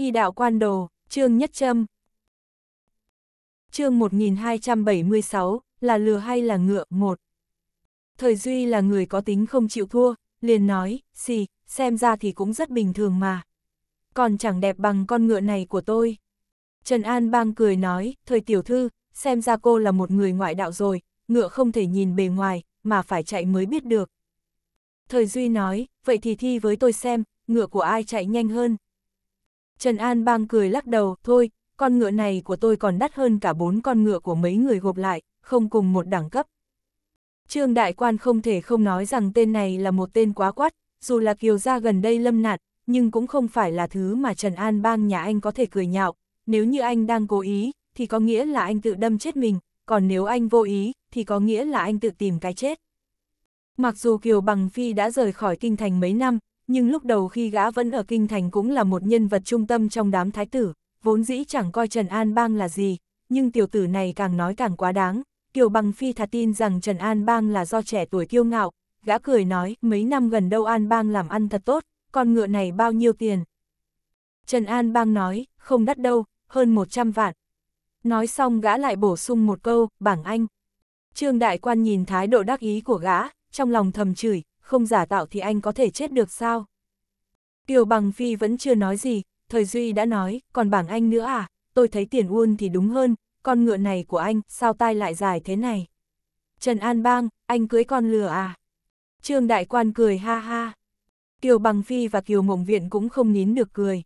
Y đạo quan đồ, trương nhất châm. Chương 1276, là lừa hay là ngựa, một. Thời Duy là người có tính không chịu thua, liền nói, xì, xem ra thì cũng rất bình thường mà. Còn chẳng đẹp bằng con ngựa này của tôi. Trần An Bang cười nói, thời tiểu thư, xem ra cô là một người ngoại đạo rồi, ngựa không thể nhìn bề ngoài, mà phải chạy mới biết được. Thời Duy nói, vậy thì thi với tôi xem, ngựa của ai chạy nhanh hơn, Trần An Bang cười lắc đầu, thôi, con ngựa này của tôi còn đắt hơn cả bốn con ngựa của mấy người gộp lại, không cùng một đẳng cấp. Trương Đại Quan không thể không nói rằng tên này là một tên quá quát, dù là kiều gia gần đây lâm nạt, nhưng cũng không phải là thứ mà Trần An Bang nhà anh có thể cười nhạo, nếu như anh đang cố ý, thì có nghĩa là anh tự đâm chết mình, còn nếu anh vô ý, thì có nghĩa là anh tự tìm cái chết. Mặc dù Kiều Bằng Phi đã rời khỏi kinh thành mấy năm, nhưng lúc đầu khi gã vẫn ở kinh thành cũng là một nhân vật trung tâm trong đám thái tử, vốn dĩ chẳng coi Trần An Bang là gì, nhưng tiểu tử này càng nói càng quá đáng, Kiều Bằng Phi thà tin rằng Trần An Bang là do trẻ tuổi kiêu ngạo, gã cười nói mấy năm gần đâu An Bang làm ăn thật tốt, con ngựa này bao nhiêu tiền. Trần An Bang nói, không đắt đâu, hơn 100 vạn. Nói xong gã lại bổ sung một câu, bảng anh. Trương Đại Quan nhìn thái độ đắc ý của gã, trong lòng thầm chửi, không giả tạo thì anh có thể chết được sao? Kiều Bằng Phi vẫn chưa nói gì, Thời Duy đã nói, còn bảng anh nữa à, tôi thấy tiền uôn thì đúng hơn, con ngựa này của anh, sao tai lại dài thế này? Trần An Bang, anh cưới con lừa à? Trương Đại Quan cười ha ha. Kiều Bằng Phi và Kiều Mộng Viện cũng không nín được cười.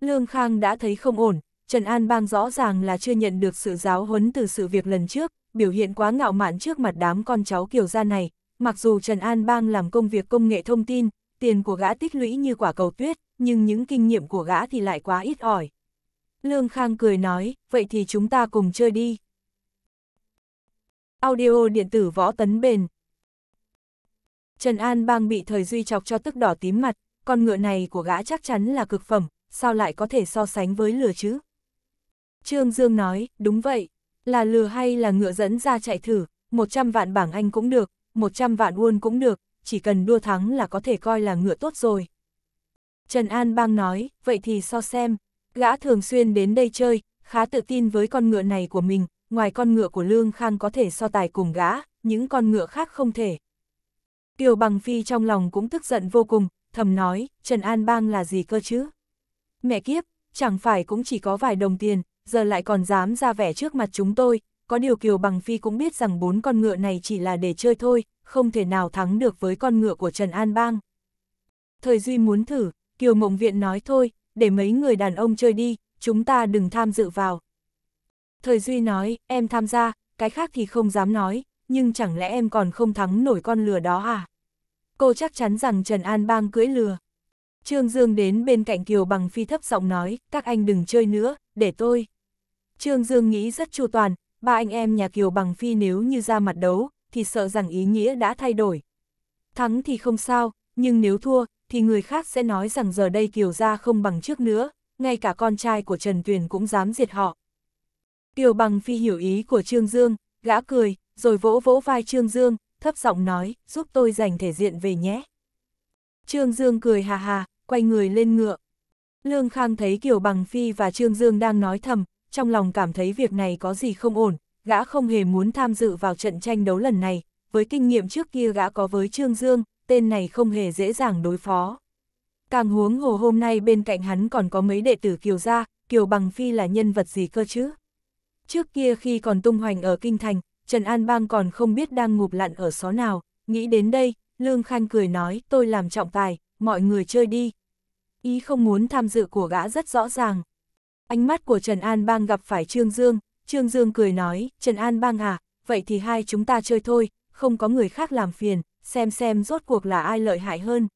Lương Khang đã thấy không ổn, Trần An Bang rõ ràng là chưa nhận được sự giáo huấn từ sự việc lần trước, biểu hiện quá ngạo mạn trước mặt đám con cháu Kiều gia này, Mặc dù Trần An Bang làm công việc công nghệ thông tin, tiền của gã tích lũy như quả cầu tuyết, nhưng những kinh nghiệm của gã thì lại quá ít ỏi. Lương Khang cười nói, vậy thì chúng ta cùng chơi đi. Audio điện tử võ tấn bền Trần An Bang bị thời duy chọc cho tức đỏ tím mặt, con ngựa này của gã chắc chắn là cực phẩm, sao lại có thể so sánh với lừa chứ? Trương Dương nói, đúng vậy, là lừa hay là ngựa dẫn ra chạy thử, 100 vạn bảng Anh cũng được, 100 vạn won cũng được, chỉ cần đua thắng là có thể coi là ngựa tốt rồi. Trần An Bang nói, vậy thì so xem, gã thường xuyên đến đây chơi, khá tự tin với con ngựa này của mình, ngoài con ngựa của Lương Khang có thể so tài cùng gã, những con ngựa khác không thể. Tiêu Bằng Phi trong lòng cũng tức giận vô cùng, thầm nói, Trần An Bang là gì cơ chứ? Mẹ kiếp, chẳng phải cũng chỉ có vài đồng tiền, giờ lại còn dám ra vẻ trước mặt chúng tôi, có điều Kiều Bằng Phi cũng biết rằng bốn con ngựa này chỉ là để chơi thôi, không thể nào thắng được với con ngựa của Trần An Bang. Thời Duy muốn thử, Kiều Mộng Viện nói thôi, để mấy người đàn ông chơi đi, chúng ta đừng tham dự vào. Thời Duy nói, em tham gia, cái khác thì không dám nói, nhưng chẳng lẽ em còn không thắng nổi con lừa đó à? Cô chắc chắn rằng Trần An Bang cưỡi lừa. Trương Dương đến bên cạnh Kiều Bằng Phi thấp giọng nói, các anh đừng chơi nữa, để tôi. Trương Dương nghĩ rất chu toàn, ba anh em nhà Kiều Bằng Phi nếu như ra mặt đấu, thì sợ rằng ý nghĩa đã thay đổi. Thắng thì không sao, nhưng nếu thua, thì người khác sẽ nói rằng giờ đây Kiều gia không bằng trước nữa, ngay cả con trai của Trần Tuyền cũng dám diệt họ. Kiều Bằng Phi hiểu ý của Trương Dương, gã cười, rồi vỗ vỗ vai Trương Dương, thấp giọng nói, giúp tôi giành thể diện về nhé. Trương Dương cười hà hà, quay người lên ngựa. Lương Khang thấy Kiều Bằng Phi và Trương Dương đang nói thầm, trong lòng cảm thấy việc này có gì không ổn, gã không hề muốn tham dự vào trận tranh đấu lần này, với kinh nghiệm trước kia gã có với Trương Dương, tên này không hề dễ dàng đối phó. Càng huống hồ hôm nay bên cạnh hắn còn có mấy đệ tử Kiều gia, Kiều Bằng Phi là nhân vật gì cơ chứ? Trước kia khi còn tung hoành ở Kinh Thành, Trần An Bang còn không biết đang ngụp lặn ở xó nào, nghĩ đến đây, Lương Khanh cười nói tôi làm trọng tài, mọi người chơi đi. Ý không muốn tham dự của gã rất rõ ràng, Ánh mắt của Trần An Bang gặp phải Trương Dương, Trương Dương cười nói, Trần An Bang à, vậy thì hai chúng ta chơi thôi, không có người khác làm phiền, xem xem rốt cuộc là ai lợi hại hơn.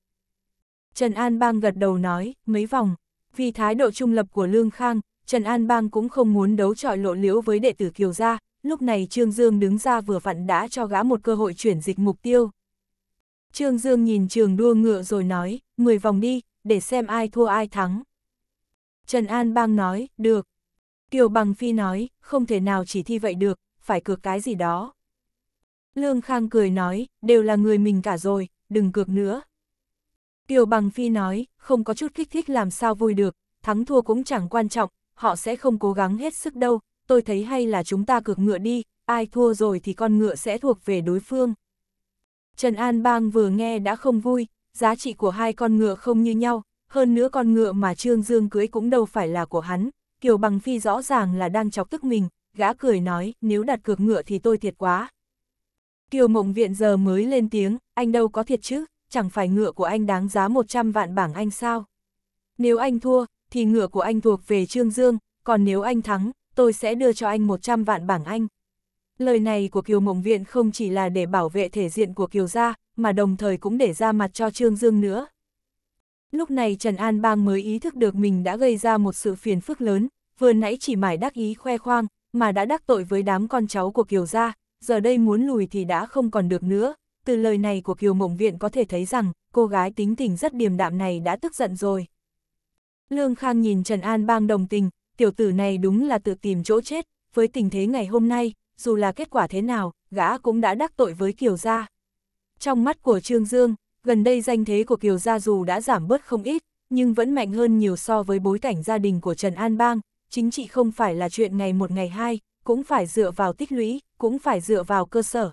Trần An Bang gật đầu nói, mấy vòng, vì thái độ trung lập của Lương Khang, Trần An Bang cũng không muốn đấu trọi lộ liễu với đệ tử Kiều Gia, lúc này Trương Dương đứng ra vừa vặn đã cho gã một cơ hội chuyển dịch mục tiêu. Trương Dương nhìn trường đua ngựa rồi nói, 10 vòng đi, để xem ai thua ai thắng. Trần An Bang nói, được. Kiều Bằng Phi nói, không thể nào chỉ thi vậy được, phải cược cái gì đó. Lương Khang cười nói, đều là người mình cả rồi, đừng cược nữa. Kiều Bằng Phi nói, không có chút kích thích làm sao vui được, thắng thua cũng chẳng quan trọng, họ sẽ không cố gắng hết sức đâu, tôi thấy hay là chúng ta cược ngựa đi, ai thua rồi thì con ngựa sẽ thuộc về đối phương. Trần An Bang vừa nghe đã không vui, giá trị của hai con ngựa không như nhau, hơn nữa con ngựa mà Trương Dương cưới cũng đâu phải là của hắn, Kiều Bằng Phi rõ ràng là đang chọc tức mình, gã cười nói, nếu đặt cược ngựa thì tôi thiệt quá. Kiều Mộng Viện giờ mới lên tiếng, anh đâu có thiệt chứ, chẳng phải ngựa của anh đáng giá 100 vạn bảng anh sao? Nếu anh thua, thì ngựa của anh thuộc về Trương Dương, còn nếu anh thắng, tôi sẽ đưa cho anh 100 vạn bảng anh. Lời này của Kiều Mộng Viện không chỉ là để bảo vệ thể diện của Kiều gia, mà đồng thời cũng để ra mặt cho Trương Dương nữa. Lúc này Trần An Bang mới ý thức được mình đã gây ra một sự phiền phức lớn, vừa nãy chỉ mải đắc ý khoe khoang, mà đã đắc tội với đám con cháu của Kiều gia, giờ đây muốn lùi thì đã không còn được nữa. Từ lời này của Kiều Mộng Viện có thể thấy rằng, cô gái tính tình rất điềm đạm này đã tức giận rồi. Lương Khang nhìn Trần An Bang đồng tình, tiểu tử này đúng là tự tìm chỗ chết, với tình thế ngày hôm nay, dù là kết quả thế nào, gã cũng đã đắc tội với Kiều gia. Trong mắt của Trương Dương, gần đây danh thế của Kiều Gia dù đã giảm bớt không ít, nhưng vẫn mạnh hơn nhiều so với bối cảnh gia đình của Trần An Bang, chính trị không phải là chuyện ngày một ngày hai, cũng phải dựa vào tích lũy, cũng phải dựa vào cơ sở.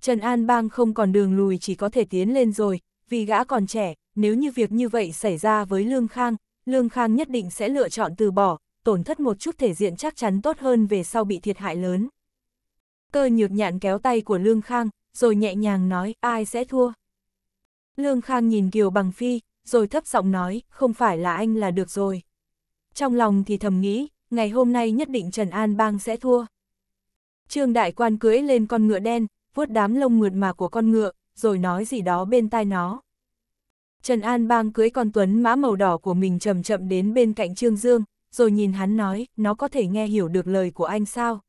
Trần An Bang không còn đường lùi chỉ có thể tiến lên rồi, vì gã còn trẻ, nếu như việc như vậy xảy ra với Lương Khang, Lương Khang nhất định sẽ lựa chọn từ bỏ, tổn thất một chút thể diện chắc chắn tốt hơn về sau bị thiệt hại lớn. Cơ nhược nhạn kéo tay của Lương Khang, rồi nhẹ nhàng nói ai sẽ thua. Lương Khang nhìn Kiều Bằng Phi, rồi thấp giọng nói, không phải là anh là được rồi. Trong lòng thì thầm nghĩ, ngày hôm nay nhất định Trần An Bang sẽ thua. Trương Đại Quan cưỡi lên con ngựa đen, vuốt đám lông mượt mà của con ngựa, rồi nói gì đó bên tai nó. Trần An Bang cưỡi con tuấn mã màu đỏ của mình chậm chậm đến bên cạnh Trương Dương, rồi nhìn hắn nói, nó có thể nghe hiểu được lời của anh sao?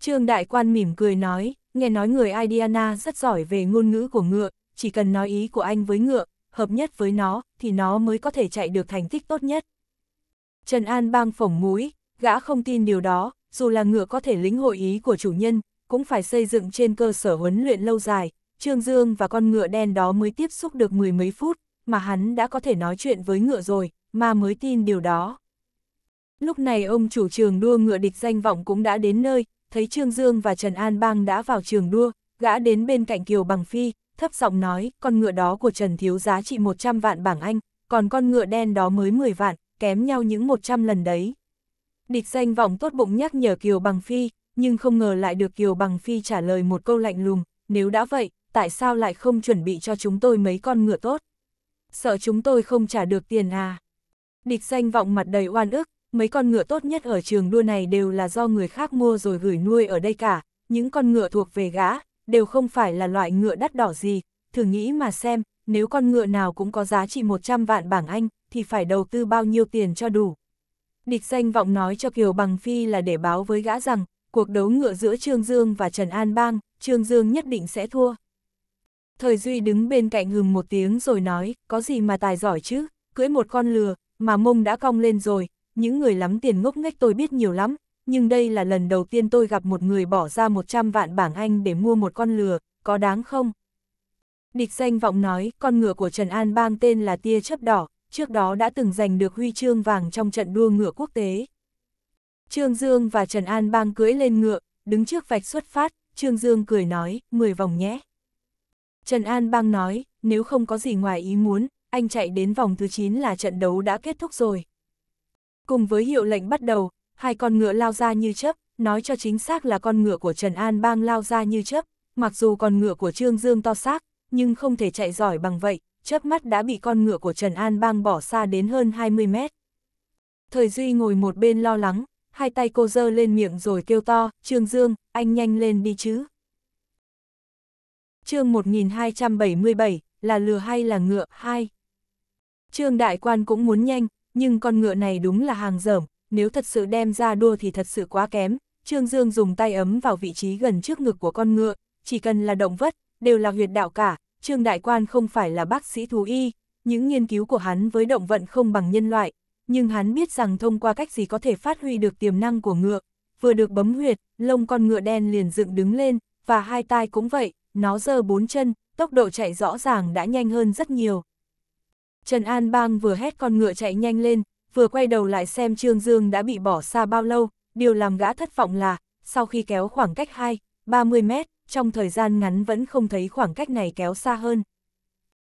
Trương Đại Quan mỉm cười nói, nghe nói người Idiana rất giỏi về ngôn ngữ của ngựa, chỉ cần nói ý của anh với ngựa, hợp nhất với nó, thì nó mới có thể chạy được thành tích tốt nhất. Trần An bang phổng mũi, gã không tin điều đó, dù là ngựa có thể lĩnh hội ý của chủ nhân, cũng phải xây dựng trên cơ sở huấn luyện lâu dài, Trương Dương và con ngựa đen đó mới tiếp xúc được mười mấy phút, mà hắn đã có thể nói chuyện với ngựa rồi, mà mới tin điều đó. Lúc này ông chủ trường đua ngựa địch danh vọng cũng đã đến nơi, thấy Trương Dương và Trần An Bang đã vào trường đua, gã đến bên cạnh Kiều Bằng Phi, thấp giọng nói, con ngựa đó của Trần Thiếu giá trị 100 vạn bảng Anh, còn con ngựa đen đó mới 10 vạn, kém nhau những 100 lần đấy. Địch danh vọng tốt bụng nhắc nhở Kiều Bằng Phi, nhưng không ngờ lại được Kiều Bằng Phi trả lời một câu lạnh lùng, nếu đã vậy, tại sao lại không chuẩn bị cho chúng tôi mấy con ngựa tốt? Sợ chúng tôi không trả được tiền à? Địch danh vọng mặt đầy oan ức, mấy con ngựa tốt nhất ở trường đua này đều là do người khác mua rồi gửi nuôi ở đây cả, những con ngựa thuộc về gã, đều không phải là loại ngựa đắt đỏ gì, thử nghĩ mà xem, nếu con ngựa nào cũng có giá trị 100 vạn bảng Anh, thì phải đầu tư bao nhiêu tiền cho đủ. Địch danh vọng nói cho Kiều Bằng Phi là để báo với gã rằng, cuộc đấu ngựa giữa Trương Dương và Trần An Bang, Trương Dương nhất định sẽ thua. Thời Duy đứng bên cạnh hừng một tiếng rồi nói, có gì mà tài giỏi chứ, cưỡi một con lừa, mà mông đã cong lên rồi, những người lắm tiền ngốc nghếch tôi biết nhiều lắm, nhưng đây là lần đầu tiên tôi gặp một người bỏ ra 100 vạn bảng Anh để mua một con lừa, có đáng không? Địch danh vọng nói, con ngựa của Trần An Bang tên là Tia Chấp Đỏ, trước đó đã từng giành được huy chương vàng trong trận đua ngựa quốc tế. Trương Dương và Trần An Bang cưỡi lên ngựa, đứng trước vạch xuất phát, Trương Dương cười nói, 10 vòng nhé. Trần An Bang nói, nếu không có gì ngoài ý muốn, anh chạy đến vòng thứ 9 là trận đấu đã kết thúc rồi. Cùng với hiệu lệnh bắt đầu, hai con ngựa lao ra như chớp, nói cho chính xác là con ngựa của Trần An Bang lao ra như chớp, mặc dù con ngựa của Trương Dương to xác, nhưng không thể chạy giỏi bằng vậy, chớp mắt đã bị con ngựa của Trần An Bang bỏ xa đến hơn 20 mét. Thời Duy ngồi một bên lo lắng, hai tay cô dơ lên miệng rồi kêu to, Trương Dương, anh nhanh lên đi chứ. chương 1277, là lừa hay là ngựa, hai. Trương Đại Quan cũng muốn nhanh, nhưng con ngựa này đúng là hàng dởm, nếu thật sự đem ra đua thì thật sự quá kém. Trương Dương dùng tay ấm vào vị trí gần trước ngực của con ngựa, chỉ cần là động vất, đều là huyệt đạo cả, Trương Đại Quan không phải là bác sĩ thú y, những nghiên cứu của hắn với động vận không bằng nhân loại, nhưng hắn biết rằng thông qua cách gì có thể phát huy được tiềm năng của ngựa. Vừa được bấm huyệt, lông con ngựa đen liền dựng đứng lên, và hai tai cũng vậy, nó giơ bốn chân, tốc độ chạy rõ ràng đã nhanh hơn rất nhiều. Trần An Bang vừa hét con ngựa chạy nhanh lên, vừa quay đầu lại xem Trương Dương đã bị bỏ xa bao lâu, điều làm gã thất vọng là, sau khi kéo khoảng cách 2, 30 mét, trong thời gian ngắn vẫn không thấy khoảng cách này kéo xa hơn.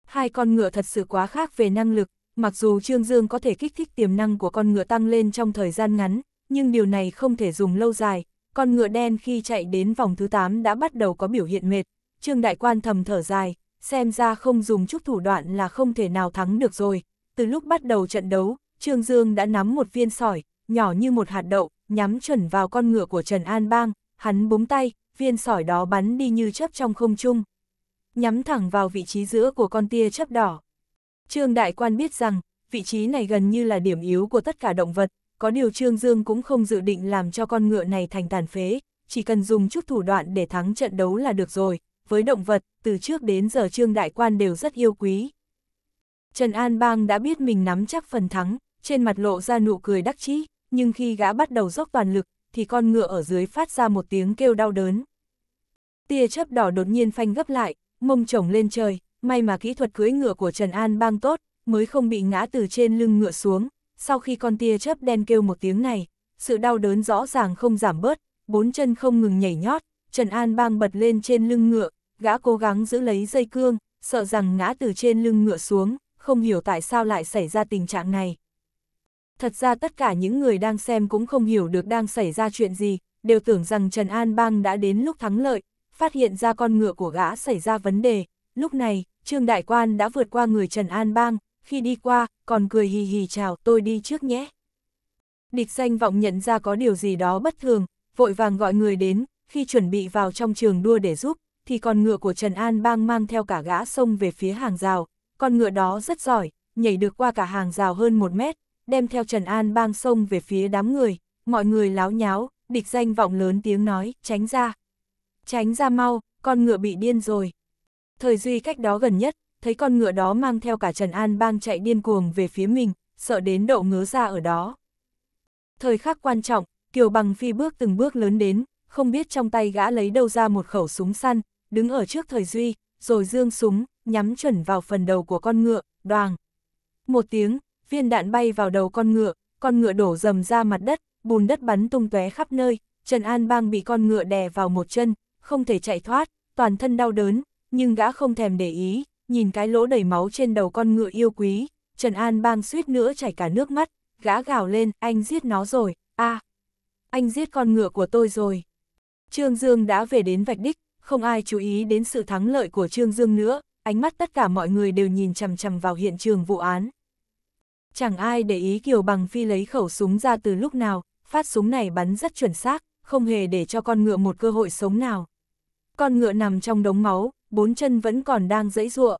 Hai con ngựa thật sự quá khác về năng lực, mặc dù Trương Dương có thể kích thích tiềm năng của con ngựa tăng lên trong thời gian ngắn, nhưng điều này không thể dùng lâu dài. Con ngựa đen khi chạy đến vòng thứ 8 đã bắt đầu có biểu hiện mệt, Trương Đại Quan thầm thở dài, xem ra không dùng chút thủ đoạn là không thể nào thắng được rồi. Từ lúc bắt đầu trận đấu, Trương Dương đã nắm một viên sỏi, nhỏ như một hạt đậu, nhắm chuẩn vào con ngựa của Trần An Bang, hắn búng tay, viên sỏi đó bắn đi như chớp trong không trung. Nhắm thẳng vào vị trí giữa của con tia chớp đỏ. Trương Đại Quan biết rằng, vị trí này gần như là điểm yếu của tất cả động vật, có điều Trương Dương cũng không dự định làm cho con ngựa này thành tàn phế, chỉ cần dùng chút thủ đoạn để thắng trận đấu là được rồi. Với động vật, từ trước đến giờ Trương Đại Quan đều rất yêu quý. Trần An Bang đã biết mình nắm chắc phần thắng, trên mặt lộ ra nụ cười đắc chí, nhưng khi gã bắt đầu dốc toàn lực, thì con ngựa ở dưới phát ra một tiếng kêu đau đớn. Tia chớp đỏ đột nhiên phanh gấp lại, mông chồng lên trời, may mà kỹ thuật cưỡi ngựa của Trần An bang tốt, mới không bị ngã từ trên lưng ngựa xuống. Sau khi con tia chớp đen kêu một tiếng này, sự đau đớn rõ ràng không giảm bớt, bốn chân không ngừng nhảy nhót, Trần An bang bật lên trên lưng ngựa, gã cố gắng giữ lấy dây cương, sợ rằng ngã từ trên lưng ngựa xuống, không hiểu tại sao lại xảy ra tình trạng này. Thật ra tất cả những người đang xem cũng không hiểu được đang xảy ra chuyện gì, đều tưởng rằng Trần An Bang đã đến lúc thắng lợi, phát hiện ra con ngựa của gã xảy ra vấn đề. Lúc này, Trương Đại Quan đã vượt qua người Trần An Bang, khi đi qua, còn cười hì hì chào tôi đi trước nhé. Địch danh vọng nhận ra có điều gì đó bất thường, vội vàng gọi người đến, khi chuẩn bị vào trong trường đua để giúp, thì con ngựa của Trần An Bang mang theo cả gã sông về phía hàng rào. Con ngựa đó rất giỏi, nhảy được qua cả hàng rào hơn một mét, đem theo Trần An bang sông về phía đám người, mọi người láo nháo, địch danh vọng lớn tiếng nói, tránh ra. Tránh ra mau, con ngựa bị điên rồi. Thời Duy cách đó gần nhất, thấy con ngựa đó mang theo cả Trần An bang chạy điên cuồng về phía mình, sợ đến độ ngớ ra ở đó. Thời khắc quan trọng, Kiều Bằng Phi bước từng bước lớn đến, không biết trong tay gã lấy đâu ra một khẩu súng săn, đứng ở trước Thời Duy, rồi dương súng, nhắm chuẩn vào phần đầu của con ngựa, đoàng. Một tiếng, viên đạn bay vào đầu con ngựa, con ngựa đổ dầm ra mặt đất, bùn đất bắn tung tóe khắp nơi, Trần An Bang bị con ngựa đè vào một chân, không thể chạy thoát, toàn thân đau đớn, nhưng gã không thèm để ý, nhìn cái lỗ đầy máu trên đầu con ngựa yêu quý, Trần An Bang suýt nữa chảy cả nước mắt, gã gào lên, anh giết nó rồi, a, à, anh giết con ngựa của tôi rồi. Trương Dương đã về đến vạch đích, không ai chú ý đến sự thắng lợi của Trương Dương nữa, ánh mắt tất cả mọi người đều nhìn chằm chằm vào hiện trường vụ án. Chẳng ai để ý Kiều Bằng Phi lấy khẩu súng ra từ lúc nào, phát súng này bắn rất chuẩn xác, không hề để cho con ngựa một cơ hội sống nào. Con ngựa nằm trong đống máu, bốn chân vẫn còn đang dẫy dụa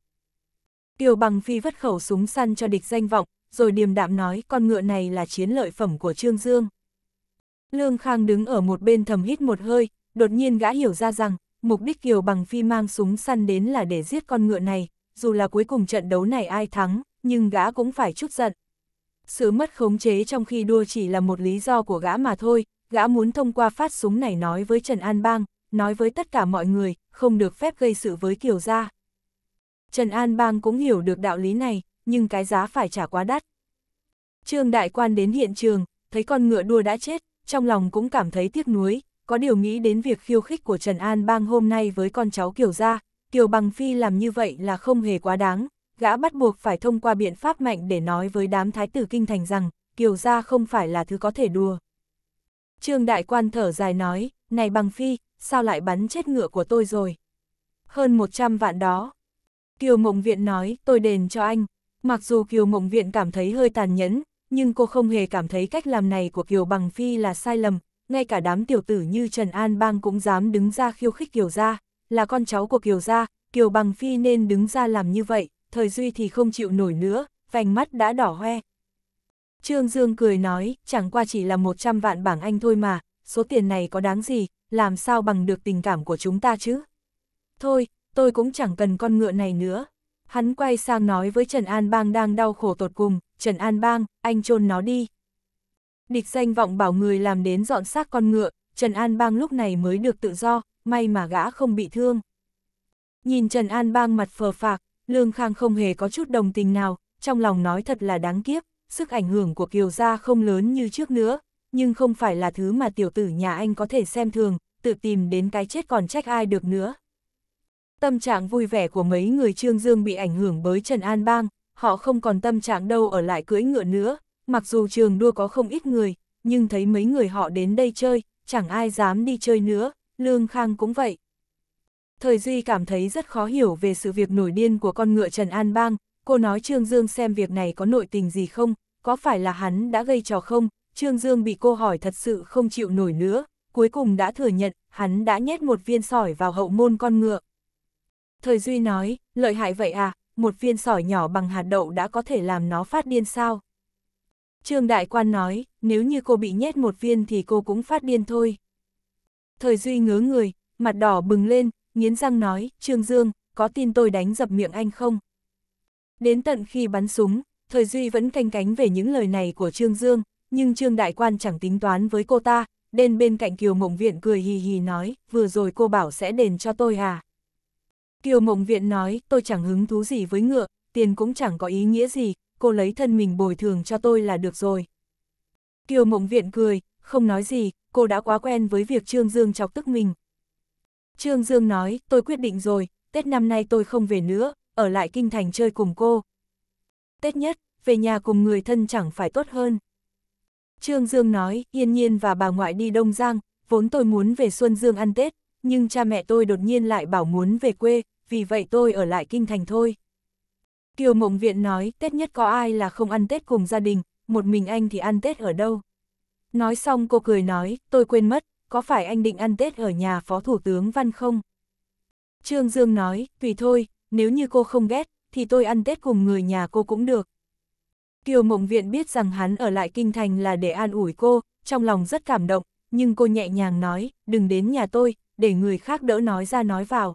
Kiều Bằng Phi vất khẩu súng săn cho địch danh vọng, rồi điềm đạm nói con ngựa này là chiến lợi phẩm của Trương Dương. Lương Khang đứng ở một bên thầm hít một hơi, đột nhiên gã hiểu ra rằng, mục đích Kiều Bằng Phi mang súng săn đến là để giết con ngựa này, dù là cuối cùng trận đấu này ai thắng, nhưng gã cũng phải chút giận. Sự mất khống chế trong khi đua chỉ là một lý do của gã mà thôi, gã muốn thông qua phát súng này nói với Trần An Bang, nói với tất cả mọi người, không được phép gây sự với Kiều Gia. Trần An Bang cũng hiểu được đạo lý này, nhưng cái giá phải trả quá đắt. Trương Đại Quan đến hiện trường, thấy con ngựa đua đã chết, trong lòng cũng cảm thấy tiếc nuối, có điều nghĩ đến việc khiêu khích của Trần An Bang hôm nay với con cháu Kiều Gia, Kiều Bằng Phi làm như vậy là không hề quá đáng, gã bắt buộc phải thông qua biện pháp mạnh để nói với đám thái tử kinh thành rằng, kiều gia không phải là thứ có thể đùa. Trương đại quan thở dài nói, này bằng phi, sao lại bắn chết ngựa của tôi rồi? Hơn 100 vạn đó. Kiều mộng viện nói, tôi đền cho anh. Mặc dù Kiều mộng viện cảm thấy hơi tàn nhẫn, nhưng cô không hề cảm thấy cách làm này của Kiều bằng phi là sai lầm. Ngay cả đám tiểu tử như Trần An Bang cũng dám đứng ra khiêu khích Kiều gia, là con cháu của Kiều gia, Kiều bằng phi nên đứng ra làm như vậy thời Duy thì không chịu nổi nữa, vành mắt đã đỏ hoe. Trương Dương cười nói, chẳng qua chỉ là 100 vạn bảng Anh thôi mà, số tiền này có đáng gì, làm sao bằng được tình cảm của chúng ta chứ? Thôi, tôi cũng chẳng cần con ngựa này nữa. Hắn quay sang nói với Trần An Bang đang đau khổ tột cùng, Trần An Bang, anh chôn nó đi. Địch danh vọng bảo người làm đến dọn xác con ngựa, Trần An Bang lúc này mới được tự do, may mà gã không bị thương. Nhìn Trần An Bang mặt phờ phạc, Lương Khang không hề có chút đồng tình nào, trong lòng nói thật là đáng kiếp. sức ảnh hưởng của Kiều Gia không lớn như trước nữa, nhưng không phải là thứ mà tiểu tử nhà anh có thể xem thường, tự tìm đến cái chết còn trách ai được nữa. Tâm trạng vui vẻ của mấy người Trương Dương bị ảnh hưởng bởi Trần An Bang, họ không còn tâm trạng đâu ở lại cưỡi ngựa nữa, mặc dù trường đua có không ít người, nhưng thấy mấy người họ đến đây chơi, chẳng ai dám đi chơi nữa, Lương Khang cũng vậy. Thời Duy cảm thấy rất khó hiểu về sự việc nổi điên của con ngựa Trần An Bang, cô nói Trương Dương xem việc này có nội tình gì không, có phải là hắn đã gây trò không, Trương Dương bị cô hỏi thật sự không chịu nổi nữa, cuối cùng đã thừa nhận, hắn đã nhét một viên sỏi vào hậu môn con ngựa. Thời Duy nói, lợi hại vậy à, một viên sỏi nhỏ bằng hạt đậu đã có thể làm nó phát điên sao? Trương Đại Quan nói, nếu như cô bị nhét một viên thì cô cũng phát điên thôi. Thời Duy ngớ người, mặt đỏ bừng lên, nghiến răng nói, Trương Dương, có tin tôi đánh dập miệng anh không? Đến tận khi bắn súng, Thời Duy vẫn canh cánh về những lời này của Trương Dương, nhưng Trương Đại Quan chẳng tính toán với cô ta, đền bên cạnh Kiều Mộng Viện cười hì hì nói, vừa rồi cô bảo sẽ đền cho tôi à? Kiều Mộng Viện nói, tôi chẳng hứng thú gì với ngựa, tiền cũng chẳng có ý nghĩa gì, cô lấy thân mình bồi thường cho tôi là được rồi. Kiều Mộng Viện cười, không nói gì, cô đã quá quen với việc Trương Dương chọc tức mình, Trương Dương nói, tôi quyết định rồi, Tết năm nay tôi không về nữa, ở lại kinh thành chơi cùng cô. Tết nhất, về nhà cùng người thân chẳng phải tốt hơn. Trương Dương nói, yên nhiên và bà ngoại đi Đông Giang, vốn tôi muốn về Xuân Dương ăn Tết, nhưng cha mẹ tôi đột nhiên lại bảo muốn về quê, vì vậy tôi ở lại kinh thành thôi. Kiều Mộng Viện nói, Tết nhất có ai là không ăn Tết cùng gia đình, một mình anh thì ăn Tết ở đâu. Nói xong cô cười nói, tôi quên mất, có phải anh định ăn Tết ở nhà Phó Thủ tướng Văn không? Trương Dương nói, tùy thôi, nếu như cô không ghét, thì tôi ăn Tết cùng người nhà cô cũng được. Kiều Mộng Viện biết rằng hắn ở lại Kinh Thành là để an ủi cô, trong lòng rất cảm động, nhưng cô nhẹ nhàng nói, đừng đến nhà tôi, để người khác đỡ nói ra nói vào.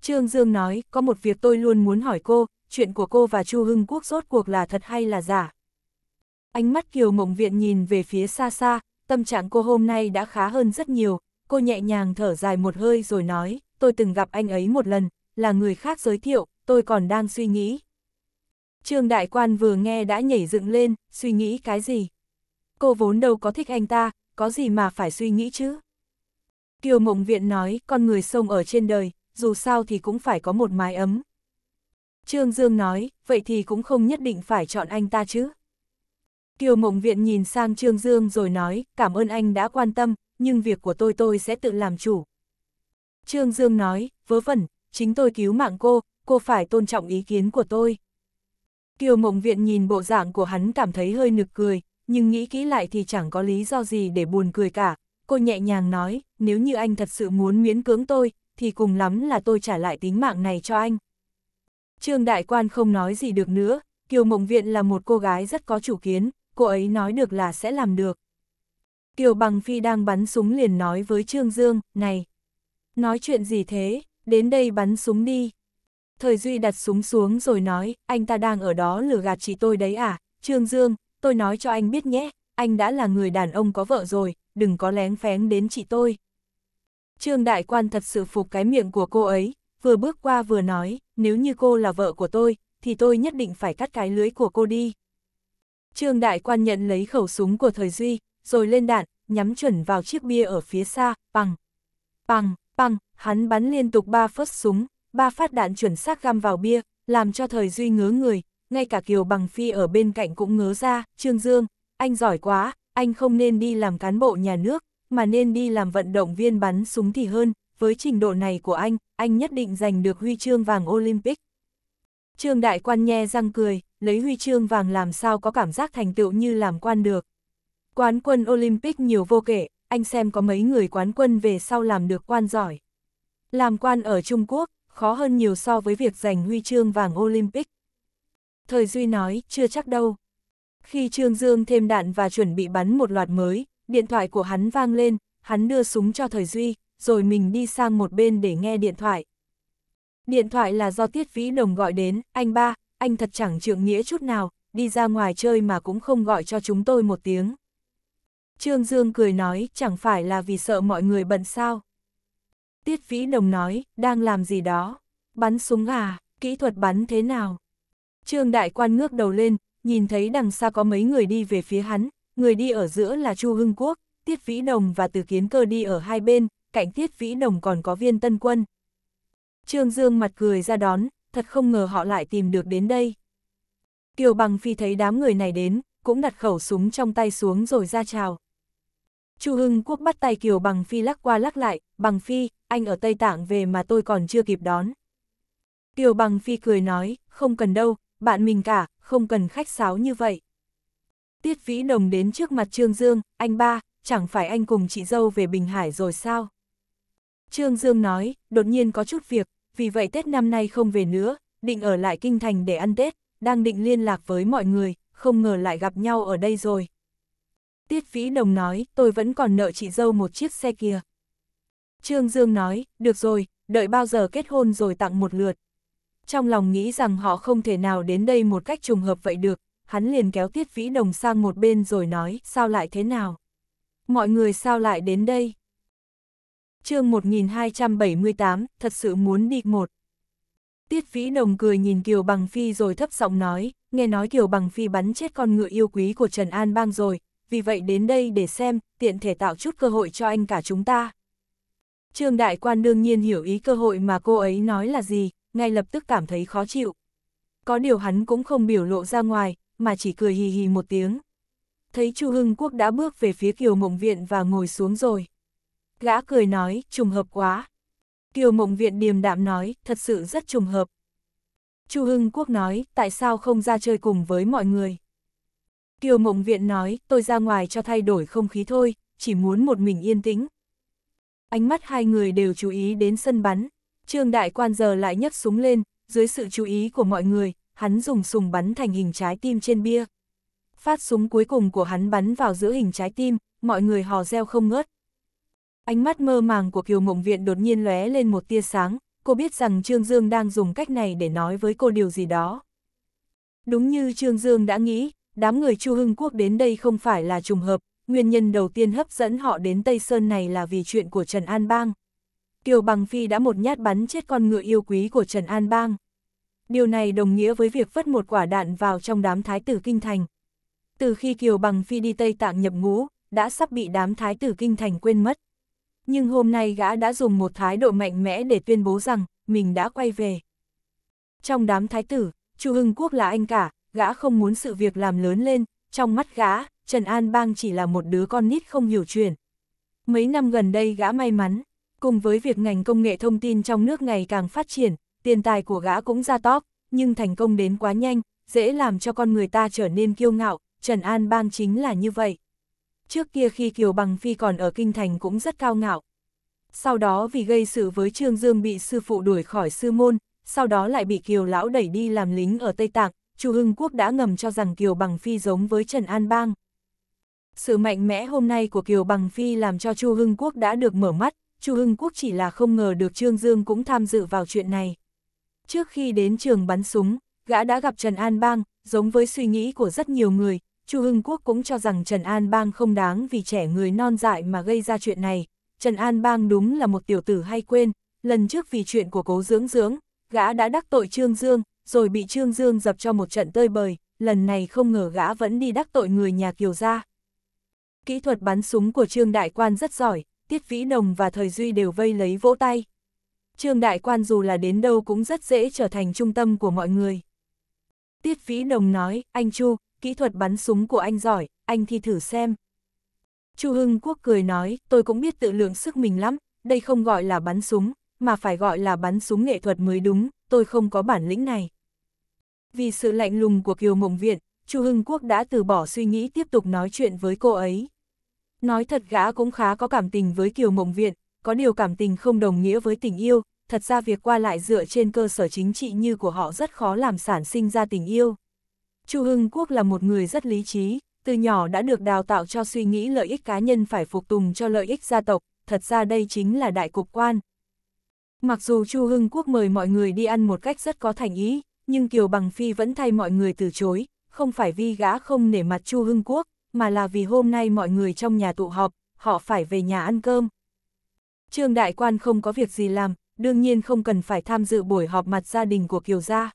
Trương Dương nói, có một việc tôi luôn muốn hỏi cô, chuyện của cô và Chu Hưng Quốc rốt cuộc là thật hay là giả? Ánh mắt Kiều Mộng Viện nhìn về phía xa xa, tâm trạng cô hôm nay đã khá hơn rất nhiều, cô nhẹ nhàng thở dài một hơi rồi nói, tôi từng gặp anh ấy một lần, là người khác giới thiệu, tôi còn đang suy nghĩ. Trương Đại Quan vừa nghe đã nhảy dựng lên, suy nghĩ cái gì? Cô vốn đâu có thích anh ta, có gì mà phải suy nghĩ chứ? Kiều Mộng Viện nói, con người sông ở trên đời, dù sao thì cũng phải có một mái ấm. Trương Dương nói, vậy thì cũng không nhất định phải chọn anh ta chứ. Kiều Mộng Viện nhìn sang Trương Dương rồi nói, cảm ơn anh đã quan tâm, nhưng việc của tôi tôi sẽ tự làm chủ. Trương Dương nói, vớ vẩn, chính tôi cứu mạng cô, cô phải tôn trọng ý kiến của tôi. Kiều Mộng Viện nhìn bộ dạng của hắn cảm thấy hơi nực cười, nhưng nghĩ kỹ lại thì chẳng có lý do gì để buồn cười cả. Cô nhẹ nhàng nói, nếu như anh thật sự muốn miễn cưỡng tôi, thì cùng lắm là tôi trả lại tính mạng này cho anh. Trương Đại Quan không nói gì được nữa, Kiều Mộng Viện là một cô gái rất có chủ kiến, cô ấy nói được là sẽ làm được. Kiều Bằng Phi đang bắn súng liền nói với Trương Dương, này, nói chuyện gì thế, đến đây bắn súng đi. Thời Duy đặt súng xuống rồi nói, anh ta đang ở đó lừa gạt chị tôi đấy à, Trương Dương, tôi nói cho anh biết nhé, anh đã là người đàn ông có vợ rồi, đừng có lén phén đến chị tôi. Trương Đại Quan thật sự phục cái miệng của cô ấy, vừa bước qua vừa nói, nếu như cô là vợ của tôi, thì tôi nhất định phải cắt cái lưới của cô đi. Trương Đại Quan nhận lấy khẩu súng của Thời Duy, rồi lên đạn, nhắm chuẩn vào chiếc bia ở phía xa, bằng. Bằng, bằng, hắn bắn liên tục ba phát súng, ba phát đạn chuẩn xác găm vào bia, làm cho Thời Duy ngứa người, ngay cả Kiều Bằng Phi ở bên cạnh cũng ngứa ra, Trương Dương, anh giỏi quá, anh không nên đi làm cán bộ nhà nước, mà nên đi làm vận động viên bắn súng thì hơn, với trình độ này của anh, anh nhất định giành được huy chương vàng Olympic. Trương Đại Quan nhe răng cười, lấy huy chương vàng làm sao có cảm giác thành tựu như làm quan được. Quán quân Olympic nhiều vô kể, anh xem có mấy người quán quân về sau làm được quan giỏi. Làm quan ở Trung Quốc, khó hơn nhiều so với việc giành huy chương vàng Olympic. Thời Duy nói, chưa chắc đâu. Khi Trương Dương thêm đạn và chuẩn bị bắn một loạt mới, điện thoại của hắn vang lên, hắn đưa súng cho Thời Duy, rồi mình đi sang một bên để nghe điện thoại. Điện thoại là do Tiết Vĩ Đồng gọi đến, anh ba, anh thật chẳng trượng nghĩa chút nào, đi ra ngoài chơi mà cũng không gọi cho chúng tôi một tiếng. Trương Dương cười nói, chẳng phải là vì sợ mọi người bận sao. Tiết Vĩ Đồng nói, đang làm gì đó, bắn súng à, kỹ thuật bắn thế nào. Trương Đại Quan ngước đầu lên, nhìn thấy đằng xa có mấy người đi về phía hắn, người đi ở giữa là Chu Hưng Quốc, Tiết Vĩ Đồng và Từ Kiến Cơ đi ở hai bên, cạnh Tiết Vĩ Đồng còn có viên tân quân. Trương Dương mặt cười ra đón, thật không ngờ họ lại tìm được đến đây. Kiều Bằng Phi thấy đám người này đến, cũng đặt khẩu súng trong tay xuống rồi ra chào. Chu Hưng Quốc bắt tay Kiều Bằng Phi lắc qua lắc lại, Bằng Phi, anh ở Tây Tạng về mà tôi còn chưa kịp đón. Kiều Bằng Phi cười nói, không cần đâu, bạn mình cả, không cần khách sáo như vậy. Tiết Vĩ Đồng đến trước mặt Trương Dương, anh ba, chẳng phải anh cùng chị dâu về Bình Hải rồi sao? Trương Dương nói, đột nhiên có chút việc, vì vậy Tết năm nay không về nữa, định ở lại kinh thành để ăn Tết, đang định liên lạc với mọi người, không ngờ lại gặp nhau ở đây rồi. Tiết Vĩ Đồng nói, tôi vẫn còn nợ chị dâu một chiếc xe kia. Trương Dương nói, được rồi, đợi bao giờ kết hôn rồi tặng một lượt. Trong lòng nghĩ rằng họ không thể nào đến đây một cách trùng hợp vậy được, hắn liền kéo Tiết Vĩ Đồng sang một bên rồi nói, sao lại thế nào? Mọi người sao lại đến đây? chương 1278, thật sự muốn đi một. Tiết Vĩ Đồng cười nhìn Kiều Bằng Phi rồi thấp giọng nói, nghe nói Kiều Bằng Phi bắn chết con ngựa yêu quý của Trần An Bang rồi, vì vậy đến đây để xem, tiện thể tạo chút cơ hội cho anh cả chúng ta. Trương Đại Quan đương nhiên hiểu ý cơ hội mà cô ấy nói là gì, ngay lập tức cảm thấy khó chịu. Có điều hắn cũng không biểu lộ ra ngoài, mà chỉ cười hì hì một tiếng. Thấy Chu Hưng Quốc đã bước về phía Kiều Mộng Viện và ngồi xuống rồi. Gã cười nói, trùng hợp quá. Kiều Mộng Viện điềm đạm nói, thật sự rất trùng hợp. Chu Hưng Quốc nói, tại sao không ra chơi cùng với mọi người? Kiều Mộng Viện nói, tôi ra ngoài cho thay đổi không khí thôi, chỉ muốn một mình yên tĩnh. Ánh mắt hai người đều chú ý đến sân bắn. Trương Đại Quan giờ lại nhấc súng lên, dưới sự chú ý của mọi người, hắn dùng súng bắn thành hình trái tim trên bia. Phát súng cuối cùng của hắn bắn vào giữa hình trái tim, mọi người hò reo không ngớt. Ánh mắt mơ màng của Kiều Mộng Viện đột nhiên lóe lên một tia sáng, cô biết rằng Trương Dương đang dùng cách này để nói với cô điều gì đó. Đúng như Trương Dương đã nghĩ, đám người Chu Hưng Quốc đến đây không phải là trùng hợp, nguyên nhân đầu tiên hấp dẫn họ đến Tây Sơn này là vì chuyện của Trần An Bang. Kiều Bằng Phi đã một nhát bắn chết con ngựa yêu quý của Trần An Bang. Điều này đồng nghĩa với việc vất một quả đạn vào trong đám thái tử kinh thành. Từ khi Kiều Bằng Phi đi Tây Tạng nhập ngũ, đã sắp bị đám thái tử kinh thành quên mất nhưng hôm nay gã đã dùng một thái độ mạnh mẽ để tuyên bố rằng mình đã quay về. Trong đám thái tử, Chu Hưng Quốc là anh cả, gã không muốn sự việc làm lớn lên, trong mắt gã, Trần An Bang chỉ là một đứa con nít không hiểu chuyện. Mấy năm gần đây gã may mắn, cùng với việc ngành công nghệ thông tin trong nước ngày càng phát triển, tiền tài của gã cũng ra tóp, nhưng thành công đến quá nhanh, dễ làm cho con người ta trở nên kiêu ngạo, Trần An Bang chính là như vậy trước kia khi Kiều Bằng Phi còn ở Kinh Thành cũng rất cao ngạo. Sau đó vì gây sự với Trương Dương bị sư phụ đuổi khỏi sư môn, sau đó lại bị Kiều Lão đẩy đi làm lính ở Tây Tạng, Chu Hưng Quốc đã ngầm cho rằng Kiều Bằng Phi giống với Trần An Bang. Sự mạnh mẽ hôm nay của Kiều Bằng Phi làm cho Chu Hưng Quốc đã được mở mắt, Chu Hưng Quốc chỉ là không ngờ được Trương Dương cũng tham dự vào chuyện này. Trước khi đến trường bắn súng, gã đã gặp Trần An Bang, giống với suy nghĩ của rất nhiều người, Chu Hưng Quốc cũng cho rằng Trần An Bang không đáng vì trẻ người non dại mà gây ra chuyện này. Trần An Bang đúng là một tiểu tử hay quên, lần trước vì chuyện của cố dưỡng dưỡng, gã đã đắc tội Trương Dương, rồi bị Trương Dương dập cho một trận tơi bời, lần này không ngờ gã vẫn đi đắc tội người nhà Kiều gia. Kỹ thuật bắn súng của Trương Đại Quan rất giỏi, Tiết Vĩ Đồng và Thời Duy đều vây lấy vỗ tay. Trương Đại Quan dù là đến đâu cũng rất dễ trở thành trung tâm của mọi người. Tiết Vĩ Đồng nói, anh Chu, kỹ thuật bắn súng của anh giỏi, anh thi thử xem. Chu Hưng Quốc cười nói, tôi cũng biết tự lượng sức mình lắm, đây không gọi là bắn súng, mà phải gọi là bắn súng nghệ thuật mới đúng, tôi không có bản lĩnh này. Vì sự lạnh lùng của Kiều Mộng Viện, Chu Hưng Quốc đã từ bỏ suy nghĩ tiếp tục nói chuyện với cô ấy. Nói thật gã cũng khá có cảm tình với Kiều Mộng Viện, có điều cảm tình không đồng nghĩa với tình yêu, thật ra việc qua lại dựa trên cơ sở chính trị như của họ rất khó làm sản sinh ra tình yêu. Chu Hưng Quốc là một người rất lý trí, từ nhỏ đã được đào tạo cho suy nghĩ lợi ích cá nhân phải phục tùng cho lợi ích gia tộc, thật ra đây chính là đại cục quan. Mặc dù Chu Hưng Quốc mời mọi người đi ăn một cách rất có thành ý, nhưng Kiều Bằng Phi vẫn thay mọi người từ chối, không phải vì gã không nể mặt Chu Hưng Quốc, mà là vì hôm nay mọi người trong nhà tụ họp, họ phải về nhà ăn cơm. Trương Đại Quan không có việc gì làm, đương nhiên không cần phải tham dự buổi họp mặt gia đình của Kiều Gia.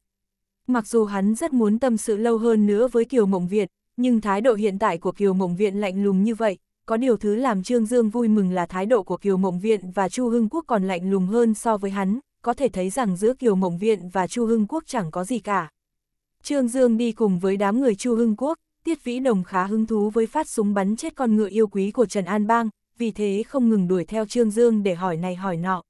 Mặc dù hắn rất muốn tâm sự lâu hơn nữa với Kiều Mộng Viện, nhưng thái độ hiện tại của Kiều Mộng Viện lạnh lùng như vậy, có điều thứ làm Trương Dương vui mừng là thái độ của Kiều Mộng Viện và Chu Hưng Quốc còn lạnh lùng hơn so với hắn, có thể thấy rằng giữa Kiều Mộng Viện và Chu Hưng Quốc chẳng có gì cả. Trương Dương đi cùng với đám người Chu Hưng Quốc, Tiết Vĩ Đồng khá hứng thú với phát súng bắn chết con ngựa yêu quý của Trần An Bang, vì thế không ngừng đuổi theo Trương Dương để hỏi này hỏi nọ.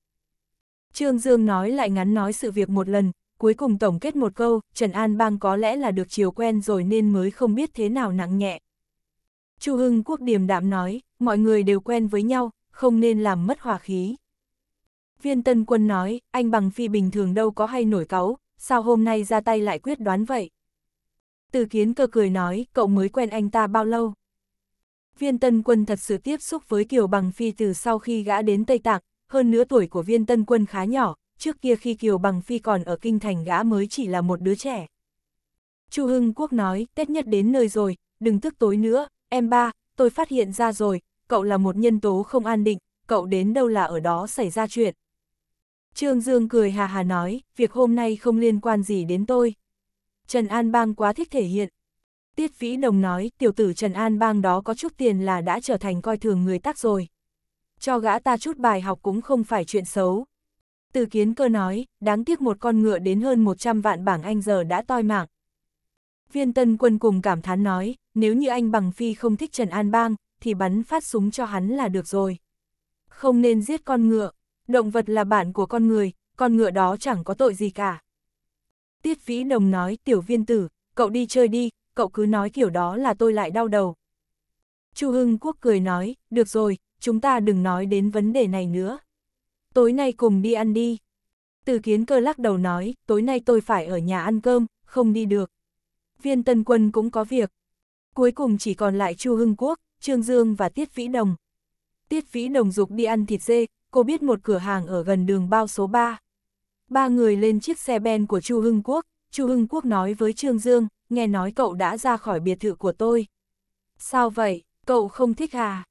Trương Dương nói lại ngắn nói sự việc một lần, cuối cùng tổng kết một câu, Trần An Bang có lẽ là được chiều quen rồi nên mới không biết thế nào nặng nhẹ. Chu Hưng Quốc điềm đạm nói, mọi người đều quen với nhau, không nên làm mất hòa khí. Viên Tân Quân nói, anh bằng phi bình thường đâu có hay nổi cáu, sao hôm nay ra tay lại quyết đoán vậy? Từ kiến cơ cười nói, cậu mới quen anh ta bao lâu? Viên Tân Quân thật sự tiếp xúc với Kiều Bằng Phi từ sau khi gã đến Tây Tạng, hơn nữa tuổi của Viên Tân Quân khá nhỏ, trước kia khi Kiều Bằng Phi còn ở kinh thành gã mới chỉ là một đứa trẻ. Chu Hưng Quốc nói, Tết nhất đến nơi rồi, đừng tức tối nữa, em ba, tôi phát hiện ra rồi, cậu là một nhân tố không an định, cậu đến đâu là ở đó xảy ra chuyện. Trương Dương cười hà hà nói, việc hôm nay không liên quan gì đến tôi. Trần An Bang quá thích thể hiện. Tiết Vĩ Đồng nói, tiểu tử Trần An Bang đó có chút tiền là đã trở thành coi thường người tác rồi. Cho gã ta chút bài học cũng không phải chuyện xấu, từ kiến cơ nói, đáng tiếc một con ngựa đến hơn 100 vạn bảng anh giờ đã toi mạng. Viên tân quân cùng cảm thán nói, nếu như anh bằng phi không thích Trần An Bang, thì bắn phát súng cho hắn là được rồi. Không nên giết con ngựa, động vật là bạn của con người, con ngựa đó chẳng có tội gì cả. Tiết Vĩ Đồng nói, tiểu viên tử, cậu đi chơi đi, cậu cứ nói kiểu đó là tôi lại đau đầu. Chu Hưng Quốc cười nói, được rồi, chúng ta đừng nói đến vấn đề này nữa tối nay cùng đi ăn đi. Từ kiến cơ lắc đầu nói, tối nay tôi phải ở nhà ăn cơm, không đi được. Viên tân quân cũng có việc. Cuối cùng chỉ còn lại Chu Hưng Quốc, Trương Dương và Tiết Vĩ Đồng. Tiết Vĩ Đồng dục đi ăn thịt dê, cô biết một cửa hàng ở gần đường bao số 3. Ba người lên chiếc xe ben của Chu Hưng Quốc, Chu Hưng Quốc nói với Trương Dương, nghe nói cậu đã ra khỏi biệt thự của tôi. Sao vậy, cậu không thích à?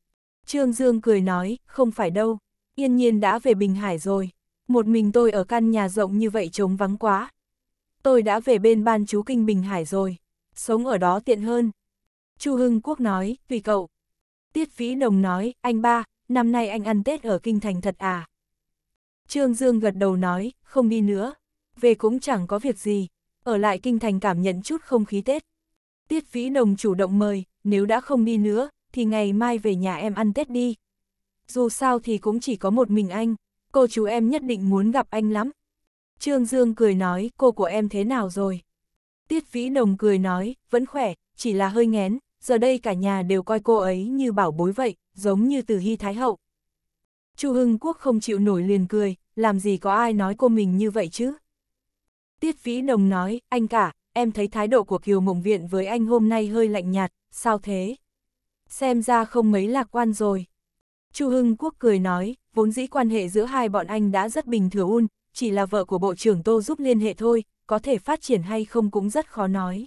Trương Dương cười nói, không phải đâu. Yên nhiên đã về Bình Hải rồi. Một mình tôi ở căn nhà rộng như vậy trống vắng quá. Tôi đã về bên ban chú kinh Bình Hải rồi. Sống ở đó tiện hơn. Chu Hưng Quốc nói, tùy cậu. Tiết Vĩ Đồng nói, anh ba, năm nay anh ăn Tết ở Kinh Thành thật à? Trương Dương gật đầu nói, không đi nữa. Về cũng chẳng có việc gì. Ở lại Kinh Thành cảm nhận chút không khí Tết. Tiết Vĩ Đồng chủ động mời, nếu đã không đi nữa, thì ngày mai về nhà em ăn Tết đi, dù sao thì cũng chỉ có một mình anh, cô chú em nhất định muốn gặp anh lắm. Trương Dương cười nói, cô của em thế nào rồi? Tiết Vĩ Đồng cười nói, vẫn khỏe, chỉ là hơi ngén, giờ đây cả nhà đều coi cô ấy như bảo bối vậy, giống như từ hy thái hậu. Chu Hưng Quốc không chịu nổi liền cười, làm gì có ai nói cô mình như vậy chứ? Tiết Vĩ Đồng nói, anh cả, em thấy thái độ của Kiều Mộng Viện với anh hôm nay hơi lạnh nhạt, sao thế? Xem ra không mấy lạc quan rồi. Chu Hưng Quốc cười nói, vốn dĩ quan hệ giữa hai bọn anh đã rất bình thường chỉ là vợ của Bộ trưởng Tô giúp liên hệ thôi, có thể phát triển hay không cũng rất khó nói.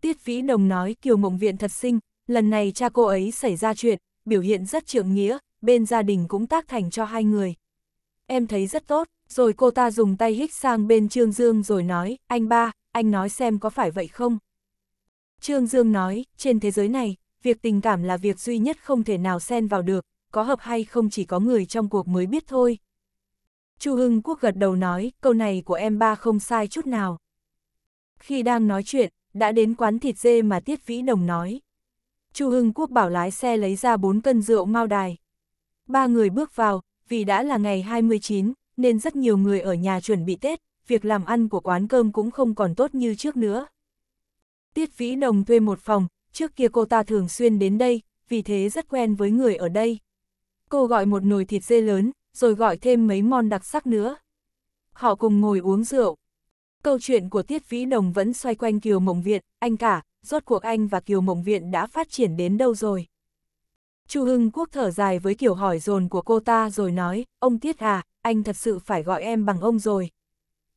Tiết Vĩ Đồng nói Kiều Mộng Viện thật xinh, lần này cha cô ấy xảy ra chuyện, biểu hiện rất trưởng nghĩa, bên gia đình cũng tác thành cho hai người. Em thấy rất tốt, rồi cô ta dùng tay hích sang bên Trương Dương rồi nói, anh ba, anh nói xem có phải vậy không? Trương Dương nói, trên thế giới này, việc tình cảm là việc duy nhất không thể nào xen vào được, có hợp hay không chỉ có người trong cuộc mới biết thôi. Chu Hưng Quốc gật đầu nói, câu này của em ba không sai chút nào. Khi đang nói chuyện, đã đến quán thịt dê mà Tiết Vĩ Đồng nói. Chu Hưng Quốc bảo lái xe lấy ra 4 cân rượu mao đài. Ba người bước vào, vì đã là ngày 29, nên rất nhiều người ở nhà chuẩn bị Tết, việc làm ăn của quán cơm cũng không còn tốt như trước nữa. Tiết Vĩ Đồng thuê một phòng, trước kia cô ta thường xuyên đến đây, vì thế rất quen với người ở đây. Cô gọi một nồi thịt dê lớn, rồi gọi thêm mấy món đặc sắc nữa. Họ cùng ngồi uống rượu. Câu chuyện của Tiết Vĩ Đồng vẫn xoay quanh Kiều Mộng Viện, anh cả, rốt cuộc anh và Kiều Mộng Viện đã phát triển đến đâu rồi? Chu Hưng Quốc thở dài với kiểu hỏi dồn của cô ta rồi nói, ông Tiết à, anh thật sự phải gọi em bằng ông rồi.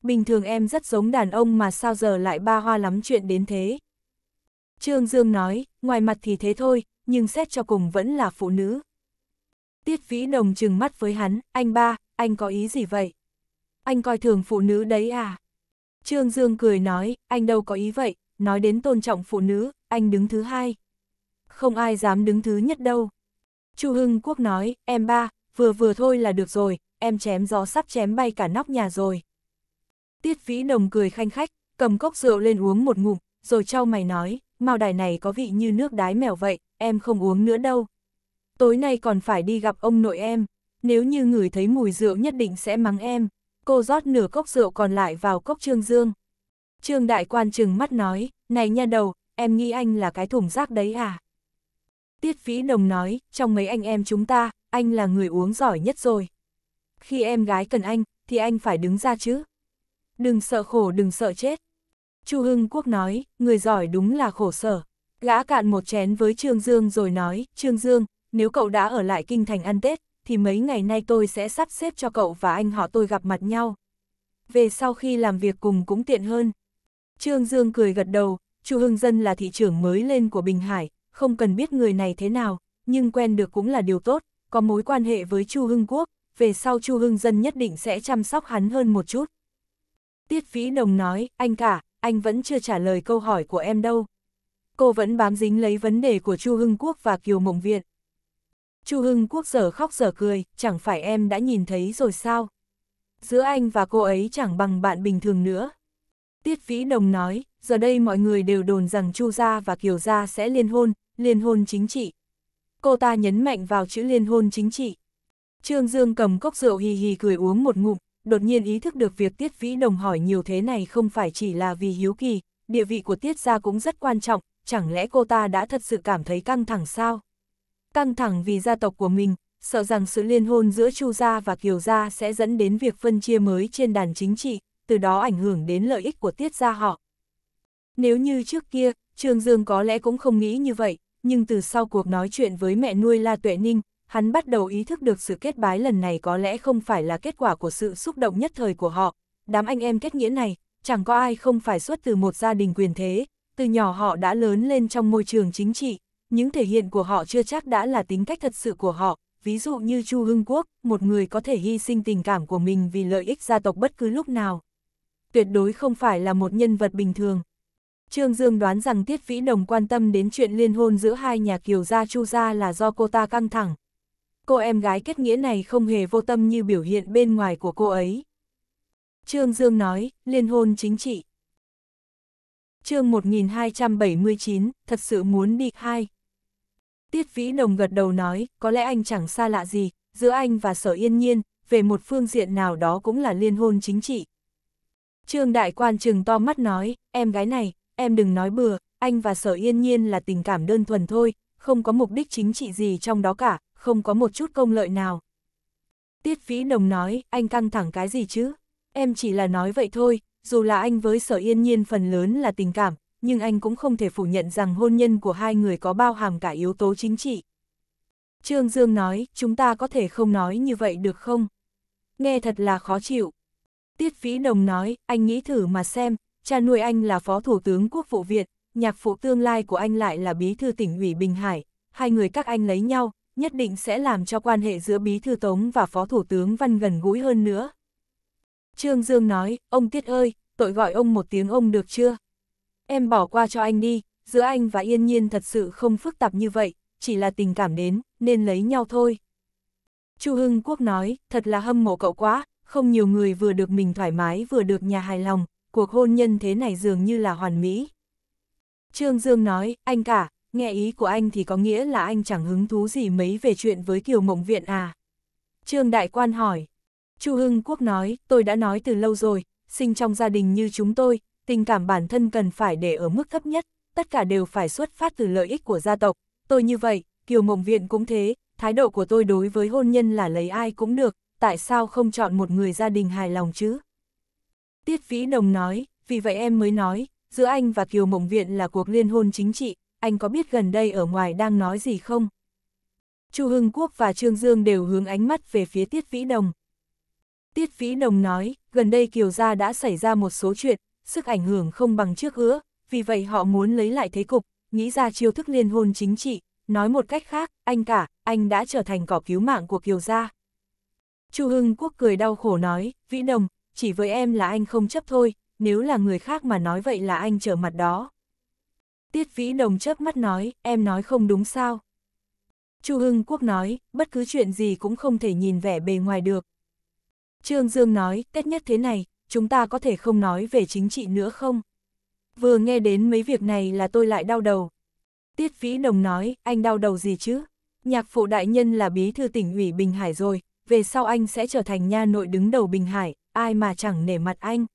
Bình thường em rất giống đàn ông mà sao giờ lại ba hoa lắm chuyện đến thế. Trương Dương nói, ngoài mặt thì thế thôi, nhưng xét cho cùng vẫn là phụ nữ. Tiết Vĩ Nồng trừng mắt với hắn, anh ba, anh có ý gì vậy? Anh coi thường phụ nữ đấy à? Trương Dương cười nói, anh đâu có ý vậy, nói đến tôn trọng phụ nữ, anh đứng thứ hai. Không ai dám đứng thứ nhất đâu. Chu Hưng Quốc nói, em ba, vừa vừa thôi là được rồi, em chém gió sắp chém bay cả nóc nhà rồi. Tiết Vĩ Nồng cười khanh khách, cầm cốc rượu lên uống một ngụm, rồi trao mày nói, mao đài này có vị như nước đái mèo vậy, em không uống nữa đâu, tối nay còn phải đi gặp ông nội em, nếu như người thấy mùi rượu nhất định sẽ mắng em. Cô rót nửa cốc rượu còn lại vào cốc Trương Dương. Trương Đại Quan trừng mắt nói, này nha đầu, em nghĩ anh là cái thùng rác đấy à? Tiết Phí Đồng nói, trong mấy anh em chúng ta, anh là người uống giỏi nhất rồi. Khi em gái cần anh, thì anh phải đứng ra chứ. Đừng sợ khổ đừng sợ chết. Chu Hưng Quốc nói, người giỏi đúng là khổ sở. Gã cạn một chén với Trương Dương rồi nói, Trương Dương, nếu cậu đã ở lại kinh thành ăn Tết, thì mấy ngày nay tôi sẽ sắp xếp cho cậu và anh họ tôi gặp mặt nhau. Về sau khi làm việc cùng cũng tiện hơn. Trương Dương cười gật đầu, Chu Hưng Dân là thị trưởng mới lên của Bình Hải, không cần biết người này thế nào, nhưng quen được cũng là điều tốt, có mối quan hệ với Chu Hưng Quốc, về sau Chu Hưng Dân nhất định sẽ chăm sóc hắn hơn một chút. Tiết Phí Đồng nói, anh cả, anh vẫn chưa trả lời câu hỏi của em đâu. Cô vẫn bám dính lấy vấn đề của Chu Hưng Quốc và Kiều Mộng Viện. Chu Hưng Quốc giờ khóc giờ cười, chẳng phải em đã nhìn thấy rồi sao? Giữa anh và cô ấy chẳng bằng bạn bình thường nữa. Tiết Vĩ Đồng nói, giờ đây mọi người đều đồn rằng Chu Gia và Kiều Gia sẽ liên hôn, liên hôn chính trị. Cô ta nhấn mạnh vào chữ liên hôn chính trị. Trương Dương cầm cốc rượu hì hì cười uống một ngụm, đột nhiên ý thức được việc Tiết Vĩ Đồng hỏi nhiều thế này không phải chỉ là vì hiếu kỳ, địa vị của Tiết Gia cũng rất quan trọng, chẳng lẽ cô ta đã thật sự cảm thấy căng thẳng sao? Căng thẳng vì gia tộc của mình, sợ rằng sự liên hôn giữa Chu Gia và Kiều Gia sẽ dẫn đến việc phân chia mới trên đàn chính trị, từ đó ảnh hưởng đến lợi ích của Tiết Gia họ. Nếu như trước kia, Trương Dương có lẽ cũng không nghĩ như vậy, nhưng từ sau cuộc nói chuyện với mẹ nuôi La Tuệ Ninh, hắn bắt đầu ý thức được sự kết bái lần này có lẽ không phải là kết quả của sự xúc động nhất thời của họ. Đám anh em kết nghĩa này, chẳng có ai không phải xuất từ một gia đình quyền thế, từ nhỏ họ đã lớn lên trong môi trường chính trị, những thể hiện của họ chưa chắc đã là tính cách thật sự của họ, ví dụ như Chu Hưng Quốc, một người có thể hy sinh tình cảm của mình vì lợi ích gia tộc bất cứ lúc nào. Tuyệt đối không phải là một nhân vật bình thường. Trương Dương đoán rằng Tiết Vĩ Đồng quan tâm đến chuyện liên hôn giữa hai nhà kiều gia Chu gia là do cô ta căng thẳng. Cô em gái kết nghĩa này không hề vô tâm như biểu hiện bên ngoài của cô ấy. Trương Dương nói, liên hôn chính trị. chương 1279, thật sự muốn đi hai. Tiết Vĩ Đồng gật đầu nói, có lẽ anh chẳng xa lạ gì, giữa anh và sở yên nhiên, về một phương diện nào đó cũng là liên hôn chính trị. Trương Đại Quan trừng to mắt nói, em gái này, em đừng nói bừa, anh và sở yên nhiên là tình cảm đơn thuần thôi, không có mục đích chính trị gì trong đó cả, không có một chút công lợi nào. Tiết Vĩ Đồng nói, anh căng thẳng cái gì chứ? Em chỉ là nói vậy thôi, dù là anh với sở yên nhiên phần lớn là tình cảm, nhưng anh cũng không thể phủ nhận rằng hôn nhân của hai người có bao hàm cả yếu tố chính trị. Trương Dương nói, chúng ta có thể không nói như vậy được không? Nghe thật là khó chịu. Tiết Vĩ Đồng nói, anh nghĩ thử mà xem, cha nuôi anh là Phó Thủ tướng Quốc vụ Việt, nhạc phụ tương lai của anh lại là Bí thư tỉnh ủy Bình Hải, hai người các anh lấy nhau, nhất định sẽ làm cho quan hệ giữa Bí thư Tống và Phó Thủ tướng Văn gần gũi hơn nữa. Trương Dương nói, ông Tiết ơi, tội gọi ông một tiếng ông được chưa? em bỏ qua cho anh đi, giữa anh và yên nhiên thật sự không phức tạp như vậy, chỉ là tình cảm đến, nên lấy nhau thôi. Chu Hưng Quốc nói, thật là hâm mộ cậu quá, không nhiều người vừa được mình thoải mái vừa được nhà hài lòng, cuộc hôn nhân thế này dường như là hoàn mỹ. Trương Dương nói, anh cả, nghe ý của anh thì có nghĩa là anh chẳng hứng thú gì mấy về chuyện với Kiều Mộng Viện à. Trương Đại Quan hỏi, Chu Hưng Quốc nói, tôi đã nói từ lâu rồi, sinh trong gia đình như chúng tôi, tình cảm bản thân cần phải để ở mức thấp nhất, tất cả đều phải xuất phát từ lợi ích của gia tộc. Tôi như vậy, Kiều Mộng Viện cũng thế, thái độ của tôi đối với hôn nhân là lấy ai cũng được, tại sao không chọn một người gia đình hài lòng chứ? Tiết Vĩ Đồng nói, vì vậy em mới nói, giữa anh và Kiều Mộng Viện là cuộc liên hôn chính trị, anh có biết gần đây ở ngoài đang nói gì không? Chu Hưng Quốc và Trương Dương đều hướng ánh mắt về phía Tiết Vĩ Đồng. Tiết Vĩ Đồng nói, gần đây Kiều Gia đã xảy ra một số chuyện, sức ảnh hưởng không bằng trước hứa, vì vậy họ muốn lấy lại thế cục, nghĩ ra chiêu thức liên hôn chính trị, nói một cách khác, anh cả, anh đã trở thành cỏ cứu mạng của Kiều Gia. Chu Hưng Quốc cười đau khổ nói, Vĩ Đồng, chỉ với em là anh không chấp thôi, nếu là người khác mà nói vậy là anh trở mặt đó. Tiết Vĩ Đồng chớp mắt nói, em nói không đúng sao. Chu Hưng Quốc nói, bất cứ chuyện gì cũng không thể nhìn vẻ bề ngoài được. Trương Dương nói, Tết nhất thế này, chúng ta có thể không nói về chính trị nữa không? Vừa nghe đến mấy việc này là tôi lại đau đầu. Tiết Vĩ Đồng nói, anh đau đầu gì chứ? Nhạc phụ đại nhân là bí thư tỉnh ủy Bình Hải rồi, về sau anh sẽ trở thành nha nội đứng đầu Bình Hải, ai mà chẳng nể mặt anh.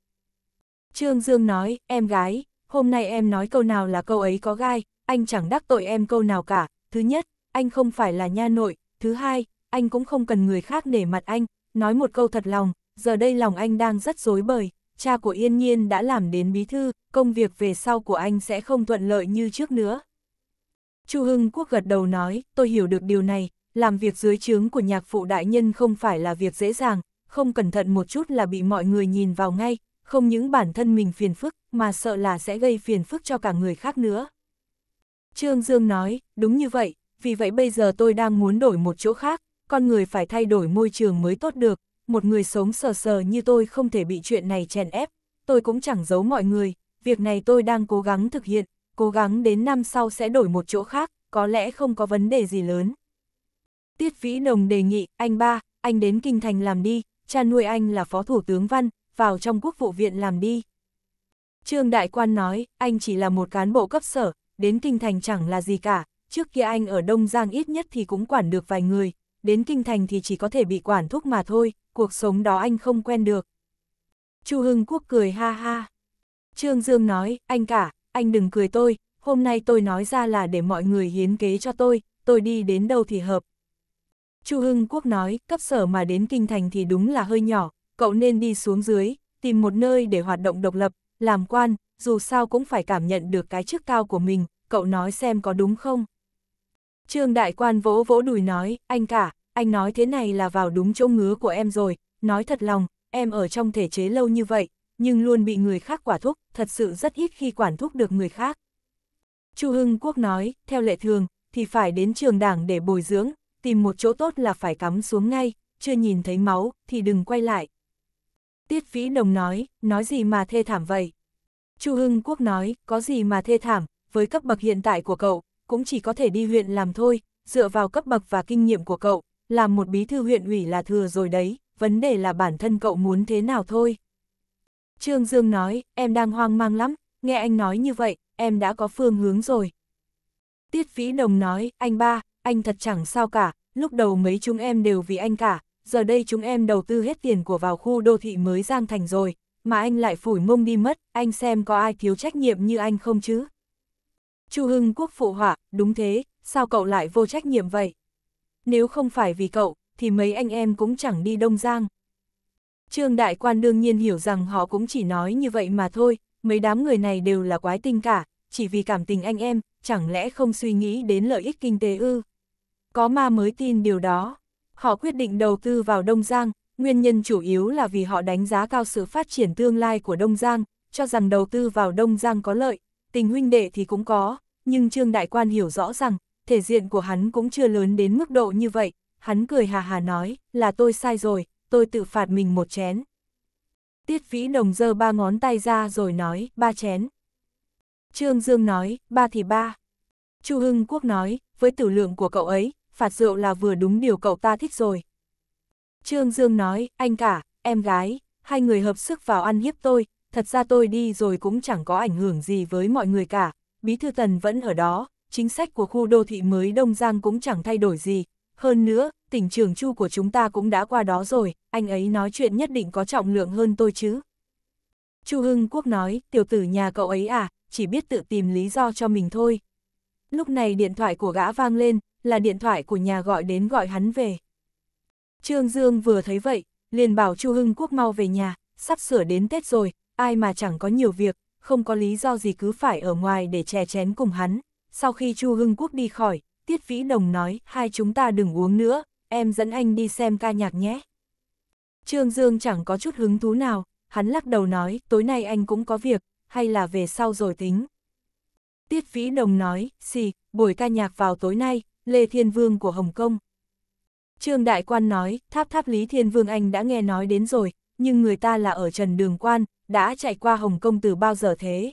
Trương Dương nói, em gái, hôm nay em nói câu nào là câu ấy có gai, anh chẳng đắc tội em câu nào cả. Thứ nhất, anh không phải là nha nội, thứ hai, anh cũng không cần người khác nể mặt anh, nói một câu thật lòng, giờ đây lòng anh đang rất rối bời, cha của Yên Nhiên đã làm đến bí thư, công việc về sau của anh sẽ không thuận lợi như trước nữa. Chu Hưng Quốc gật đầu nói, tôi hiểu được điều này, làm việc dưới trướng của nhạc phụ đại nhân không phải là việc dễ dàng, không cẩn thận một chút là bị mọi người nhìn vào ngay, không những bản thân mình phiền phức, mà sợ là sẽ gây phiền phức cho cả người khác nữa. Trương Dương nói, đúng như vậy, vì vậy bây giờ tôi đang muốn đổi một chỗ khác, con người phải thay đổi môi trường mới tốt được, một người sống sờ sờ như tôi không thể bị chuyện này chèn ép, tôi cũng chẳng giấu mọi người, việc này tôi đang cố gắng thực hiện, cố gắng đến năm sau sẽ đổi một chỗ khác, có lẽ không có vấn đề gì lớn. Tiết Vĩ Đồng đề nghị, anh ba, anh đến Kinh Thành làm đi, cha nuôi anh là Phó Thủ tướng Văn, vào trong quốc vụ viện làm đi. Trương Đại Quan nói, anh chỉ là một cán bộ cấp sở, đến Kinh Thành chẳng là gì cả, trước kia anh ở Đông Giang ít nhất thì cũng quản được vài người, đến kinh thành thì chỉ có thể bị quản thúc mà thôi, cuộc sống đó anh không quen được. Chu Hưng Quốc cười ha ha. Trương Dương nói, anh cả, anh đừng cười tôi, hôm nay tôi nói ra là để mọi người hiến kế cho tôi, tôi đi đến đâu thì hợp. Chu Hưng Quốc nói, cấp sở mà đến kinh thành thì đúng là hơi nhỏ, cậu nên đi xuống dưới, tìm một nơi để hoạt động độc lập, làm quan, dù sao cũng phải cảm nhận được cái chức cao của mình, cậu nói xem có đúng không? Trương Đại Quan vỗ vỗ đùi nói, anh cả, anh nói thế này là vào đúng chỗ ngứa của em rồi, nói thật lòng, em ở trong thể chế lâu như vậy, nhưng luôn bị người khác quả thúc, thật sự rất ít khi quản thúc được người khác. Chu Hưng Quốc nói, theo lệ thường, thì phải đến trường đảng để bồi dưỡng, tìm một chỗ tốt là phải cắm xuống ngay, chưa nhìn thấy máu, thì đừng quay lại. Tiết Vĩ Đồng nói, nói gì mà thê thảm vậy? Chu Hưng Quốc nói, có gì mà thê thảm, với cấp bậc hiện tại của cậu, cũng chỉ có thể đi huyện làm thôi, dựa vào cấp bậc và kinh nghiệm của cậu, làm một bí thư huyện ủy là thừa rồi đấy, vấn đề là bản thân cậu muốn thế nào thôi. Trương Dương nói, em đang hoang mang lắm, nghe anh nói như vậy, em đã có phương hướng rồi. Tiết Vĩ Đồng nói, anh ba, anh thật chẳng sao cả, lúc đầu mấy chúng em đều vì anh cả, giờ đây chúng em đầu tư hết tiền của vào khu đô thị mới Giang Thành rồi, mà anh lại phủi mông đi mất, anh xem có ai thiếu trách nhiệm như anh không chứ? Chu Hưng Quốc phụ họa, đúng thế, sao cậu lại vô trách nhiệm vậy? Nếu không phải vì cậu, thì mấy anh em cũng chẳng đi Đông Giang. Trương Đại Quan đương nhiên hiểu rằng họ cũng chỉ nói như vậy mà thôi, mấy đám người này đều là quái tinh cả, chỉ vì cảm tình anh em, chẳng lẽ không suy nghĩ đến lợi ích kinh tế ư? Có ma mới tin điều đó. Họ quyết định đầu tư vào Đông Giang, nguyên nhân chủ yếu là vì họ đánh giá cao sự phát triển tương lai của Đông Giang, cho rằng đầu tư vào Đông Giang có lợi, tình huynh đệ thì cũng có, nhưng Trương Đại Quan hiểu rõ rằng, thể diện của hắn cũng chưa lớn đến mức độ như vậy, hắn cười hà hà nói, là tôi sai rồi, tôi tự phạt mình một chén. Tiết Vĩ Đồng giơ ba ngón tay ra rồi nói, ba chén. Trương Dương nói, ba thì ba. Chu Hưng Quốc nói, với tử lượng của cậu ấy, phạt rượu là vừa đúng điều cậu ta thích rồi. Trương Dương nói, anh cả, em gái, hai người hợp sức vào ăn hiếp tôi, thật ra tôi đi rồi cũng chẳng có ảnh hưởng gì với mọi người cả, Bí Thư Tần vẫn ở đó, chính sách của khu đô thị mới Đông Giang cũng chẳng thay đổi gì. Hơn nữa, tỉnh trường chu của chúng ta cũng đã qua đó rồi, anh ấy nói chuyện nhất định có trọng lượng hơn tôi chứ. Chu Hưng Quốc nói, tiểu tử nhà cậu ấy à, chỉ biết tự tìm lý do cho mình thôi. Lúc này điện thoại của gã vang lên, là điện thoại của nhà gọi đến gọi hắn về. Trương Dương vừa thấy vậy, liền bảo Chu Hưng Quốc mau về nhà, sắp sửa đến Tết rồi, ai mà chẳng có nhiều việc, không có lý do gì cứ phải ở ngoài để chè chén cùng hắn. Sau khi Chu Hưng Quốc đi khỏi, Tiết Vĩ Đồng nói, hai chúng ta đừng uống nữa, em dẫn anh đi xem ca nhạc nhé. Trương Dương chẳng có chút hứng thú nào, hắn lắc đầu nói, tối nay anh cũng có việc, hay là về sau rồi tính. Tiết Vĩ Đồng nói, xì, buổi ca nhạc vào tối nay, Lê Thiên Vương của Hồng Kông. Trương Đại Quan nói, tháp tháp Lý Thiên Vương anh đã nghe nói đến rồi, nhưng người ta là ở Trần Đường Quan, đã chạy qua Hồng Kông từ bao giờ thế?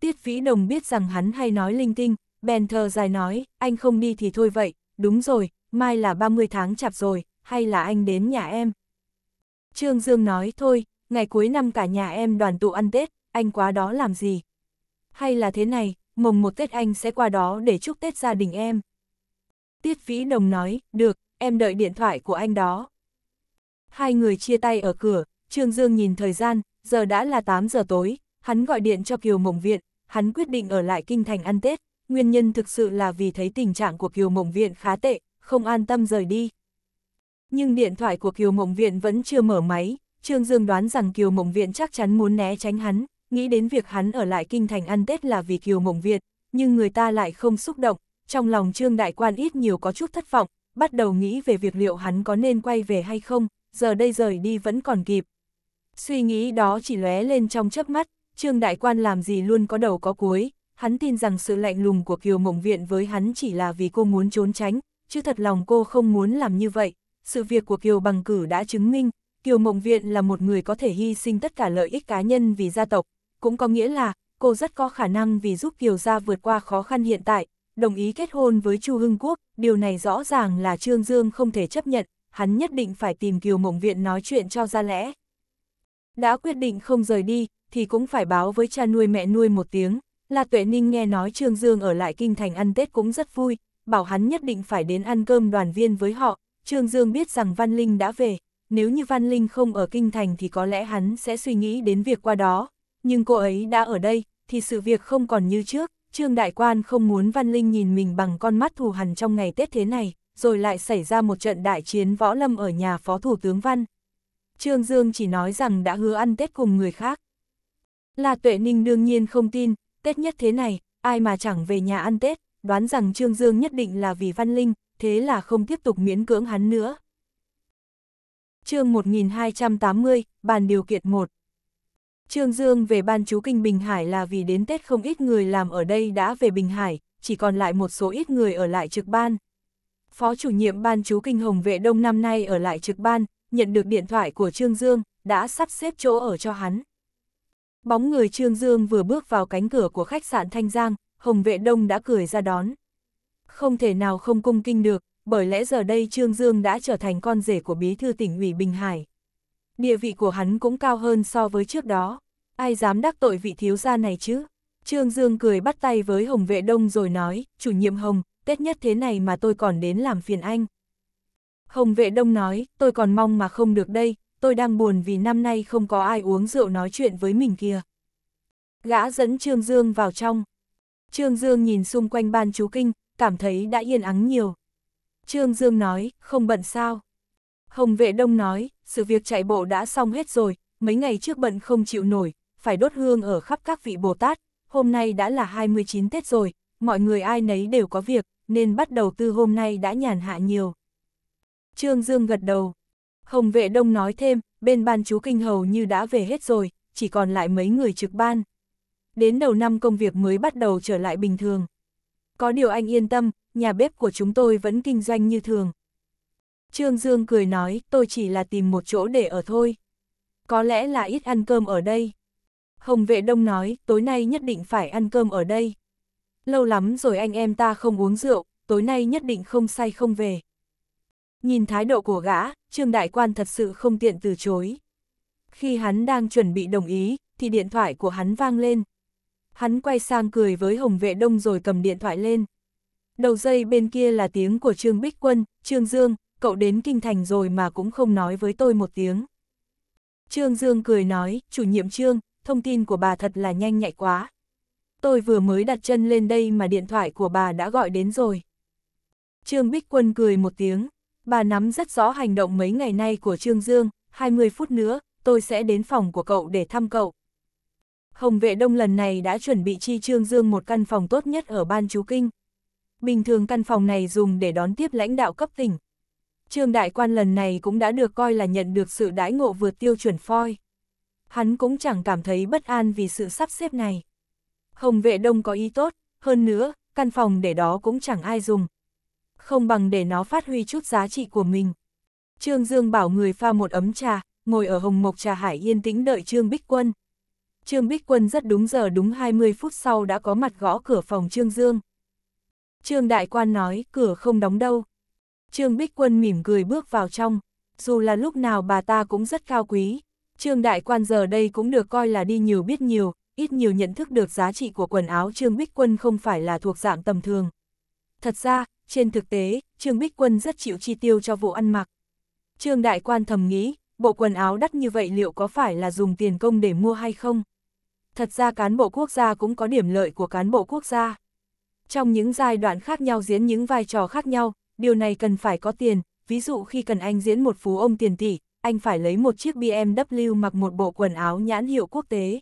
Tiết Vĩ Đồng biết rằng hắn hay nói linh tinh, bèn thờ dài nói, anh không đi thì thôi vậy, đúng rồi, mai là 30 tháng chạp rồi, hay là anh đến nhà em? Trương Dương nói, thôi, ngày cuối năm cả nhà em đoàn tụ ăn Tết, anh quá đó làm gì? Hay là thế này, mồng một Tết anh sẽ qua đó để chúc Tết gia đình em. Tiết Vĩ Đồng nói, được, em đợi điện thoại của anh đó. Hai người chia tay ở cửa, Trương Dương nhìn thời gian, giờ đã là 8 giờ tối, hắn gọi điện cho Kiều Mộng Viện, hắn quyết định ở lại kinh thành ăn Tết, nguyên nhân thực sự là vì thấy tình trạng của Kiều Mộng Viện khá tệ, không an tâm rời đi. Nhưng điện thoại của Kiều Mộng Viện vẫn chưa mở máy, Trương Dương đoán rằng Kiều Mộng Viện chắc chắn muốn né tránh hắn, nghĩ đến việc hắn ở lại kinh thành ăn Tết là vì Kiều Mộng Viện, nhưng người ta lại không xúc động, trong lòng Trương Đại Quan ít nhiều có chút thất vọng, bắt đầu nghĩ về việc liệu hắn có nên quay về hay không, giờ đây rời đi vẫn còn kịp, Suy nghĩ đó chỉ lóe lên trong chớp mắt, Trương Đại Quan làm gì luôn có đầu có cuối, hắn tin rằng sự lạnh lùng của Kiều Mộng Viện với hắn chỉ là vì cô muốn trốn tránh, chứ thật lòng cô không muốn làm như vậy. Sự việc của Kiều Bằng Cử đã chứng minh, Kiều Mộng Viện là một người có thể hy sinh tất cả lợi ích cá nhân vì gia tộc, cũng có nghĩa là cô rất có khả năng vì giúp Kiều gia vượt qua khó khăn hiện tại, đồng ý kết hôn với Chu Hưng Quốc, điều này rõ ràng là Trương Dương không thể chấp nhận, hắn nhất định phải tìm Kiều Mộng Viện nói chuyện cho ra lẽ. Đã quyết định không rời đi, thì cũng phải báo với cha nuôi mẹ nuôi một tiếng. La Tuệ Ninh nghe nói Trương Dương ở lại Kinh Thành ăn Tết cũng rất vui, bảo hắn nhất định phải đến ăn cơm đoàn viên với họ. Trương Dương biết rằng Văn Linh đã về, nếu như Văn Linh không ở Kinh Thành thì có lẽ hắn sẽ suy nghĩ đến việc qua đó. Nhưng cô ấy đã ở đây, thì sự việc không còn như trước. Trương Đại Quan không muốn Văn Linh nhìn mình bằng con mắt thù hằn trong ngày Tết thế này, rồi lại xảy ra một trận đại chiến võ lâm ở nhà Phó Thủ tướng Văn. Trương Dương chỉ nói rằng đã hứa ăn Tết cùng người khác. La tuệ ninh đương nhiên không tin, Tết nhất thế này, ai mà chẳng về nhà ăn Tết, đoán rằng Trương Dương nhất định là vì Văn Linh, thế là không tiếp tục miễn cưỡng hắn nữa. chương 1280, bàn điều kiện 1 Trương Dương về ban chú kinh Bình Hải là vì đến Tết không ít người làm ở đây đã về Bình Hải, chỉ còn lại một số ít người ở lại trực ban. Phó chủ nhiệm ban chú kinh Hồng Vệ Đông năm nay ở lại trực ban, nhận được điện thoại của Trương Dương, đã sắp xếp chỗ ở cho hắn. Bóng người Trương Dương vừa bước vào cánh cửa của khách sạn Thanh Giang, Hồng Vệ Đông đã cười ra đón. Không thể nào không cung kinh được, bởi lẽ giờ đây Trương Dương đã trở thành con rể của bí thư tỉnh ủy Bình Hải. Địa vị của hắn cũng cao hơn so với trước đó. Ai dám đắc tội vị thiếu gia này chứ? Trương Dương cười bắt tay với Hồng Vệ Đông rồi nói, chủ nhiệm Hồng, Tết nhất thế này mà tôi còn đến làm phiền anh. Hồng vệ đông nói, tôi còn mong mà không được đây, tôi đang buồn vì năm nay không có ai uống rượu nói chuyện với mình kia. Gã dẫn Trương Dương vào trong. Trương Dương nhìn xung quanh ban chú kinh, cảm thấy đã yên ắng nhiều. Trương Dương nói, không bận sao. Hồng vệ đông nói, sự việc chạy bộ đã xong hết rồi, mấy ngày trước bận không chịu nổi, phải đốt hương ở khắp các vị Bồ Tát, hôm nay đã là 29 Tết rồi, mọi người ai nấy đều có việc, nên bắt đầu từ hôm nay đã nhàn hạ nhiều. Trương Dương gật đầu. Hồng vệ đông nói thêm, bên ban chú kinh hầu như đã về hết rồi, chỉ còn lại mấy người trực ban. Đến đầu năm công việc mới bắt đầu trở lại bình thường. Có điều anh yên tâm, nhà bếp của chúng tôi vẫn kinh doanh như thường. Trương Dương cười nói, tôi chỉ là tìm một chỗ để ở thôi. Có lẽ là ít ăn cơm ở đây. Hồng vệ đông nói, tối nay nhất định phải ăn cơm ở đây. Lâu lắm rồi anh em ta không uống rượu, tối nay nhất định không say không về. Nhìn thái độ của gã, Trương Đại Quan thật sự không tiện từ chối. Khi hắn đang chuẩn bị đồng ý, thì điện thoại của hắn vang lên. Hắn quay sang cười với Hồng Vệ Đông rồi cầm điện thoại lên. Đầu dây bên kia là tiếng của Trương Bích Quân, Trương Dương, cậu đến Kinh Thành rồi mà cũng không nói với tôi một tiếng. Trương Dương cười nói, chủ nhiệm Trương, thông tin của bà thật là nhanh nhạy quá. Tôi vừa mới đặt chân lên đây mà điện thoại của bà đã gọi đến rồi. Trương Bích Quân cười một tiếng, bà nắm rất rõ hành động mấy ngày nay của Trương Dương, 20 phút nữa, tôi sẽ đến phòng của cậu để thăm cậu. Hồng vệ đông lần này đã chuẩn bị chi Trương Dương một căn phòng tốt nhất ở Ban Chú Kinh. Bình thường căn phòng này dùng để đón tiếp lãnh đạo cấp tỉnh. Trương Đại Quan lần này cũng đã được coi là nhận được sự đãi ngộ vượt tiêu chuẩn phoi. Hắn cũng chẳng cảm thấy bất an vì sự sắp xếp này. Hồng vệ đông có ý tốt, hơn nữa, căn phòng để đó cũng chẳng ai dùng, không bằng để nó phát huy chút giá trị của mình. Trương Dương bảo người pha một ấm trà, ngồi ở Hồng Mộc Trà Hải yên tĩnh đợi Trương Bích Quân. Trương Bích Quân rất đúng giờ đúng 20 phút sau đã có mặt gõ cửa phòng Trương Dương. Trương Đại Quan nói cửa không đóng đâu. Trương Bích Quân mỉm cười bước vào trong, dù là lúc nào bà ta cũng rất cao quý. Trương Đại Quan giờ đây cũng được coi là đi nhiều biết nhiều, ít nhiều nhận thức được giá trị của quần áo Trương Bích Quân không phải là thuộc dạng tầm thường. Thật ra, trên thực tế, Trương Bích Quân rất chịu chi tiêu cho vụ ăn mặc. Trương Đại Quan thầm nghĩ, bộ quần áo đắt như vậy liệu có phải là dùng tiền công để mua hay không? Thật ra cán bộ quốc gia cũng có điểm lợi của cán bộ quốc gia. Trong những giai đoạn khác nhau diễn những vai trò khác nhau, điều này cần phải có tiền, ví dụ khi cần anh diễn một phú ông tiền tỷ, anh phải lấy một chiếc BMW mặc một bộ quần áo nhãn hiệu quốc tế.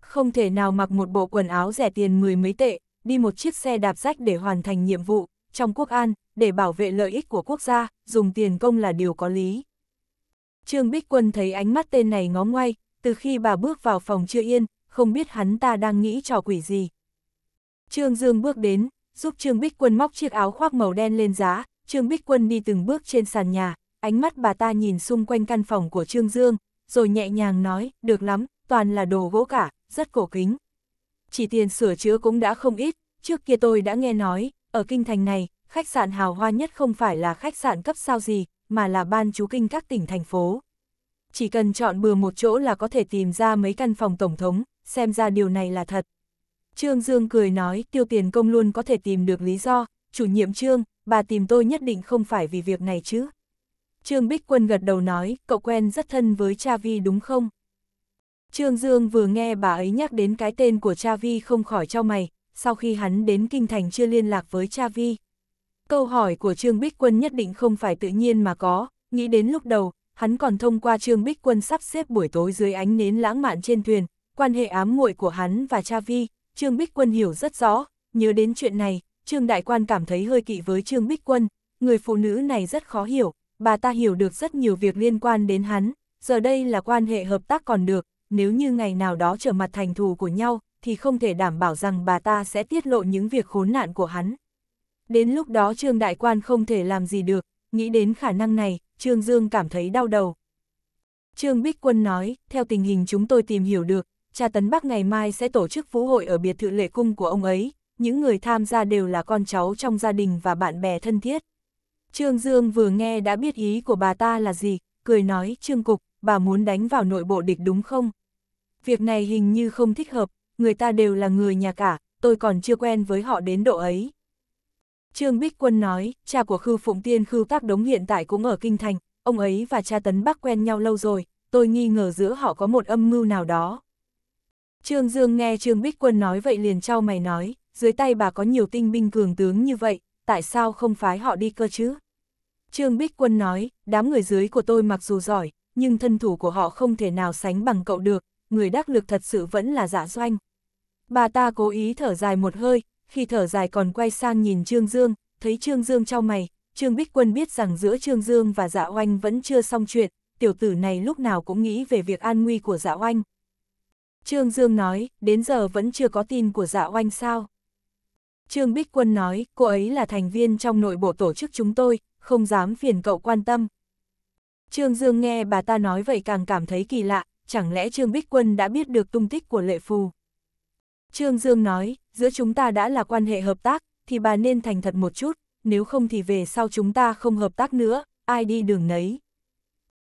Không thể nào mặc một bộ quần áo rẻ tiền mười mấy tệ, đi một chiếc xe đạp rách để hoàn thành nhiệm vụ, trong quốc an, để bảo vệ lợi ích của quốc gia, dùng tiền công là điều có lý. Trương Bích Quân thấy ánh mắt tên này ngó ngoay, từ khi bà bước vào phòng chưa yên, không biết hắn ta đang nghĩ trò quỷ gì. Trương Dương bước đến, giúp Trương Bích Quân móc chiếc áo khoác màu đen lên giá, Trương Bích Quân đi từng bước trên sàn nhà, ánh mắt bà ta nhìn xung quanh căn phòng của Trương Dương, rồi nhẹ nhàng nói, được lắm, toàn là đồ gỗ cả, rất cổ kính chỉ tiền sửa chữa cũng đã không ít, trước kia tôi đã nghe nói, ở kinh thành này, khách sạn hào hoa nhất không phải là khách sạn cấp sao gì, mà là ban chú kinh các tỉnh thành phố. Chỉ cần chọn bừa một chỗ là có thể tìm ra mấy căn phòng tổng thống, xem ra điều này là thật. Trương Dương cười nói, tiêu tiền công luôn có thể tìm được lý do, chủ nhiệm Trương, bà tìm tôi nhất định không phải vì việc này chứ. Trương Bích Quân gật đầu nói, cậu quen rất thân với cha vi đúng không? Trương Dương vừa nghe bà ấy nhắc đến cái tên của cha Vi không khỏi cho mày, sau khi hắn đến Kinh Thành chưa liên lạc với cha Vi. Câu hỏi của Trương Bích Quân nhất định không phải tự nhiên mà có, nghĩ đến lúc đầu, hắn còn thông qua Trương Bích Quân sắp xếp buổi tối dưới ánh nến lãng mạn trên thuyền, quan hệ ám muội của hắn và cha Vi, Trương Bích Quân hiểu rất rõ, nhớ đến chuyện này, Trương Đại Quan cảm thấy hơi kỵ với Trương Bích Quân, người phụ nữ này rất khó hiểu, bà ta hiểu được rất nhiều việc liên quan đến hắn, giờ đây là quan hệ hợp tác còn được, nếu như ngày nào đó trở mặt thành thù của nhau, thì không thể đảm bảo rằng bà ta sẽ tiết lộ những việc khốn nạn của hắn. Đến lúc đó Trương Đại Quan không thể làm gì được, nghĩ đến khả năng này, Trương Dương cảm thấy đau đầu. Trương Bích Quân nói, theo tình hình chúng tôi tìm hiểu được, cha Tấn Bắc ngày mai sẽ tổ chức vũ hội ở biệt thự lệ cung của ông ấy, những người tham gia đều là con cháu trong gia đình và bạn bè thân thiết. Trương Dương vừa nghe đã biết ý của bà ta là gì, cười nói, Trương Cục, bà muốn đánh vào nội bộ địch đúng không? việc này hình như không thích hợp, người ta đều là người nhà cả, tôi còn chưa quen với họ đến độ ấy. Trương Bích Quân nói, cha của Khư Phụng Tiên Khư Tác Đống hiện tại cũng ở Kinh Thành, ông ấy và cha Tấn Bắc quen nhau lâu rồi, tôi nghi ngờ giữa họ có một âm mưu nào đó. Trương Dương nghe Trương Bích Quân nói vậy liền trao mày nói, dưới tay bà có nhiều tinh binh cường tướng như vậy, tại sao không phái họ đi cơ chứ? Trương Bích Quân nói, đám người dưới của tôi mặc dù giỏi, nhưng thân thủ của họ không thể nào sánh bằng cậu được, người đắc lực thật sự vẫn là dạ doanh. Bà ta cố ý thở dài một hơi, khi thở dài còn quay sang nhìn Trương Dương, thấy Trương Dương trao mày, Trương Bích Quân biết rằng giữa Trương Dương và dạ oanh vẫn chưa xong chuyện, tiểu tử này lúc nào cũng nghĩ về việc an nguy của dạ oanh. Trương Dương nói, đến giờ vẫn chưa có tin của dạ oanh sao. Trương Bích Quân nói, cô ấy là thành viên trong nội bộ tổ chức chúng tôi, không dám phiền cậu quan tâm. Trương Dương nghe bà ta nói vậy càng cảm thấy kỳ lạ, chẳng lẽ Trương Bích Quân đã biết được tung tích của lệ phù? Trương Dương nói, giữa chúng ta đã là quan hệ hợp tác, thì bà nên thành thật một chút, nếu không thì về sau chúng ta không hợp tác nữa, ai đi đường nấy.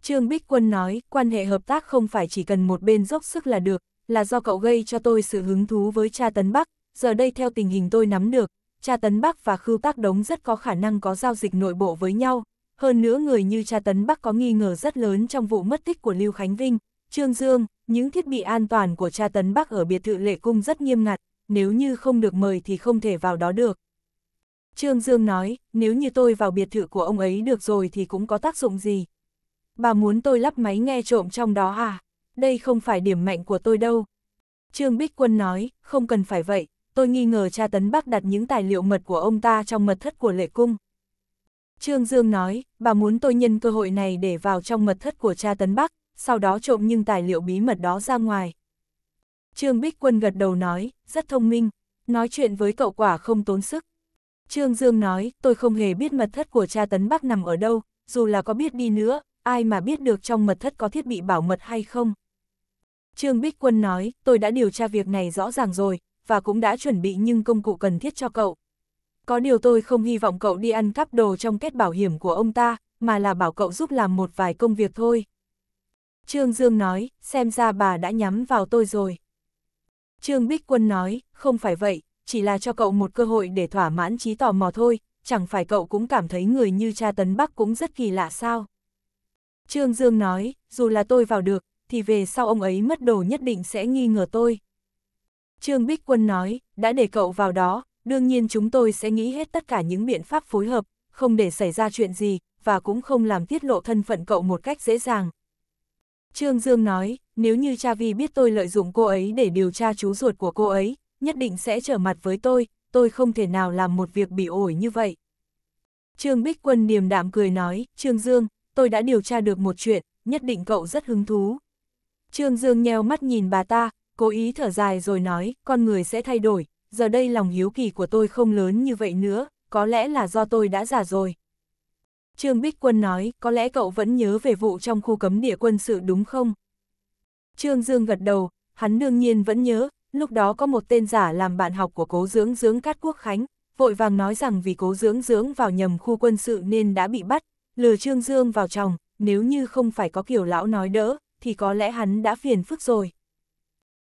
Trương Bích Quân nói, quan hệ hợp tác không phải chỉ cần một bên dốc sức là được, là do cậu gây cho tôi sự hứng thú với cha Tấn Bắc, giờ đây theo tình hình tôi nắm được, cha Tấn Bắc và khư Tác Đống rất có khả năng có giao dịch nội bộ với nhau, hơn nữa người như cha Tấn Bắc có nghi ngờ rất lớn trong vụ mất tích của Lưu Khánh Vinh, Trương Dương, những thiết bị an toàn của cha Tấn Bắc ở biệt thự lệ cung rất nghiêm ngặt, nếu như không được mời thì không thể vào đó được. Trương Dương nói, nếu như tôi vào biệt thự của ông ấy được rồi thì cũng có tác dụng gì. Bà muốn tôi lắp máy nghe trộm trong đó à? Đây không phải điểm mạnh của tôi đâu. Trương Bích Quân nói, không cần phải vậy, tôi nghi ngờ cha Tấn Bắc đặt những tài liệu mật của ông ta trong mật thất của lệ cung. Trương Dương nói, bà muốn tôi nhân cơ hội này để vào trong mật thất của cha Tấn Bắc, sau đó trộm những tài liệu bí mật đó ra ngoài. Trương Bích Quân gật đầu nói, rất thông minh, nói chuyện với cậu quả không tốn sức. Trương Dương nói, tôi không hề biết mật thất của cha Tấn Bắc nằm ở đâu, dù là có biết đi nữa, ai mà biết được trong mật thất có thiết bị bảo mật hay không. Trương Bích Quân nói, tôi đã điều tra việc này rõ ràng rồi, và cũng đã chuẩn bị những công cụ cần thiết cho cậu. Có điều tôi không hy vọng cậu đi ăn cắp đồ trong kết bảo hiểm của ông ta, mà là bảo cậu giúp làm một vài công việc thôi. Trương Dương nói, xem ra bà đã nhắm vào tôi rồi. Trương Bích Quân nói, không phải vậy, chỉ là cho cậu một cơ hội để thỏa mãn trí tò mò thôi, chẳng phải cậu cũng cảm thấy người như cha Tấn Bắc cũng rất kỳ lạ sao. Trương Dương nói, dù là tôi vào được, thì về sau ông ấy mất đồ nhất định sẽ nghi ngờ tôi. Trương Bích Quân nói, đã để cậu vào đó, đương nhiên chúng tôi sẽ nghĩ hết tất cả những biện pháp phối hợp, không để xảy ra chuyện gì, và cũng không làm tiết lộ thân phận cậu một cách dễ dàng. Trương Dương nói, nếu như cha vi biết tôi lợi dụng cô ấy để điều tra chú ruột của cô ấy, nhất định sẽ trở mặt với tôi, tôi không thể nào làm một việc bị ổi như vậy. Trương Bích Quân điềm đạm cười nói, Trương Dương, tôi đã điều tra được một chuyện, nhất định cậu rất hứng thú. Trương Dương nheo mắt nhìn bà ta, cố ý thở dài rồi nói, con người sẽ thay đổi, giờ đây lòng hiếu kỳ của tôi không lớn như vậy nữa, có lẽ là do tôi đã già rồi, Trương Bích Quân nói, có lẽ cậu vẫn nhớ về vụ trong khu cấm địa quân sự đúng không? Trương Dương gật đầu, hắn đương nhiên vẫn nhớ, lúc đó có một tên giả làm bạn học của cố dưỡng dưỡng cát quốc khánh, vội vàng nói rằng vì cố dưỡng dưỡng vào nhầm khu quân sự nên đã bị bắt, lừa Trương Dương vào chồng, nếu như không phải có kiểu lão nói đỡ, thì có lẽ hắn đã phiền phức rồi.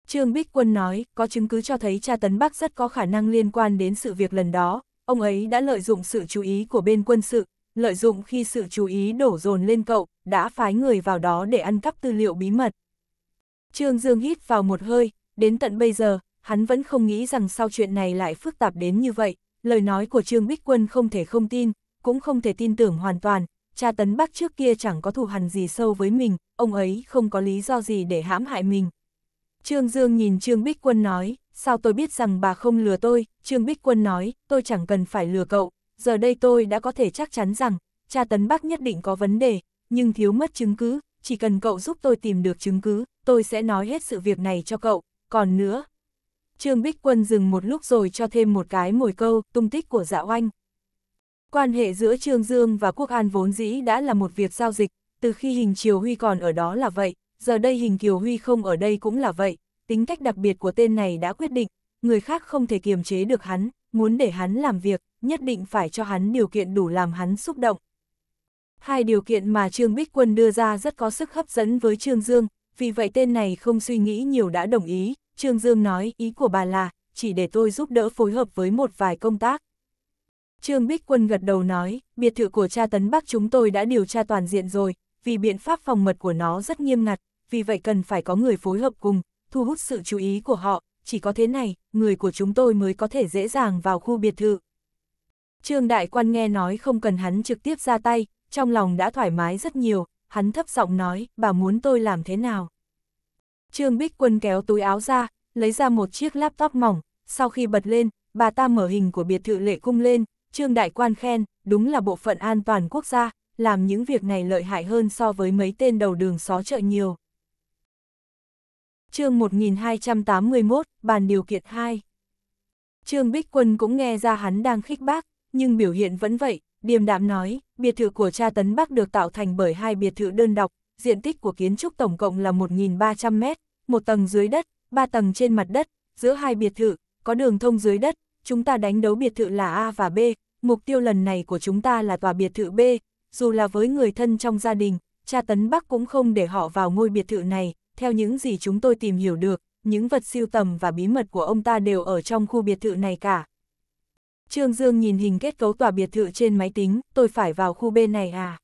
Trương Bích Quân nói, có chứng cứ cho thấy cha Tấn Bắc rất có khả năng liên quan đến sự việc lần đó, ông ấy đã lợi dụng sự chú ý của bên quân sự, lợi dụng khi sự chú ý đổ dồn lên cậu, đã phái người vào đó để ăn cắp tư liệu bí mật. Trương Dương hít vào một hơi, đến tận bây giờ, hắn vẫn không nghĩ rằng sau chuyện này lại phức tạp đến như vậy, lời nói của Trương Bích Quân không thể không tin, cũng không thể tin tưởng hoàn toàn, cha tấn bắc trước kia chẳng có thù hằn gì sâu với mình, ông ấy không có lý do gì để hãm hại mình. Trương Dương nhìn Trương Bích Quân nói, sao tôi biết rằng bà không lừa tôi, Trương Bích Quân nói, tôi chẳng cần phải lừa cậu, giờ đây tôi đã có thể chắc chắn rằng, cha Tấn bác nhất định có vấn đề, nhưng thiếu mất chứng cứ, chỉ cần cậu giúp tôi tìm được chứng cứ, tôi sẽ nói hết sự việc này cho cậu, còn nữa. Trương Bích Quân dừng một lúc rồi cho thêm một cái mồi câu, tung tích của dạ oanh. Quan hệ giữa Trương Dương và Quốc An vốn dĩ đã là một việc giao dịch, từ khi hình Triều Huy còn ở đó là vậy, giờ đây hình Kiều Huy không ở đây cũng là vậy, tính cách đặc biệt của tên này đã quyết định, người khác không thể kiềm chế được hắn, muốn để hắn làm việc, nhất định phải cho hắn điều kiện đủ làm hắn xúc động. Hai điều kiện mà Trương Bích Quân đưa ra rất có sức hấp dẫn với Trương Dương, vì vậy tên này không suy nghĩ nhiều đã đồng ý, Trương Dương nói ý của bà là, chỉ để tôi giúp đỡ phối hợp với một vài công tác. Trương Bích Quân gật đầu nói, biệt thự của cha Tấn Bắc chúng tôi đã điều tra toàn diện rồi, vì biện pháp phòng mật của nó rất nghiêm ngặt, vì vậy cần phải có người phối hợp cùng, thu hút sự chú ý của họ, chỉ có thế này, người của chúng tôi mới có thể dễ dàng vào khu biệt thự. Trương Đại Quan nghe nói không cần hắn trực tiếp ra tay, trong lòng đã thoải mái rất nhiều, hắn thấp giọng nói, bà muốn tôi làm thế nào. Trương Bích Quân kéo túi áo ra, lấy ra một chiếc laptop mỏng, sau khi bật lên, bà ta mở hình của biệt thự lệ cung lên, Trương Đại Quan khen, đúng là bộ phận an toàn quốc gia, làm những việc này lợi hại hơn so với mấy tên đầu đường xó chợ nhiều chương 1281, bàn điều kiện 2. Trương Bích Quân cũng nghe ra hắn đang khích bác, nhưng biểu hiện vẫn vậy, điềm đạm nói, biệt thự của cha Tấn bác được tạo thành bởi hai biệt thự đơn độc, diện tích của kiến trúc tổng cộng là 1.300 mét, một tầng dưới đất, ba tầng trên mặt đất, giữa hai biệt thự, có đường thông dưới đất, chúng ta đánh đấu biệt thự là A và B, mục tiêu lần này của chúng ta là tòa biệt thự B, dù là với người thân trong gia đình, cha Tấn bác cũng không để họ vào ngôi biệt thự này, theo những gì chúng tôi tìm hiểu được, những vật siêu tầm và bí mật của ông ta đều ở trong khu biệt thự này cả. Trương Dương nhìn hình kết cấu tòa biệt thự trên máy tính, tôi phải vào khu B này à?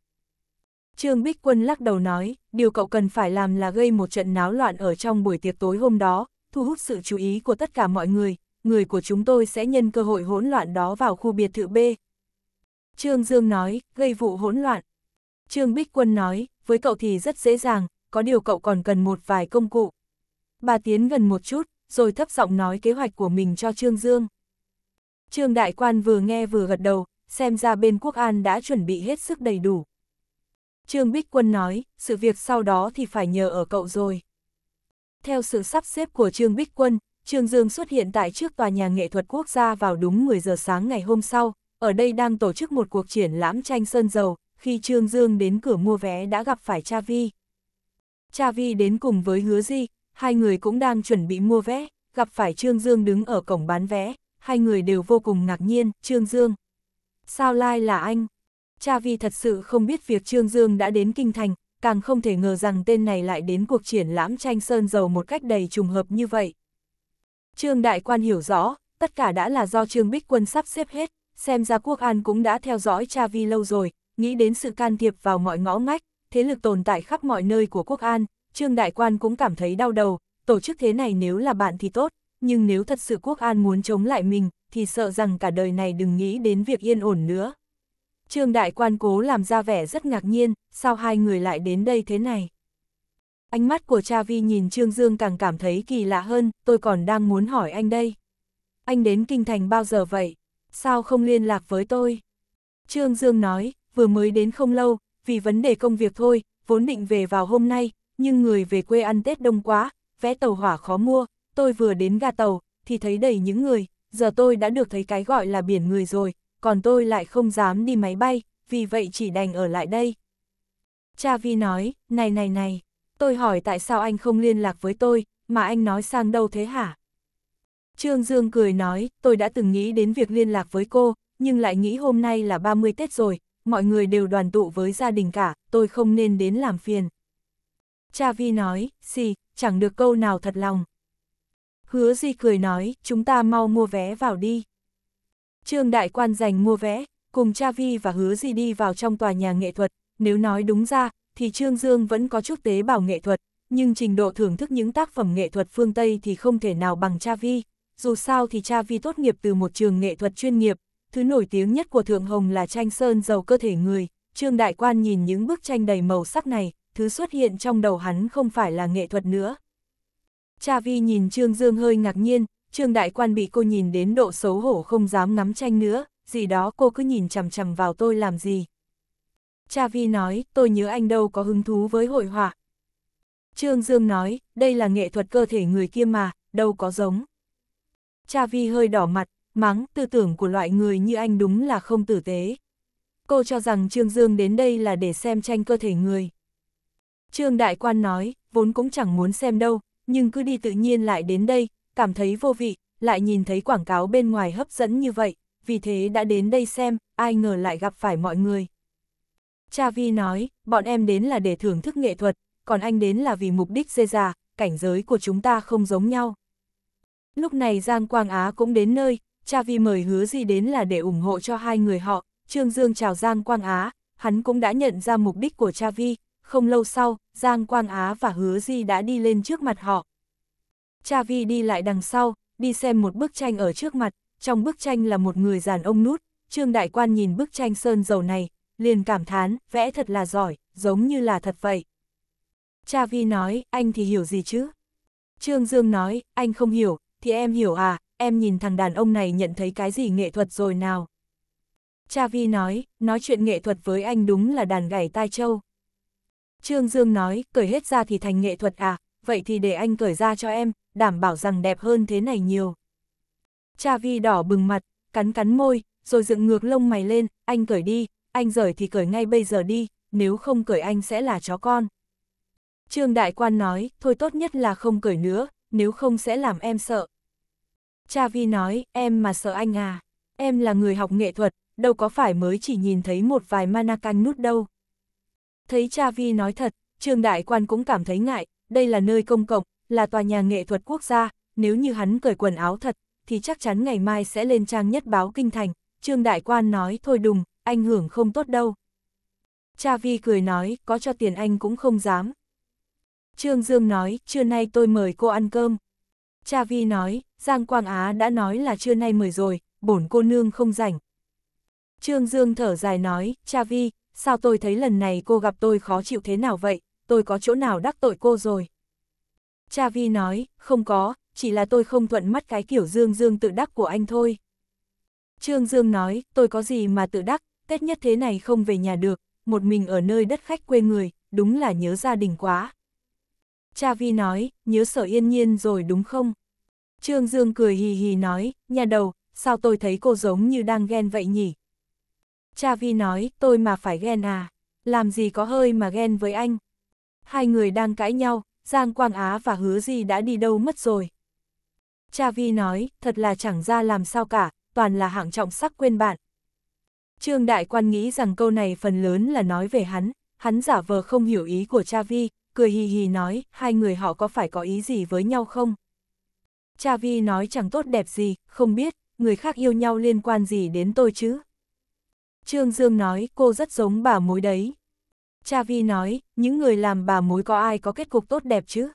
Trương Bích Quân lắc đầu nói, điều cậu cần phải làm là gây một trận náo loạn ở trong buổi tiệc tối hôm đó, thu hút sự chú ý của tất cả mọi người, người của chúng tôi sẽ nhân cơ hội hỗn loạn đó vào khu biệt thự B. Trương Dương nói, gây vụ hỗn loạn. Trương Bích Quân nói, với cậu thì rất dễ dàng, có điều cậu còn cần một vài công cụ. Bà tiến gần một chút, rồi thấp giọng nói kế hoạch của mình cho Trương Dương. Trương Đại Quan vừa nghe vừa gật đầu, xem ra bên Quốc An đã chuẩn bị hết sức đầy đủ. Trương Bích Quân nói, sự việc sau đó thì phải nhờ ở cậu rồi. Theo sự sắp xếp của Trương Bích Quân, Trương Dương xuất hiện tại trước tòa nhà nghệ thuật quốc gia vào đúng 10 giờ sáng ngày hôm sau, ở đây đang tổ chức một cuộc triển lãm tranh sơn dầu, khi Trương Dương đến cửa mua vé đã gặp phải Cha Vi. Cha Vi đến cùng với hứa di, hai người cũng đang chuẩn bị mua vé, gặp phải Trương Dương đứng ở cổng bán vé, hai người đều vô cùng ngạc nhiên, Trương Dương. Sao lai là anh? Cha Vi thật sự không biết việc Trương Dương đã đến Kinh Thành, càng không thể ngờ rằng tên này lại đến cuộc triển lãm tranh sơn dầu một cách đầy trùng hợp như vậy. Trương Đại Quan hiểu rõ, tất cả đã là do Trương Bích Quân sắp xếp hết, xem ra Quốc An cũng đã theo dõi Cha Vi lâu rồi, nghĩ đến sự can thiệp vào mọi ngõ ngách, thế lực tồn tại khắp mọi nơi của quốc an, Trương Đại Quan cũng cảm thấy đau đầu, tổ chức thế này nếu là bạn thì tốt, nhưng nếu thật sự quốc an muốn chống lại mình, thì sợ rằng cả đời này đừng nghĩ đến việc yên ổn nữa. Trương Đại Quan cố làm ra vẻ rất ngạc nhiên, sao hai người lại đến đây thế này? Ánh mắt của cha Vi nhìn Trương Dương càng cảm thấy kỳ lạ hơn, tôi còn đang muốn hỏi anh đây. Anh đến Kinh Thành bao giờ vậy? Sao không liên lạc với tôi? Trương Dương nói, vừa mới đến không lâu, vì vấn đề công việc thôi, vốn định về vào hôm nay, nhưng người về quê ăn Tết đông quá, vé tàu hỏa khó mua, tôi vừa đến ga tàu, thì thấy đầy những người, giờ tôi đã được thấy cái gọi là biển người rồi, còn tôi lại không dám đi máy bay, vì vậy chỉ đành ở lại đây. Cha Vi nói, này này này, tôi hỏi tại sao anh không liên lạc với tôi, mà anh nói sang đâu thế hả? Trương Dương cười nói, tôi đã từng nghĩ đến việc liên lạc với cô, nhưng lại nghĩ hôm nay là 30 Tết rồi, mọi người đều đoàn tụ với gia đình cả, tôi không nên đến làm phiền. Cha Vi nói, xì, chẳng được câu nào thật lòng. Hứa Di cười nói, chúng ta mau mua vé vào đi. Trương Đại Quan giành mua vé, cùng Cha Vi và Hứa Di đi vào trong tòa nhà nghệ thuật. Nếu nói đúng ra, thì Trương Dương vẫn có chút tế bào nghệ thuật, nhưng trình độ thưởng thức những tác phẩm nghệ thuật phương Tây thì không thể nào bằng Cha Vi. Dù sao thì Cha Vi tốt nghiệp từ một trường nghệ thuật chuyên nghiệp, thứ nổi tiếng nhất của Thượng Hồng là tranh sơn dầu cơ thể người. Trương Đại Quan nhìn những bức tranh đầy màu sắc này, thứ xuất hiện trong đầu hắn không phải là nghệ thuật nữa. Cha Vi nhìn Trương Dương hơi ngạc nhiên, Trương Đại Quan bị cô nhìn đến độ xấu hổ không dám ngắm tranh nữa, gì đó cô cứ nhìn chằm chằm vào tôi làm gì. Cha Vi nói, tôi nhớ anh đâu có hứng thú với hội họa. Trương Dương nói, đây là nghệ thuật cơ thể người kia mà, đâu có giống. Cha Vi hơi đỏ mặt, mắng, tư tưởng của loại người như anh đúng là không tử tế. Cô cho rằng Trương Dương đến đây là để xem tranh cơ thể người. Trương Đại Quan nói, vốn cũng chẳng muốn xem đâu, nhưng cứ đi tự nhiên lại đến đây, cảm thấy vô vị, lại nhìn thấy quảng cáo bên ngoài hấp dẫn như vậy, vì thế đã đến đây xem, ai ngờ lại gặp phải mọi người. Cha Vi nói, bọn em đến là để thưởng thức nghệ thuật, còn anh đến là vì mục đích dê già, cảnh giới của chúng ta không giống nhau. Lúc này Giang Quang Á cũng đến nơi, cha vi mời hứa gì đến là để ủng hộ cho hai người họ, Trương Dương chào Giang Quang Á, hắn cũng đã nhận ra mục đích của cha vi, không lâu sau, Giang Quang Á và hứa Di đã đi lên trước mặt họ. Cha vi đi lại đằng sau, đi xem một bức tranh ở trước mặt, trong bức tranh là một người giàn ông nút, Trương Đại Quan nhìn bức tranh sơn dầu này, liền cảm thán, vẽ thật là giỏi, giống như là thật vậy. Cha Vi nói, anh thì hiểu gì chứ? Trương Dương nói, anh không hiểu, thì em hiểu à, em nhìn thằng đàn ông này nhận thấy cái gì nghệ thuật rồi nào. Cha Vi nói, nói chuyện nghệ thuật với anh đúng là đàn gảy tai châu. Trương Dương nói, cởi hết ra thì thành nghệ thuật à, vậy thì để anh cởi ra cho em, đảm bảo rằng đẹp hơn thế này nhiều. Cha Vi đỏ bừng mặt, cắn cắn môi, rồi dựng ngược lông mày lên, anh cởi đi, anh rời thì cởi ngay bây giờ đi, nếu không cởi anh sẽ là chó con. Trương Đại Quan nói, thôi tốt nhất là không cởi nữa, nếu không sẽ làm em sợ. Cha Vi nói, em mà sợ anh à, em là người học nghệ thuật, đâu có phải mới chỉ nhìn thấy một vài mana canh nút đâu. Thấy Cha Vi nói thật, Trương Đại Quan cũng cảm thấy ngại, đây là nơi công cộng, là tòa nhà nghệ thuật quốc gia, nếu như hắn cởi quần áo thật, thì chắc chắn ngày mai sẽ lên trang nhất báo kinh thành. Trương Đại Quan nói thôi đùng, anh hưởng không tốt đâu. Cha Vi cười nói, có cho tiền anh cũng không dám. Trương Dương nói, trưa nay tôi mời cô ăn cơm. Cha Vi nói, Giang Quang Á đã nói là trưa nay mời rồi, bổn cô nương không rảnh. Trương Dương thở dài nói, Cha Vi, sao tôi thấy lần này cô gặp tôi khó chịu thế nào vậy, tôi có chỗ nào đắc tội cô rồi. Cha Vi nói, không có, chỉ là tôi không thuận mắt cái kiểu Dương Dương tự đắc của anh thôi. Trương Dương nói, tôi có gì mà tự đắc, Tết nhất thế này không về nhà được, một mình ở nơi đất khách quê người, đúng là nhớ gia đình quá. Cha Vi nói, nhớ sở yên nhiên rồi đúng không? Trương Dương cười hì hì nói, nhà đầu, sao tôi thấy cô giống như đang ghen vậy nhỉ? Cha Vi nói, tôi mà phải ghen à? Làm gì có hơi mà ghen với anh? Hai người đang cãi nhau, Giang Quang Á và Hứa Di đã đi đâu mất rồi. Cha Vi nói, thật là chẳng ra làm sao cả, toàn là hạng trọng sắc quên bạn. Trương Đại Quan nghĩ rằng câu này phần lớn là nói về hắn, hắn giả vờ không hiểu ý của Cha Vi, cười hì hì nói, hai người họ có phải có ý gì với nhau không? Cha Vi nói chẳng tốt đẹp gì, không biết, người khác yêu nhau liên quan gì đến tôi chứ? Trương Dương nói, cô rất giống bà mối đấy. Cha Vi nói, những người làm bà mối có ai có kết cục tốt đẹp chứ?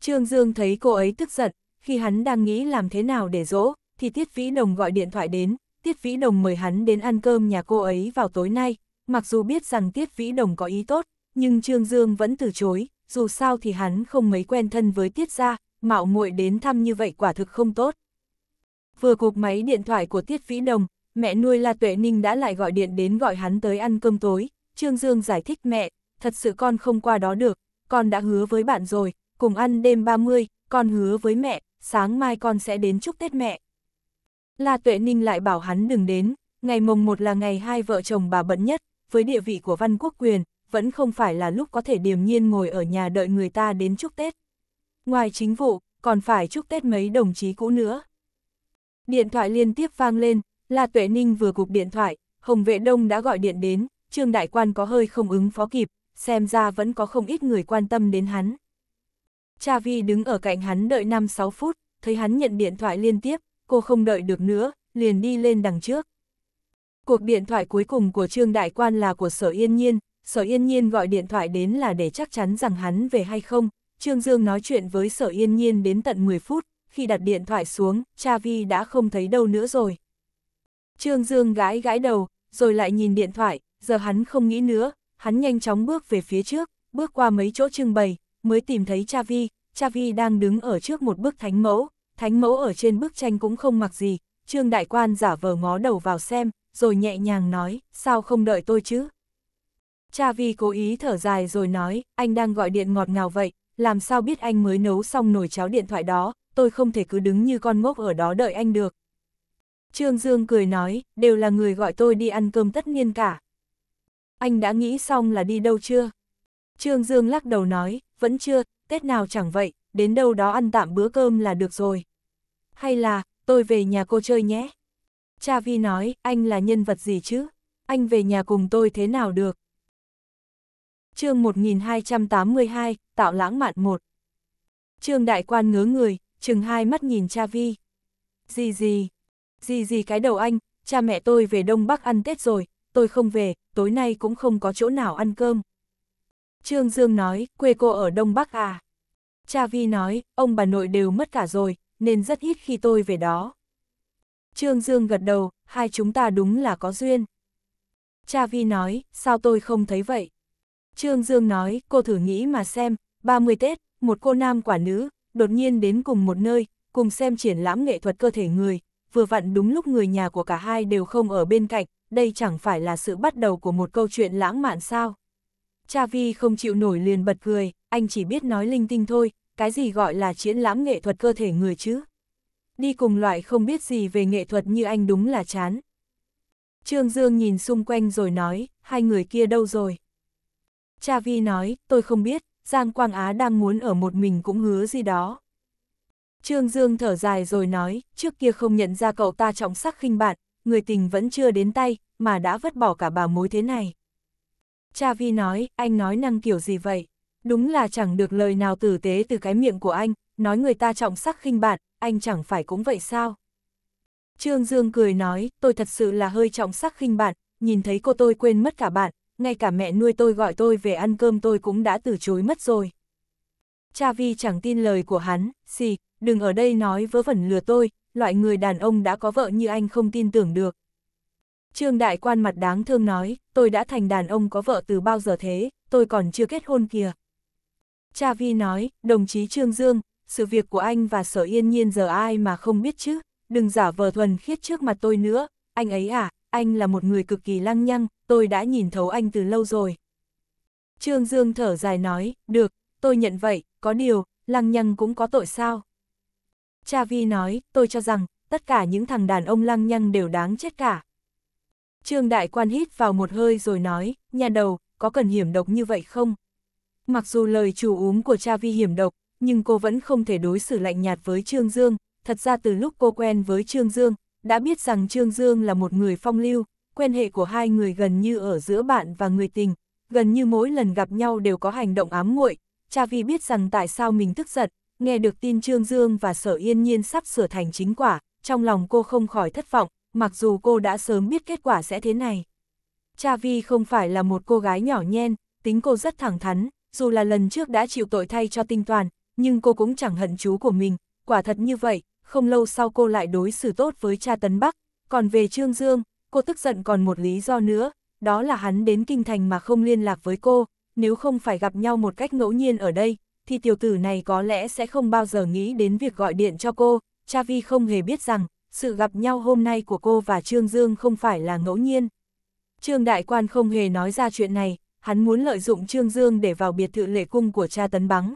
Trương Dương thấy cô ấy tức giận, khi hắn đang nghĩ làm thế nào để dỗ, thì Tiết Vĩ Đồng gọi điện thoại đến, Tiết Vĩ Đồng mời hắn đến ăn cơm nhà cô ấy vào tối nay, mặc dù biết rằng Tiết Vĩ Đồng có ý tốt, nhưng Trương Dương vẫn từ chối, dù sao thì hắn không mấy quen thân với Tiết Gia, mạo muội đến thăm như vậy quả thực không tốt. Vừa cục máy điện thoại của Tiết Vĩ Đồng, mẹ nuôi La Tuệ Ninh đã lại gọi điện đến gọi hắn tới ăn cơm tối, Trương Dương giải thích mẹ, thật sự con không qua đó được, con đã hứa với bạn rồi, cùng ăn đêm 30, con hứa với mẹ, sáng mai con sẽ đến chúc Tết mẹ. La Tuệ Ninh lại bảo hắn đừng đến, ngày mùng một là ngày hai vợ chồng bà bận nhất, với địa vị của văn quốc quyền, vẫn không phải là lúc có thể điềm nhiên ngồi ở nhà đợi người ta đến chúc Tết. Ngoài chính vụ, còn phải chúc Tết mấy đồng chí cũ nữa. Điện thoại liên tiếp vang lên, là Tuệ Ninh vừa cục điện thoại, Hồng Vệ Đông đã gọi điện đến, Trương Đại Quan có hơi không ứng phó kịp, xem ra vẫn có không ít người quan tâm đến hắn. Cha Vi đứng ở cạnh hắn đợi 5-6 phút, thấy hắn nhận điện thoại liên tiếp, cô không đợi được nữa, liền đi lên đằng trước. Cuộc điện thoại cuối cùng của Trương Đại Quan là của Sở Yên Nhiên, Sở Yên Nhiên gọi điện thoại đến là để chắc chắn rằng hắn về hay không. Trương Dương nói chuyện với Sở Yên Nhiên đến tận 10 phút, khi đặt điện thoại xuống, Cha Vi đã không thấy đâu nữa rồi. Trương Dương gãi gãi đầu, rồi lại nhìn điện thoại, giờ hắn không nghĩ nữa, hắn nhanh chóng bước về phía trước, bước qua mấy chỗ trưng bày, mới tìm thấy Cha Vi. Cha Vi đang đứng ở trước một bức thánh mẫu, thánh mẫu ở trên bức tranh cũng không mặc gì, Trương Đại Quan giả vờ ngó đầu vào xem, rồi nhẹ nhàng nói, sao không đợi tôi chứ? Cha Vi cố ý thở dài rồi nói, anh đang gọi điện ngọt ngào vậy, làm sao biết anh mới nấu xong nồi cháo điện thoại đó, tôi không thể cứ đứng như con ngốc ở đó đợi anh được. Trương Dương cười nói, đều là người gọi tôi đi ăn cơm tất nhiên cả. Anh đã nghĩ xong là đi đâu chưa? Trương Dương lắc đầu nói, vẫn chưa, Tết nào chẳng vậy, đến đâu đó ăn tạm bữa cơm là được rồi. Hay là, tôi về nhà cô chơi nhé? Cha Vi nói, anh là nhân vật gì chứ? Anh về nhà cùng tôi thế nào được? chương 1282, tạo lãng mạn một. Trương đại quan ngớ người, chừng hai mắt nhìn cha vi. Gì gì, gì gì cái đầu anh, cha mẹ tôi về Đông Bắc ăn Tết rồi, tôi không về, tối nay cũng không có chỗ nào ăn cơm. Trương Dương nói, quê cô ở Đông Bắc à? Cha Vi nói, ông bà nội đều mất cả rồi, nên rất ít khi tôi về đó. Trương Dương gật đầu, hai chúng ta đúng là có duyên. Cha Vi nói, sao tôi không thấy vậy? Trương Dương nói, cô thử nghĩ mà xem, 30 Tết, một cô nam quả nữ, đột nhiên đến cùng một nơi, cùng xem triển lãm nghệ thuật cơ thể người, vừa vặn đúng lúc người nhà của cả hai đều không ở bên cạnh, đây chẳng phải là sự bắt đầu của một câu chuyện lãng mạn sao. Cha Vi không chịu nổi liền bật cười, anh chỉ biết nói linh tinh thôi, cái gì gọi là triển lãm nghệ thuật cơ thể người chứ. Đi cùng loại không biết gì về nghệ thuật như anh đúng là chán. Trương Dương nhìn xung quanh rồi nói, hai người kia đâu rồi? Cha Vi nói, tôi không biết, Giang Quang Á đang muốn ở một mình cũng hứa gì đó. Trương Dương thở dài rồi nói, trước kia không nhận ra cậu ta trọng sắc khinh bạn, người tình vẫn chưa đến tay, mà đã vứt bỏ cả bà mối thế này. Cha Vi nói, anh nói năng kiểu gì vậy? Đúng là chẳng được lời nào tử tế từ cái miệng của anh, nói người ta trọng sắc khinh bạn, anh chẳng phải cũng vậy sao? Trương Dương cười nói, tôi thật sự là hơi trọng sắc khinh bạn, nhìn thấy cô tôi quên mất cả bạn, ngay cả mẹ nuôi tôi gọi tôi về ăn cơm tôi cũng đã từ chối mất rồi. Cha Vi chẳng tin lời của hắn, xì, đừng ở đây nói vớ vẩn lừa tôi, loại người đàn ông đã có vợ như anh không tin tưởng được. Trương Đại Quan mặt đáng thương nói, tôi đã thành đàn ông có vợ từ bao giờ thế, tôi còn chưa kết hôn kìa. Cha Vi nói, đồng chí Trương Dương, sự việc của anh và sở yên nhiên giờ ai mà không biết chứ, đừng giả vờ thuần khiết trước mặt tôi nữa, anh ấy à, anh là một người cực kỳ lăng nhăng, tôi đã nhìn thấu anh từ lâu rồi. Trương Dương thở dài nói, được, tôi nhận vậy, có điều, lăng nhăng cũng có tội sao. Cha Vi nói, tôi cho rằng, tất cả những thằng đàn ông lăng nhăng đều đáng chết cả. Trương Đại Quan hít vào một hơi rồi nói, nhà đầu, có cần hiểm độc như vậy không? Mặc dù lời chủ úm của cha Vi hiểm độc, nhưng cô vẫn không thể đối xử lạnh nhạt với Trương Dương. Thật ra từ lúc cô quen với Trương Dương, đã biết rằng Trương Dương là một người phong lưu, quen hệ của hai người gần như ở giữa bạn và người tình, gần như mỗi lần gặp nhau đều có hành động ám muội cha vi biết rằng tại sao mình tức giận, nghe được tin Trương Dương và Sở Yên Nhiên sắp sửa thành chính quả, trong lòng cô không khỏi thất vọng, mặc dù cô đã sớm biết kết quả sẽ thế này. Cha Vi không phải là một cô gái nhỏ nhen, tính cô rất thẳng thắn, dù là lần trước đã chịu tội thay cho tinh toàn, nhưng cô cũng chẳng hận chú của mình, quả thật như vậy, không lâu sau cô lại đối xử tốt với cha Tấn Bắc, còn về Trương Dương, cô tức giận còn một lý do nữa, đó là hắn đến kinh thành mà không liên lạc với cô, nếu không phải gặp nhau một cách ngẫu nhiên ở đây, thì tiểu tử này có lẽ sẽ không bao giờ nghĩ đến việc gọi điện cho cô, cha Vi không hề biết rằng, sự gặp nhau hôm nay của cô và Trương Dương không phải là ngẫu nhiên. Trương Đại Quan không hề nói ra chuyện này, hắn muốn lợi dụng Trương Dương để vào biệt thự lệ cung của cha Tấn Bắng.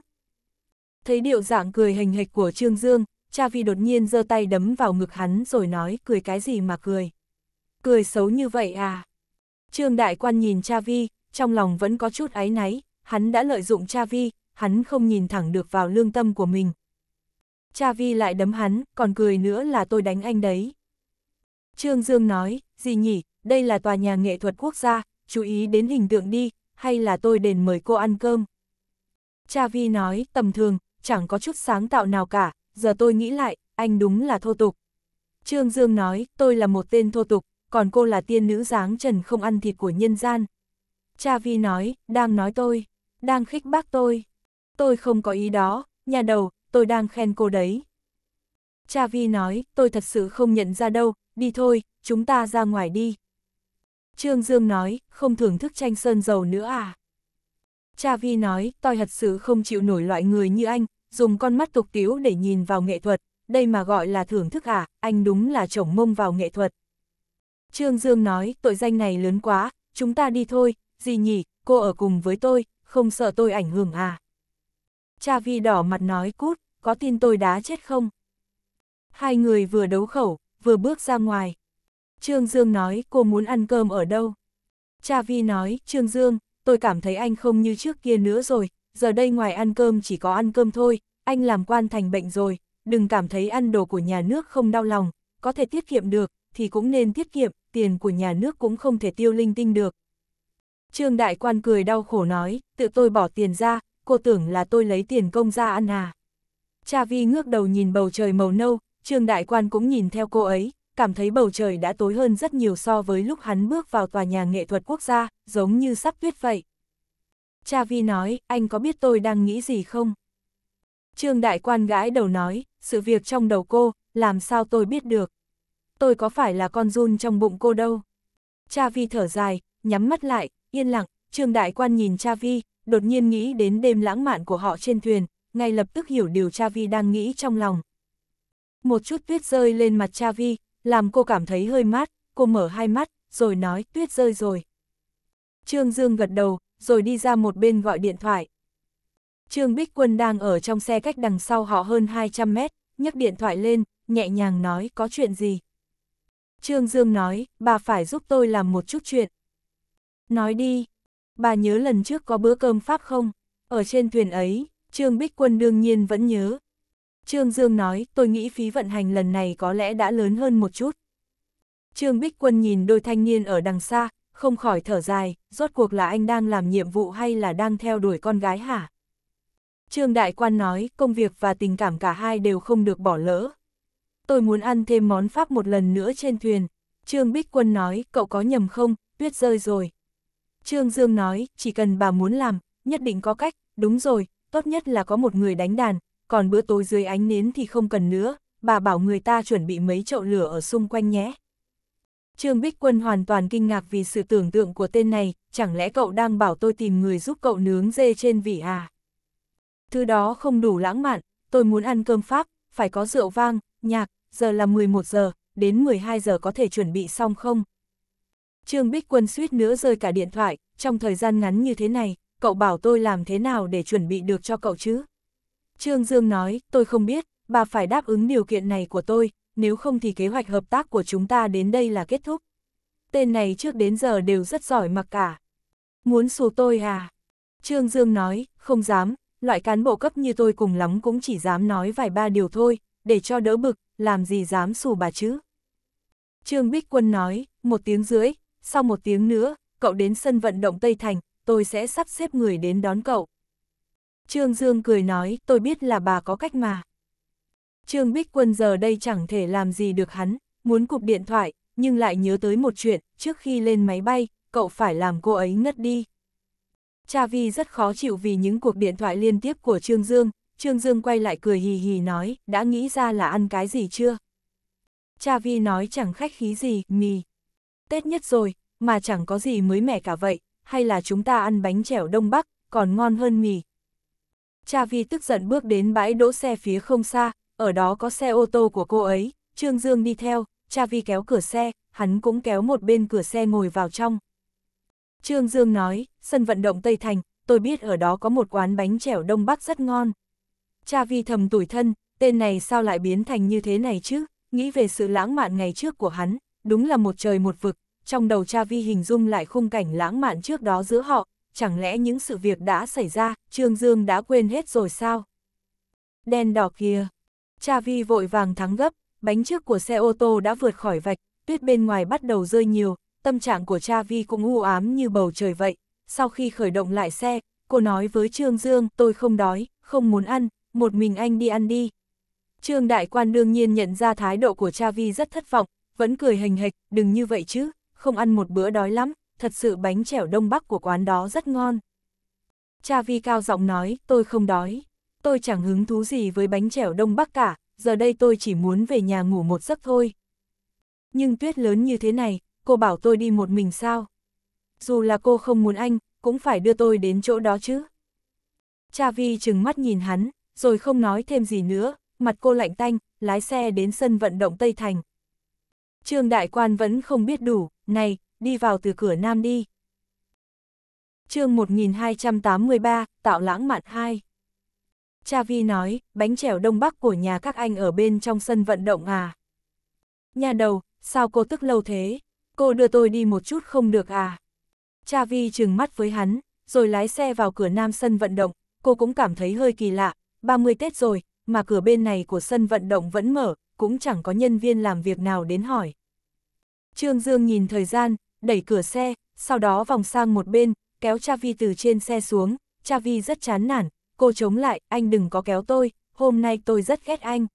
Thấy điệu dạng cười hình hịch của Trương Dương, Cha Vi đột nhiên giơ tay đấm vào ngực hắn rồi nói cười cái gì mà cười. Cười xấu như vậy à? Trương Đại Quan nhìn Cha Vi trong lòng vẫn có chút áy náy, hắn đã lợi dụng Cha Vi, hắn không nhìn thẳng được vào lương tâm của mình. Cha Vi lại đấm hắn, còn cười nữa là tôi đánh anh đấy. Trương Dương nói, gì nhỉ, đây là tòa nhà nghệ thuật quốc gia, chú ý đến hình tượng đi, hay là tôi đền mời cô ăn cơm. Cha Vi nói, tầm thường, chẳng có chút sáng tạo nào cả, giờ tôi nghĩ lại, anh đúng là thô tục. Trương Dương nói, tôi là một tên thô tục, còn cô là tiên nữ dáng trần không ăn thịt của nhân gian. Cha Vi nói, đang nói tôi, đang khích bác tôi. Tôi không có ý đó, nhà đầu, tôi đang khen cô đấy. Cha Vi nói, tôi thật sự không nhận ra đâu, đi thôi, chúng ta ra ngoài đi. Trương Dương nói, không thưởng thức tranh sơn dầu nữa à? Cha Vi nói, tôi thật sự không chịu nổi loại người như anh, dùng con mắt tục tiếu để nhìn vào nghệ thuật, đây mà gọi là thưởng thức à, anh đúng là chổng mông vào nghệ thuật. Trương Dương nói, tội danh này lớn quá, chúng ta đi thôi, gì nhỉ, cô ở cùng với tôi, không sợ tôi ảnh hưởng à. Cha Vi đỏ mặt nói cút, có tin tôi đá chết không? Hai người vừa đấu khẩu, vừa bước ra ngoài. Trương Dương nói cô muốn ăn cơm ở đâu? Cha Vi nói, Trương Dương, tôi cảm thấy anh không như trước kia nữa rồi, giờ đây ngoài ăn cơm chỉ có ăn cơm thôi, anh làm quan thành bệnh rồi, đừng cảm thấy ăn đồ của nhà nước không đau lòng, có thể tiết kiệm được, thì cũng nên tiết kiệm, tiền của nhà nước cũng không thể tiêu linh tinh được. Trương Đại Quan cười đau khổ nói, tự tôi bỏ tiền ra, cô tưởng là tôi lấy tiền công ra ăn à. Cha Vi ngước đầu nhìn bầu trời màu nâu, Trương Đại Quan cũng nhìn theo cô ấy, cảm thấy bầu trời đã tối hơn rất nhiều so với lúc hắn bước vào tòa nhà nghệ thuật quốc gia, giống như sắp tuyết vậy. Cha Vi nói, anh có biết tôi đang nghĩ gì không? Trương Đại Quan gãi đầu nói, sự việc trong đầu cô, làm sao tôi biết được? Tôi có phải là con run trong bụng cô đâu? Cha Vi thở dài, nhắm mắt lại, yên lặng, Trương Đại Quan nhìn Cha Vi, đột nhiên nghĩ đến đêm lãng mạn của họ trên thuyền, ngay lập tức hiểu điều Cha Vi đang nghĩ trong lòng. Một chút tuyết rơi lên mặt Cha Vi, làm cô cảm thấy hơi mát, cô mở hai mắt, rồi nói tuyết rơi rồi. Trương Dương gật đầu, rồi đi ra một bên gọi điện thoại. Trương Bích Quân đang ở trong xe cách đằng sau họ hơn 200 mét, nhấc điện thoại lên, nhẹ nhàng nói có chuyện gì. Trương Dương nói, bà phải giúp tôi làm một chút chuyện. Nói đi, bà nhớ lần trước có bữa cơm Pháp không? Ở trên thuyền ấy, Trương Bích Quân đương nhiên vẫn nhớ. Trương Dương nói, tôi nghĩ phí vận hành lần này có lẽ đã lớn hơn một chút. Trương Bích Quân nhìn đôi thanh niên ở đằng xa, không khỏi thở dài, rốt cuộc là anh đang làm nhiệm vụ hay là đang theo đuổi con gái hả? Trương Đại Quan nói, công việc và tình cảm cả hai đều không được bỏ lỡ. Tôi muốn ăn thêm món Pháp một lần nữa trên thuyền. Trương Bích Quân nói, cậu có nhầm không, tuyết rơi rồi. Trương Dương nói, chỉ cần bà muốn làm, nhất định có cách, đúng rồi, tốt nhất là có một người đánh đàn, còn bữa tối dưới ánh nến thì không cần nữa, bà bảo người ta chuẩn bị mấy chậu lửa ở xung quanh nhé. Trương Bích Quân hoàn toàn kinh ngạc vì sự tưởng tượng của tên này, chẳng lẽ cậu đang bảo tôi tìm người giúp cậu nướng dê trên vỉ à? Thứ đó không đủ lãng mạn, tôi muốn ăn cơm Pháp, phải có rượu vang, nhạc, giờ là 11 giờ, đến 12 giờ có thể chuẩn bị xong không? Trương Bích Quân suýt nữa rơi cả điện thoại, trong thời gian ngắn như thế này, cậu bảo tôi làm thế nào để chuẩn bị được cho cậu chứ? Trương Dương nói, tôi không biết, bà phải đáp ứng điều kiện này của tôi, nếu không thì kế hoạch hợp tác của chúng ta đến đây là kết thúc. Tên này trước đến giờ đều rất giỏi mặc cả. Muốn xù tôi à? Trương Dương nói, không dám, loại cán bộ cấp như tôi cùng lắm cũng chỉ dám nói vài ba điều thôi, để cho đỡ bực, làm gì dám xù bà chứ. Trương Bích Quân nói, một tiếng dưới, sau một tiếng nữa, cậu đến sân vận động Tây Thành, tôi sẽ sắp xếp người đến đón cậu. Trương Dương cười nói, tôi biết là bà có cách mà. Trương Bích Quân giờ đây chẳng thể làm gì được hắn, muốn cục điện thoại, nhưng lại nhớ tới một chuyện, trước khi lên máy bay, cậu phải làm cô ấy ngất đi. Cha Vi rất khó chịu vì những cuộc điện thoại liên tiếp của Trương Dương, Trương Dương quay lại cười hì hì nói, đã nghĩ ra là ăn cái gì chưa? Cha Vi nói chẳng khách khí gì, mì. Tết nhất rồi, mà chẳng có gì mới mẻ cả vậy, hay là chúng ta ăn bánh chẻo Đông Bắc, còn ngon hơn mì. Cha Vi tức giận bước đến bãi đỗ xe phía không xa, ở đó có xe ô tô của cô ấy, Trương Dương đi theo, cha vi kéo cửa xe, hắn cũng kéo một bên cửa xe ngồi vào trong. Trương Dương nói, sân vận động Tây Thành, tôi biết ở đó có một quán bánh chẻo Đông Bắc rất ngon. Cha vi thầm tủi thân, tên này sao lại biến thành như thế này chứ, nghĩ về sự lãng mạn ngày trước của hắn, đúng là một trời một vực, trong đầu cha vi hình dung lại khung cảnh lãng mạn trước đó giữa họ, chẳng lẽ những sự việc đã xảy ra, Trương Dương đã quên hết rồi sao? Đen đỏ kìa, Cha Vi vội vàng thắng gấp, bánh trước của xe ô tô đã vượt khỏi vạch, tuyết bên ngoài bắt đầu rơi nhiều, tâm trạng của cha Vi cũng u ám như bầu trời vậy. Sau khi khởi động lại xe, cô nói với Trương Dương, tôi không đói, không muốn ăn, một mình anh đi ăn đi. Trương Đại Quan đương nhiên nhận ra thái độ của cha Vi rất thất vọng, vẫn cười hình hịch, đừng như vậy chứ, không ăn một bữa đói lắm, thật sự bánh chẻo đông bắc của quán đó rất ngon. Cha Vi cao giọng nói, tôi không đói tôi chẳng hứng thú gì với bánh chẻo Đông Bắc cả, giờ đây tôi chỉ muốn về nhà ngủ một giấc thôi. Nhưng tuyết lớn như thế này, cô bảo tôi đi một mình sao? Dù là cô không muốn anh, cũng phải đưa tôi đến chỗ đó chứ. Cha Vi chừng mắt nhìn hắn, rồi không nói thêm gì nữa, mặt cô lạnh tanh, lái xe đến sân vận động Tây Thành. Trương Đại Quan vẫn không biết đủ, này, đi vào từ cửa Nam đi. chương 1283, Tạo Lãng Mạn 2 Cha Vi nói, bánh trèo đông bắc của nhà các anh ở bên trong sân vận động à? Nhà đầu, sao cô tức lâu thế? Cô đưa tôi đi một chút không được à? Cha Vi trừng mắt với hắn, rồi lái xe vào cửa nam sân vận động, cô cũng cảm thấy hơi kỳ lạ, 30 Tết rồi, mà cửa bên này của sân vận động vẫn mở, cũng chẳng có nhân viên làm việc nào đến hỏi. Trương Dương nhìn thời gian, đẩy cửa xe, sau đó vòng sang một bên, kéo Cha Vi từ trên xe xuống, Cha Vi rất chán nản, cô chống lại, anh đừng có kéo tôi, hôm nay tôi rất ghét anh.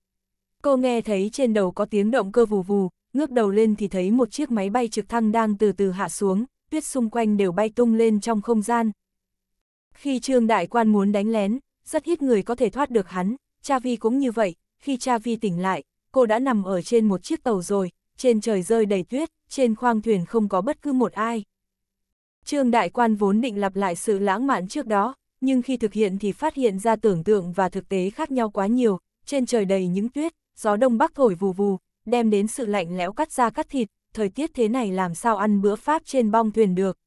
Cô nghe thấy trên đầu có tiếng động cơ vù vù, ngước đầu lên thì thấy một chiếc máy bay trực thăng đang từ từ hạ xuống, tuyết xung quanh đều bay tung lên trong không gian. Khi Trương Đại Quan muốn đánh lén, rất ít người có thể thoát được hắn, Cha Vi cũng như vậy, khi Cha Vi tỉnh lại, cô đã nằm ở trên một chiếc tàu rồi, trên trời rơi đầy tuyết, trên khoang thuyền không có bất cứ một ai. Trương Đại Quan vốn định lặp lại sự lãng mạn trước đó, nhưng khi thực hiện thì phát hiện ra tưởng tượng và thực tế khác nhau quá nhiều, trên trời đầy những tuyết, gió đông bắc thổi vù vù, đem đến sự lạnh lẽo cắt da cắt thịt, thời tiết thế này làm sao ăn bữa Pháp trên bong thuyền được.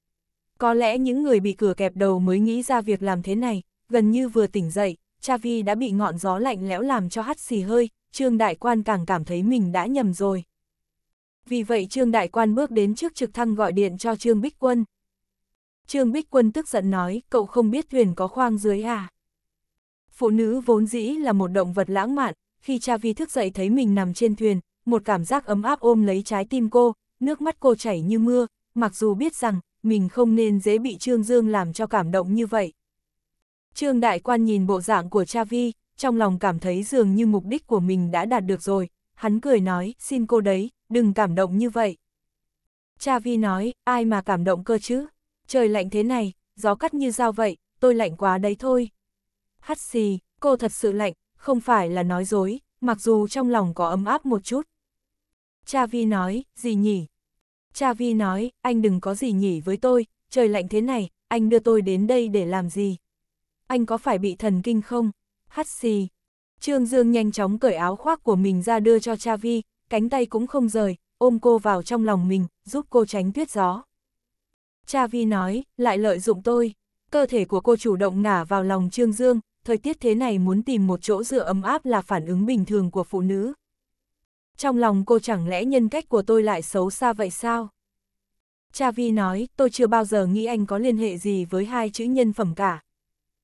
Có lẽ những người bị cửa kẹp đầu mới nghĩ ra việc làm thế này, gần như vừa tỉnh dậy, Chavi đã bị ngọn gió lạnh lẽo làm cho hắt xì hơi, Trương Đại Quan càng cảm thấy mình đã nhầm rồi. Vì vậy Trương Đại Quan bước đến trước trực thăng gọi điện cho Trương Bích Quân. Trương Bích Quân tức giận nói, cậu không biết thuyền có khoang dưới à? Phụ nữ vốn dĩ là một động vật lãng mạn, khi cha vi thức dậy thấy mình nằm trên thuyền, một cảm giác ấm áp ôm lấy trái tim cô, nước mắt cô chảy như mưa, mặc dù biết rằng mình không nên dễ bị Trương Dương làm cho cảm động như vậy. Trương Đại Quan nhìn bộ dạng của cha vi, trong lòng cảm thấy dường như mục đích của mình đã đạt được rồi, hắn cười nói, xin cô đấy, đừng cảm động như vậy. Cha vi nói, ai mà cảm động cơ chứ? trời lạnh thế này, gió cắt như dao vậy, tôi lạnh quá đấy thôi. Hắt xì, cô thật sự lạnh, không phải là nói dối, mặc dù trong lòng có ấm áp một chút. Cha Vi nói, gì nhỉ? Cha Vi nói, anh đừng có gì nhỉ với tôi, trời lạnh thế này, anh đưa tôi đến đây để làm gì? Anh có phải bị thần kinh không? Hắt xì. Trương Dương nhanh chóng cởi áo khoác của mình ra đưa cho Cha Vi, cánh tay cũng không rời, ôm cô vào trong lòng mình, giúp cô tránh tuyết gió. Cha Vi nói, lại lợi dụng tôi. Cơ thể của cô chủ động ngả vào lòng Trương Dương, thời tiết thế này muốn tìm một chỗ dựa ấm áp là phản ứng bình thường của phụ nữ. Trong lòng cô chẳng lẽ nhân cách của tôi lại xấu xa vậy sao? Cha Vi nói, tôi chưa bao giờ nghĩ anh có liên hệ gì với hai chữ nhân phẩm cả.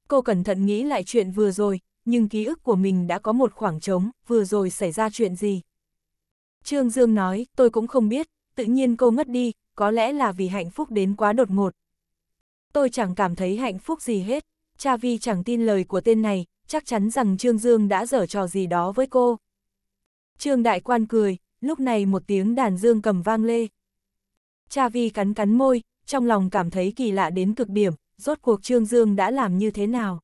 Cô cẩn thận nghĩ lại chuyện vừa rồi, nhưng ký ức của mình đã có một khoảng trống, vừa rồi xảy ra chuyện gì. Trương Dương nói, tôi cũng không biết, tự nhiên cô ngất đi, có lẽ là vì hạnh phúc đến quá đột ngột. Tôi chẳng cảm thấy hạnh phúc gì hết, cha vi chẳng tin lời của tên này, chắc chắn rằng Trương Dương đã dở trò gì đó với cô. Trương Đại Quan cười, lúc này một tiếng đàn dương cầm vang lê. Cha vi cắn cắn môi, trong lòng cảm thấy kỳ lạ đến cực điểm, rốt cuộc Trương Dương đã làm như thế nào.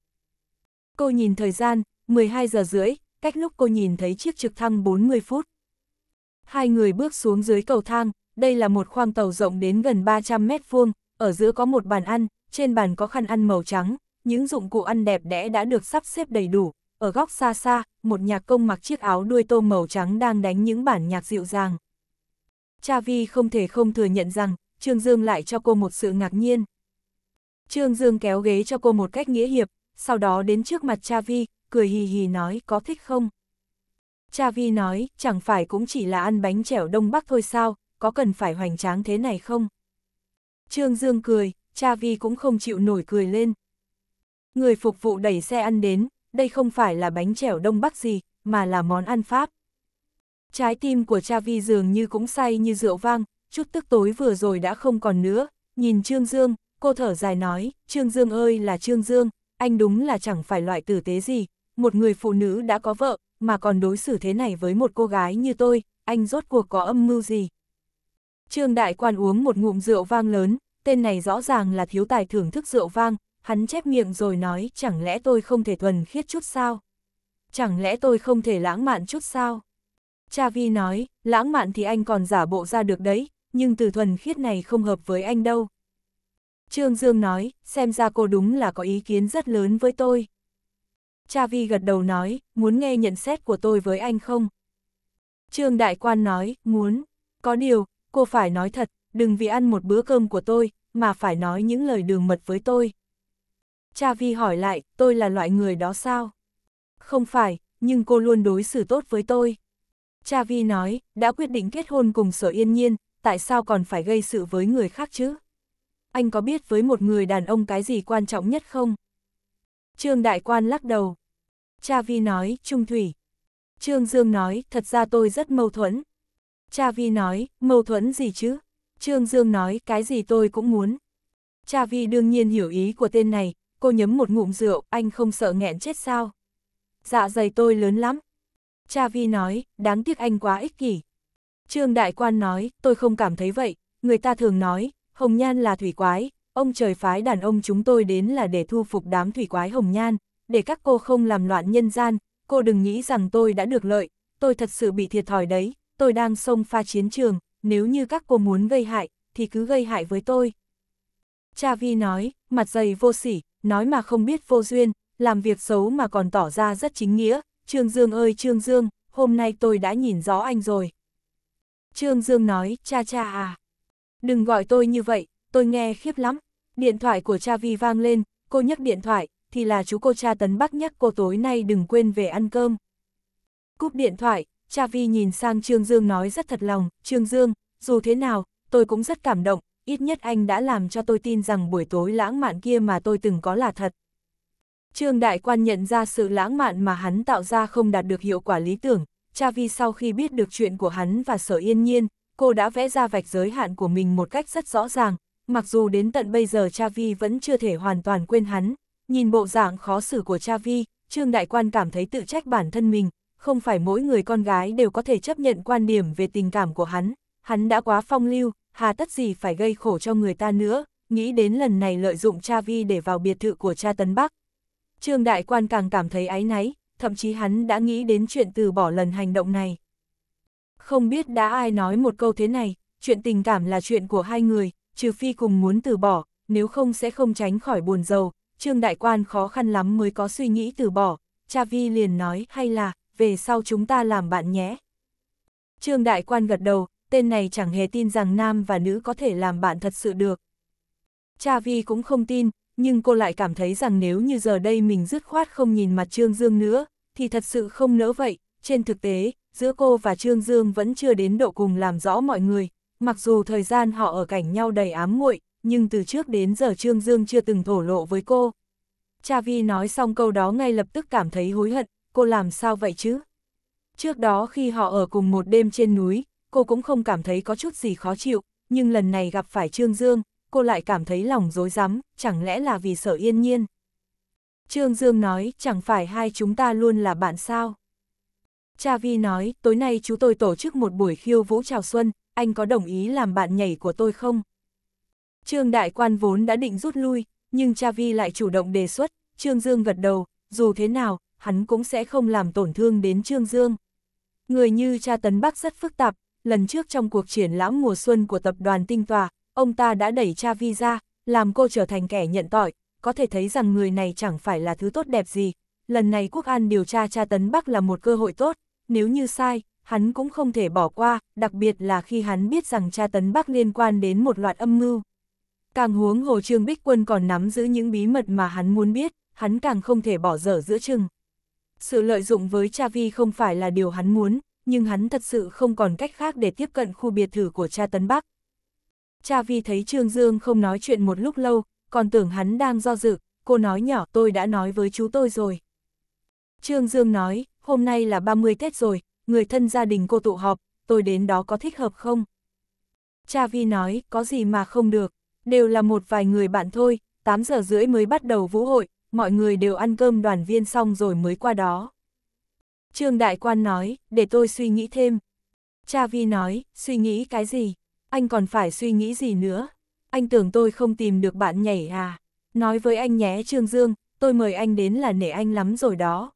Cô nhìn thời gian, 12 giờ rưỡi, cách lúc cô nhìn thấy chiếc trực thăng 40 phút. Hai người bước xuống dưới cầu thang, đây là một khoang tàu rộng đến gần 300 mét vuông, ở giữa có một bàn ăn, trên bàn có khăn ăn màu trắng, những dụng cụ ăn đẹp đẽ đã được sắp xếp đầy đủ. Ở góc xa xa, một nhạc công mặc chiếc áo đuôi tôm màu trắng đang đánh những bản nhạc dịu dàng. Cha Vi không thể không thừa nhận rằng, Trương Dương lại cho cô một sự ngạc nhiên. Trương Dương kéo ghế cho cô một cách nghĩa hiệp, sau đó đến trước mặt Cha Vi, cười hì hì nói có thích không? Cha Vi nói, chẳng phải cũng chỉ là ăn bánh chẻo Đông Bắc thôi sao, có cần phải hoành tráng thế này không? Trương Dương cười, cha vi cũng không chịu nổi cười lên. Người phục vụ đẩy xe ăn đến, đây không phải là bánh chẻo đông bắc gì, mà là món ăn Pháp. Trái tim của cha vi dường như cũng say như rượu vang, chút tức tối vừa rồi đã không còn nữa, nhìn Trương Dương, cô thở dài nói, Trương Dương ơi là Trương Dương, anh đúng là chẳng phải loại tử tế gì, một người phụ nữ đã có vợ, mà còn đối xử thế này với một cô gái như tôi, anh rốt cuộc có âm mưu gì. Trương Đại Quan uống một ngụm rượu vang lớn, tên này rõ ràng là thiếu tài thưởng thức rượu vang, hắn chép miệng rồi nói chẳng lẽ tôi không thể thuần khiết chút sao? Chẳng lẽ tôi không thể lãng mạn chút sao? Cha Vi nói, lãng mạn thì anh còn giả bộ ra được đấy, nhưng từ thuần khiết này không hợp với anh đâu. Trương Dương nói, xem ra cô đúng là có ý kiến rất lớn với tôi. Cha Vi gật đầu nói, muốn nghe nhận xét của tôi với anh không? Trương Đại Quan nói, muốn. Có điều, cô phải nói thật, đừng vì ăn một bữa cơm của tôi, mà phải nói những lời đường mật với tôi. Cha Vi hỏi lại, tôi là loại người đó sao? Không phải, nhưng cô luôn đối xử tốt với tôi. Cha Vi nói, đã quyết định kết hôn cùng sở yên nhiên, tại sao còn phải gây sự với người khác chứ? Anh có biết với một người đàn ông cái gì quan trọng nhất không? Trương Đại Quan lắc đầu. Cha Vi nói, trung thủy. Trương Dương nói, thật ra tôi rất mâu thuẫn, Cha Vi nói, mâu thuẫn gì chứ? Trương Dương nói, cái gì tôi cũng muốn. Cha Vi đương nhiên hiểu ý của tên này, cô nhấm một ngụm rượu, anh không sợ nghẹn chết sao? Dạ dày tôi lớn lắm. Cha Vi nói, đáng tiếc anh quá ích kỷ. Trương Đại Quan nói, tôi không cảm thấy vậy, người ta thường nói, Hồng Nhan là thủy quái, ông trời phái đàn ông chúng tôi đến là để thu phục đám thủy quái Hồng Nhan, để các cô không làm loạn nhân gian, cô đừng nghĩ rằng tôi đã được lợi, tôi thật sự bị thiệt thòi đấy, tôi đang xông pha chiến trường, nếu như các cô muốn gây hại, thì cứ gây hại với tôi. Cha Vi nói, mặt dày vô sỉ, nói mà không biết vô duyên, làm việc xấu mà còn tỏ ra rất chính nghĩa, Trương Dương ơi Trương Dương, hôm nay tôi đã nhìn rõ anh rồi. Trương Dương nói, cha cha à, đừng gọi tôi như vậy, tôi nghe khiếp lắm. Điện thoại của cha Vi vang lên, cô nhấc điện thoại, thì là chú cô cha Tấn Bắc nhắc cô tối nay đừng quên về ăn cơm. Cúp điện thoại, Cha Vi nhìn sang Trương Dương nói rất thật lòng, Trương Dương, dù thế nào, tôi cũng rất cảm động, ít nhất anh đã làm cho tôi tin rằng buổi tối lãng mạn kia mà tôi từng có là thật. Trương Đại Quan nhận ra sự lãng mạn mà hắn tạo ra không đạt được hiệu quả lý tưởng, Cha Vi sau khi biết được chuyện của hắn và sở yên nhiên, cô đã vẽ ra vạch giới hạn của mình một cách rất rõ ràng, mặc dù đến tận bây giờ Cha Vi vẫn chưa thể hoàn toàn quên hắn, nhìn bộ dạng khó xử của Cha Vi, Trương Đại Quan cảm thấy tự trách bản thân mình, không phải mỗi người con gái đều có thể chấp nhận quan điểm về tình cảm của hắn, hắn đã quá phong lưu, hà tất gì phải gây khổ cho người ta nữa, nghĩ đến lần này lợi dụng cha vi để vào biệt thự của cha Tấn Bắc. Trương Đại Quan càng cảm thấy áy náy, thậm chí hắn đã nghĩ đến chuyện từ bỏ lần hành động này. Không biết đã ai nói một câu thế này, chuyện tình cảm là chuyện của hai người, trừ phi cùng muốn từ bỏ, nếu không sẽ không tránh khỏi buồn giàu. Trương Đại Quan khó khăn lắm mới có suy nghĩ từ bỏ, Cha Vi liền nói hay là về sau chúng ta làm bạn nhé. Trương Đại Quan gật đầu, tên này chẳng hề tin rằng nam và nữ có thể làm bạn thật sự được. Cha Vi cũng không tin, nhưng cô lại cảm thấy rằng nếu như giờ đây mình dứt khoát không nhìn mặt Trương Dương nữa, thì thật sự không nỡ vậy. Trên thực tế, giữa cô và Trương Dương vẫn chưa đến độ cùng làm rõ mọi người, mặc dù thời gian họ ở cảnh nhau đầy ám muội nhưng từ trước đến giờ Trương Dương chưa từng thổ lộ với cô. Cha Vi nói xong câu đó ngay lập tức cảm thấy hối hận, cô làm sao vậy chứ? Trước đó khi họ ở cùng một đêm trên núi, cô cũng không cảm thấy có chút gì khó chịu, nhưng lần này gặp phải Trương Dương, cô lại cảm thấy lòng dối rắm chẳng lẽ là vì sợ yên nhiên. Trương Dương nói, chẳng phải hai chúng ta luôn là bạn sao? Cha Vi nói, tối nay chú tôi tổ chức một buổi khiêu vũ chào xuân, anh có đồng ý làm bạn nhảy của tôi không? Trương Đại Quan vốn đã định rút lui, nhưng Cha Vi lại chủ động đề xuất, Trương Dương gật đầu, dù thế nào, hắn cũng sẽ không làm tổn thương đến Trương Dương. Người như cha Tấn Bắc rất phức tạp, lần trước trong cuộc triển lãm mùa xuân của tập đoàn Tinh Tòa, ông ta đã đẩy cha Vi ra, làm cô trở thành kẻ nhận tội, có thể thấy rằng người này chẳng phải là thứ tốt đẹp gì. Lần này Quốc An điều tra cha Tấn Bắc là một cơ hội tốt, nếu như sai, hắn cũng không thể bỏ qua, đặc biệt là khi hắn biết rằng cha Tấn Bắc liên quan đến một loạt âm mưu. Càng huống hồ Trương Bích Quân còn nắm giữ những bí mật mà hắn muốn biết, hắn càng không thể bỏ dở giữa chừng sự lợi dụng với cha vi không phải là điều hắn muốn, nhưng hắn thật sự không còn cách khác để tiếp cận khu biệt thự của cha Tấn Bắc. Cha vi thấy Trương Dương không nói chuyện một lúc lâu, còn tưởng hắn đang do dự, cô nói nhỏ tôi đã nói với chú tôi rồi. Trương Dương nói, hôm nay là 30 Tết rồi, người thân gia đình cô tụ họp, tôi đến đó có thích hợp không? Cha Vi nói, có gì mà không được, đều là một vài người bạn thôi, 8 giờ rưỡi mới bắt đầu vũ hội, mọi người đều ăn cơm đoàn viên xong rồi mới qua đó. Trương Đại Quan nói, để tôi suy nghĩ thêm. Cha Vi nói, suy nghĩ cái gì? Anh còn phải suy nghĩ gì nữa? Anh tưởng tôi không tìm được bạn nhảy à? Nói với anh nhé Trương Dương, tôi mời anh đến là nể anh lắm rồi đó.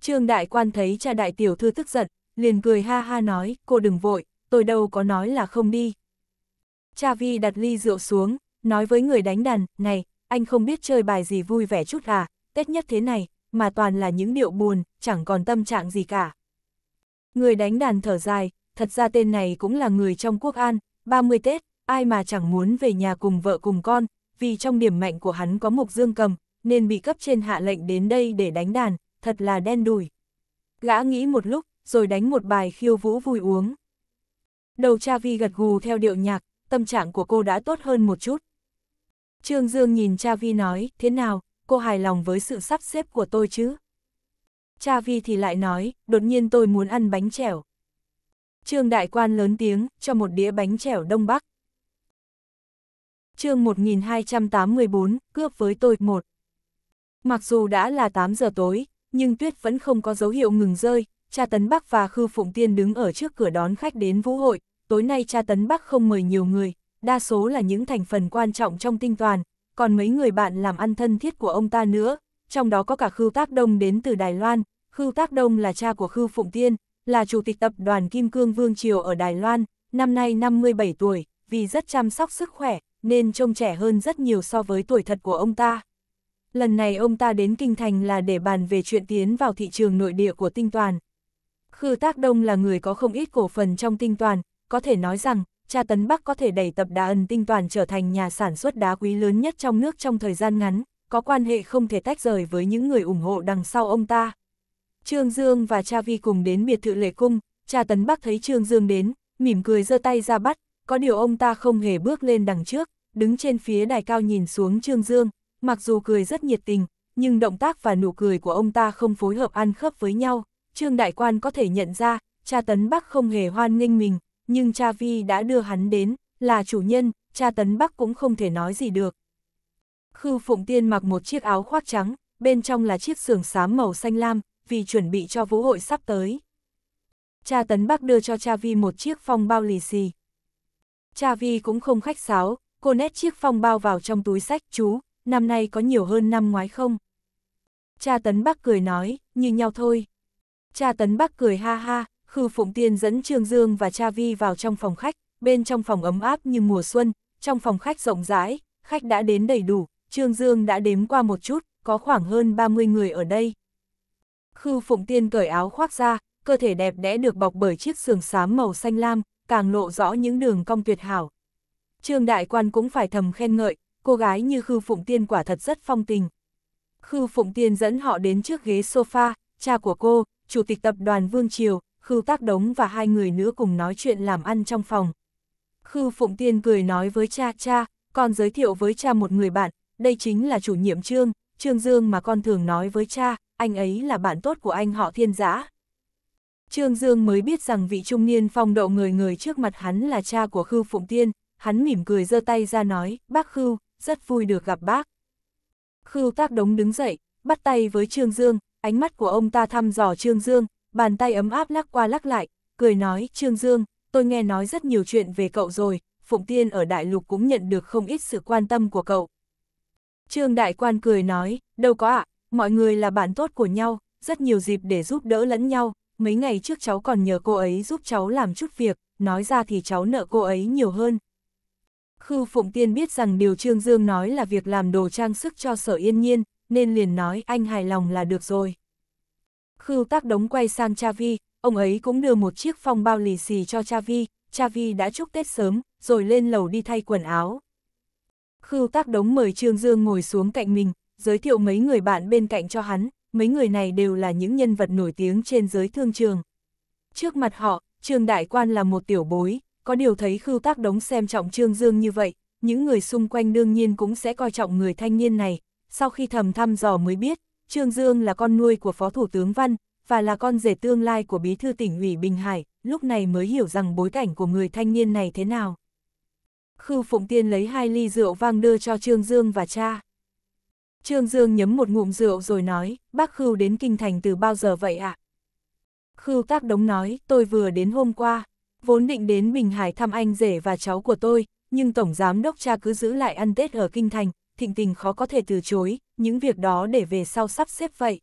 Trương Đại Quan thấy cha Đại Tiểu Thư tức giận, liền cười ha ha nói, cô đừng vội, tôi đâu có nói là không đi. Cha Vi đặt ly rượu xuống, nói với người đánh đàn, này, anh không biết chơi bài gì vui vẻ chút à, Tết nhất thế này, mà toàn là những điệu buồn, chẳng còn tâm trạng gì cả. Người đánh đàn thở dài, thật ra tên này cũng là người trong quốc an, 30 Tết, ai mà chẳng muốn về nhà cùng vợ cùng con, vì trong điểm mạnh của hắn có mục dương cầm, nên bị cấp trên hạ lệnh đến đây để đánh đàn, thật là đen đủi. Gã nghĩ một lúc, rồi đánh một bài khiêu vũ vui uống. Đầu cha vi gật gù theo điệu nhạc, tâm trạng của cô đã tốt hơn một chút. Trương Dương nhìn cha Vi nói, thế nào, cô hài lòng với sự sắp xếp của tôi chứ? Cha Vi thì lại nói, đột nhiên tôi muốn ăn bánh chẻo. Trương Đại Quan lớn tiếng, cho một đĩa bánh chẻo Đông Bắc. chương 1284, cướp với tôi, một Mặc dù đã là 8 giờ tối, nhưng tuyết vẫn không có dấu hiệu ngừng rơi, cha Tấn Bắc và Khư Phụng Tiên đứng ở trước cửa đón khách đến vũ hội, tối nay cha Tấn Bắc không mời nhiều người, đa số là những thành phần quan trọng trong tinh toàn, còn mấy người bạn làm ăn thân thiết của ông ta nữa, trong đó có cả Khưu Tác Đông đến từ Đài Loan, Khưu Tác Đông là cha của Khưu Phụng Tiên, là chủ tịch tập đoàn Kim Cương Vương Triều ở Đài Loan, năm nay 57 tuổi, vì rất chăm sóc sức khỏe, nên trông trẻ hơn rất nhiều so với tuổi thật của ông ta. Lần này ông ta đến Kinh Thành là để bàn về chuyện tiến vào thị trường nội địa của tinh toàn. Khư Tác Đông là người có không ít cổ phần trong tinh toàn, có thể nói rằng, tra tấn Bắc có thể đẩy tập đá ẩn tinh toàn trở thành nhà sản xuất đá quý lớn nhất trong nước trong thời gian ngắn, có quan hệ không thể tách rời với những người ủng hộ đằng sau ông ta. Trương Dương và cha vi cùng đến biệt thự lệ cung, cha tấn Bắc thấy Trương Dương đến, mỉm cười giơ tay ra bắt, có điều ông ta không hề bước lên đằng trước, đứng trên phía đài cao nhìn xuống Trương Dương, mặc dù cười rất nhiệt tình, nhưng động tác và nụ cười của ông ta không phối hợp ăn khớp với nhau, Trương Đại Quan có thể nhận ra, cha tấn Bắc không hề hoan nghênh mình, nhưng cha Vi đã đưa hắn đến, là chủ nhân, cha Tấn Bắc cũng không thể nói gì được. Khư Phụng Tiên mặc một chiếc áo khoác trắng, bên trong là chiếc sườn xám màu xanh lam, vì chuẩn bị cho vũ hội sắp tới. Cha Tấn Bắc đưa cho cha Vi một chiếc phong bao lì xì. Cha Vi cũng không khách sáo, cô nét chiếc phong bao vào trong túi sách chú, năm nay có nhiều hơn năm ngoái không? Cha Tấn Bắc cười nói, như nhau thôi. Cha Tấn Bắc cười ha ha, Khư Phụng Tiên dẫn Trương Dương và Cha Vi vào trong phòng khách, bên trong phòng ấm áp như mùa xuân, trong phòng khách rộng rãi, khách đã đến đầy đủ, Trương Dương đã đếm qua một chút, có khoảng hơn 30 người ở đây. Khư Phụng Tiên cởi áo khoác ra, cơ thể đẹp đẽ được bọc bởi chiếc sườn xám màu xanh lam, càng lộ rõ những đường cong tuyệt hảo. Trương Đại Quan cũng phải thầm khen ngợi, cô gái như Khư Phụng Tiên quả thật rất phong tình. Khư Phụng Tiên dẫn họ đến trước ghế sofa, cha của cô, chủ tịch tập đoàn Vương Triều, Khư Tác Đống và hai người nữa cùng nói chuyện làm ăn trong phòng. Khư Phụng Tiên cười nói với cha, cha, con giới thiệu với cha một người bạn, đây chính là chủ nhiệm Trương, Trương Dương mà con thường nói với cha, anh ấy là bạn tốt của anh họ thiên giã. Trương Dương mới biết rằng vị trung niên phong độ người người trước mặt hắn là cha của Khư Phụng Tiên, hắn mỉm cười giơ tay ra nói, bác Khư, rất vui được gặp bác. Khư Tác Đống đứng dậy, bắt tay với Trương Dương, ánh mắt của ông ta thăm dò Trương Dương, bàn tay ấm áp lắc qua lắc lại, cười nói, Trương Dương, tôi nghe nói rất nhiều chuyện về cậu rồi, Phụng Tiên ở Đại Lục cũng nhận được không ít sự quan tâm của cậu. Trương Đại Quan cười nói, đâu có ạ, mọi người là bạn tốt của nhau, rất nhiều dịp để giúp đỡ lẫn nhau, mấy ngày trước cháu còn nhờ cô ấy giúp cháu làm chút việc, nói ra thì cháu nợ cô ấy nhiều hơn. Khư Phụng Tiên biết rằng điều Trương Dương nói là việc làm đồ trang sức cho sở yên nhiên, nên liền nói anh hài lòng là được rồi. Khưu tác đống quay sang cha vi, ông ấy cũng đưa một chiếc phong bao lì xì cho cha vi, cha vi đã chúc Tết sớm, rồi lên lầu đi thay quần áo. Khưu tác đống mời Trương Dương ngồi xuống cạnh mình, giới thiệu mấy người bạn bên cạnh cho hắn, mấy người này đều là những nhân vật nổi tiếng trên giới thương trường. Trước mặt họ, Trương Đại Quan là một tiểu bối, có điều thấy Khưu Tác Đống xem trọng Trương Dương như vậy, những người xung quanh đương nhiên cũng sẽ coi trọng người thanh niên này, sau khi thầm thăm dò mới biết, Trương Dương là con nuôi của Phó Thủ tướng Văn, và là con rể tương lai của Bí thư tỉnh ủy Bình Hải, lúc này mới hiểu rằng bối cảnh của người thanh niên này thế nào. Khư Phụng Tiên lấy hai ly rượu vang đưa cho Trương Dương và cha. Trương Dương nhấm một ngụm rượu rồi nói, bác Khưu đến Kinh Thành từ bao giờ vậy ạ? À? Khưu tác đống nói, tôi vừa đến hôm qua, vốn định đến Bình Hải thăm anh rể và cháu của tôi, nhưng Tổng Giám Đốc cha cứ giữ lại ăn Tết ở Kinh Thành, thịnh tình khó có thể từ chối, những việc đó để về sau sắp xếp vậy.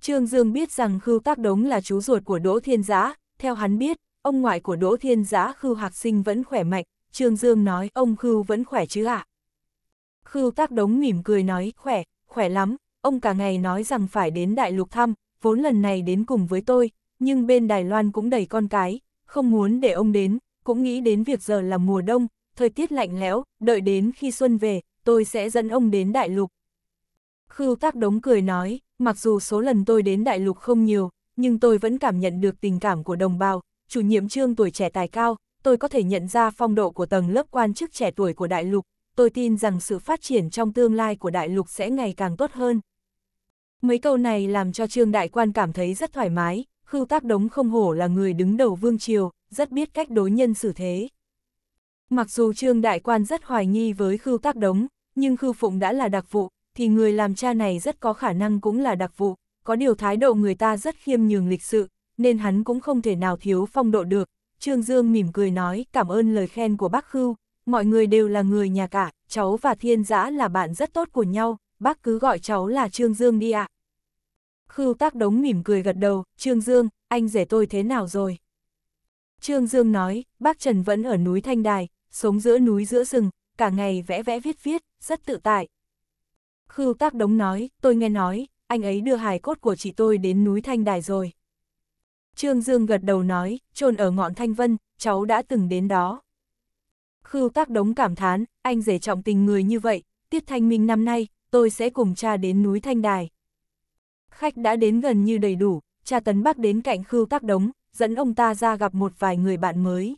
Trương Dương biết rằng Khưu Tác Đống là chú ruột của Đỗ Thiên Giã, theo hắn biết, ông ngoại của Đỗ Thiên Giã Khưu Hạc Sinh vẫn khỏe mạnh, Trương Dương nói ông Khưu vẫn khỏe chứ ạ. À? Khưu Tác Đống mỉm cười nói khỏe, khỏe lắm, ông cả ngày nói rằng phải đến Đại Lục thăm, vốn lần này đến cùng với tôi, nhưng bên Đài Loan cũng đầy con cái, không muốn để ông đến, cũng nghĩ đến việc giờ là mùa đông, thời tiết lạnh lẽo, đợi đến khi xuân về, tôi sẽ dẫn ông đến đại lục. Khưu tác đống cười nói, mặc dù số lần tôi đến đại lục không nhiều, nhưng tôi vẫn cảm nhận được tình cảm của đồng bào, chủ nhiệm trương tuổi trẻ tài cao, tôi có thể nhận ra phong độ của tầng lớp quan chức trẻ tuổi của đại lục, tôi tin rằng sự phát triển trong tương lai của đại lục sẽ ngày càng tốt hơn. Mấy câu này làm cho trương đại quan cảm thấy rất thoải mái, khưu tác đống không hổ là người đứng đầu vương triều, rất biết cách đối nhân xử thế. Mặc dù Trương Đại Quan rất hoài nghi với Khưu Tác Đống, nhưng Khưu Phụng đã là đặc vụ, thì người làm cha này rất có khả năng cũng là đặc vụ, có điều thái độ người ta rất khiêm nhường lịch sự, nên hắn cũng không thể nào thiếu phong độ được. Trương Dương mỉm cười nói cảm ơn lời khen của bác Khưu, mọi người đều là người nhà cả, cháu và thiên giã là bạn rất tốt của nhau, bác cứ gọi cháu là Trương Dương đi ạ. Khưu tác đống mỉm cười gật đầu, Trương Dương, anh rể tôi thế nào rồi? Trương Dương nói, bác Trần vẫn ở núi Thanh Đài, sống giữa núi giữa rừng, cả ngày vẽ vẽ viết viết, rất tự tại. Khưu Tác Đống nói, tôi nghe nói, anh ấy đưa hài cốt của chị tôi đến núi Thanh Đài rồi. Trương Dương gật đầu nói, chôn ở ngọn Thanh Vân, cháu đã từng đến đó. Khưu Tác Đống cảm thán, anh dễ trọng tình người như vậy, tiết thanh minh năm nay, tôi sẽ cùng cha đến núi Thanh Đài. Khách đã đến gần như đầy đủ, cha Tấn Bắc đến cạnh Khưu Tác Đống, dẫn ông ta ra gặp một vài người bạn mới.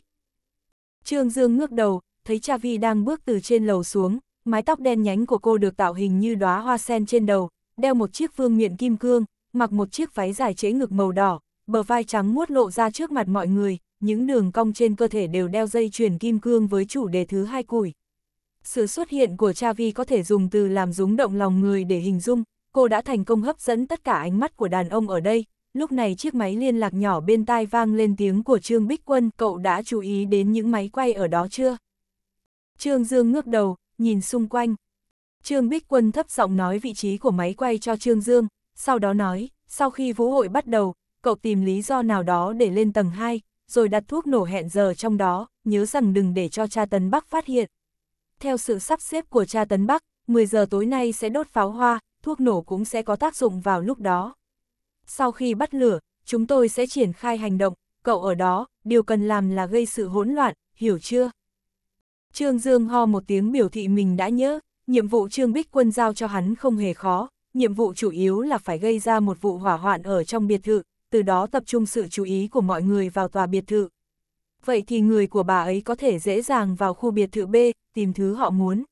Trương Dương ngước đầu, thấy Cha Vi đang bước từ trên lầu xuống, mái tóc đen nhánh của cô được tạo hình như đóa hoa sen trên đầu, đeo một chiếc vương miện kim cương, mặc một chiếc váy dài chế ngực màu đỏ, bờ vai trắng muốt lộ ra trước mặt mọi người, những đường cong trên cơ thể đều đeo dây chuyền kim cương với chủ đề thứ hai củi. Sự xuất hiện của Cha Vi có thể dùng từ làm rúng động lòng người để hình dung, cô đã thành công hấp dẫn tất cả ánh mắt của đàn ông ở đây, Lúc này chiếc máy liên lạc nhỏ bên tai vang lên tiếng của Trương Bích Quân, cậu đã chú ý đến những máy quay ở đó chưa? Trương Dương ngước đầu, nhìn xung quanh. Trương Bích Quân thấp giọng nói vị trí của máy quay cho Trương Dương, sau đó nói, sau khi vũ hội bắt đầu, cậu tìm lý do nào đó để lên tầng 2, rồi đặt thuốc nổ hẹn giờ trong đó, nhớ rằng đừng để cho cha Tấn Bắc phát hiện. Theo sự sắp xếp của cha Tấn Bắc, 10 giờ tối nay sẽ đốt pháo hoa, thuốc nổ cũng sẽ có tác dụng vào lúc đó sau khi bắt lửa, chúng tôi sẽ triển khai hành động, cậu ở đó, điều cần làm là gây sự hỗn loạn, hiểu chưa? Trương Dương ho một tiếng biểu thị mình đã nhớ, nhiệm vụ Trương Bích Quân giao cho hắn không hề khó, nhiệm vụ chủ yếu là phải gây ra một vụ hỏa hoạn ở trong biệt thự, từ đó tập trung sự chú ý của mọi người vào tòa biệt thự. Vậy thì người của bà ấy có thể dễ dàng vào khu biệt thự B, tìm thứ họ muốn.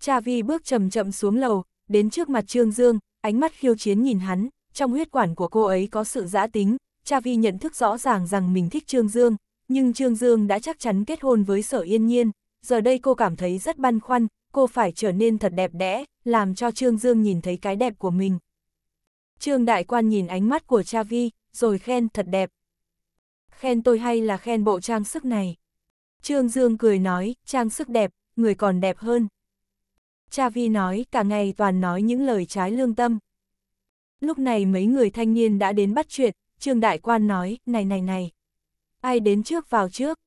Cha Vi bước chậm chậm xuống lầu, đến trước mặt Trương Dương, ánh mắt khiêu chiến nhìn hắn, trong huyết quản của cô ấy có sự giã tính, Cha Vi nhận thức rõ ràng rằng mình thích Trương Dương, nhưng Trương Dương đã chắc chắn kết hôn với Sở Yên Nhiên, giờ đây cô cảm thấy rất băn khoăn, cô phải trở nên thật đẹp đẽ, làm cho Trương Dương nhìn thấy cái đẹp của mình. Trương Đại Quan nhìn ánh mắt của Cha Vi, rồi khen thật đẹp. Khen tôi hay là khen bộ trang sức này? Trương Dương cười nói, trang sức đẹp, người còn đẹp hơn. Cha Vi nói, cả ngày toàn nói những lời trái lương tâm. Lúc này mấy người thanh niên đã đến bắt chuyện, Trương Đại Quan nói, này này này. Ai đến trước vào trước?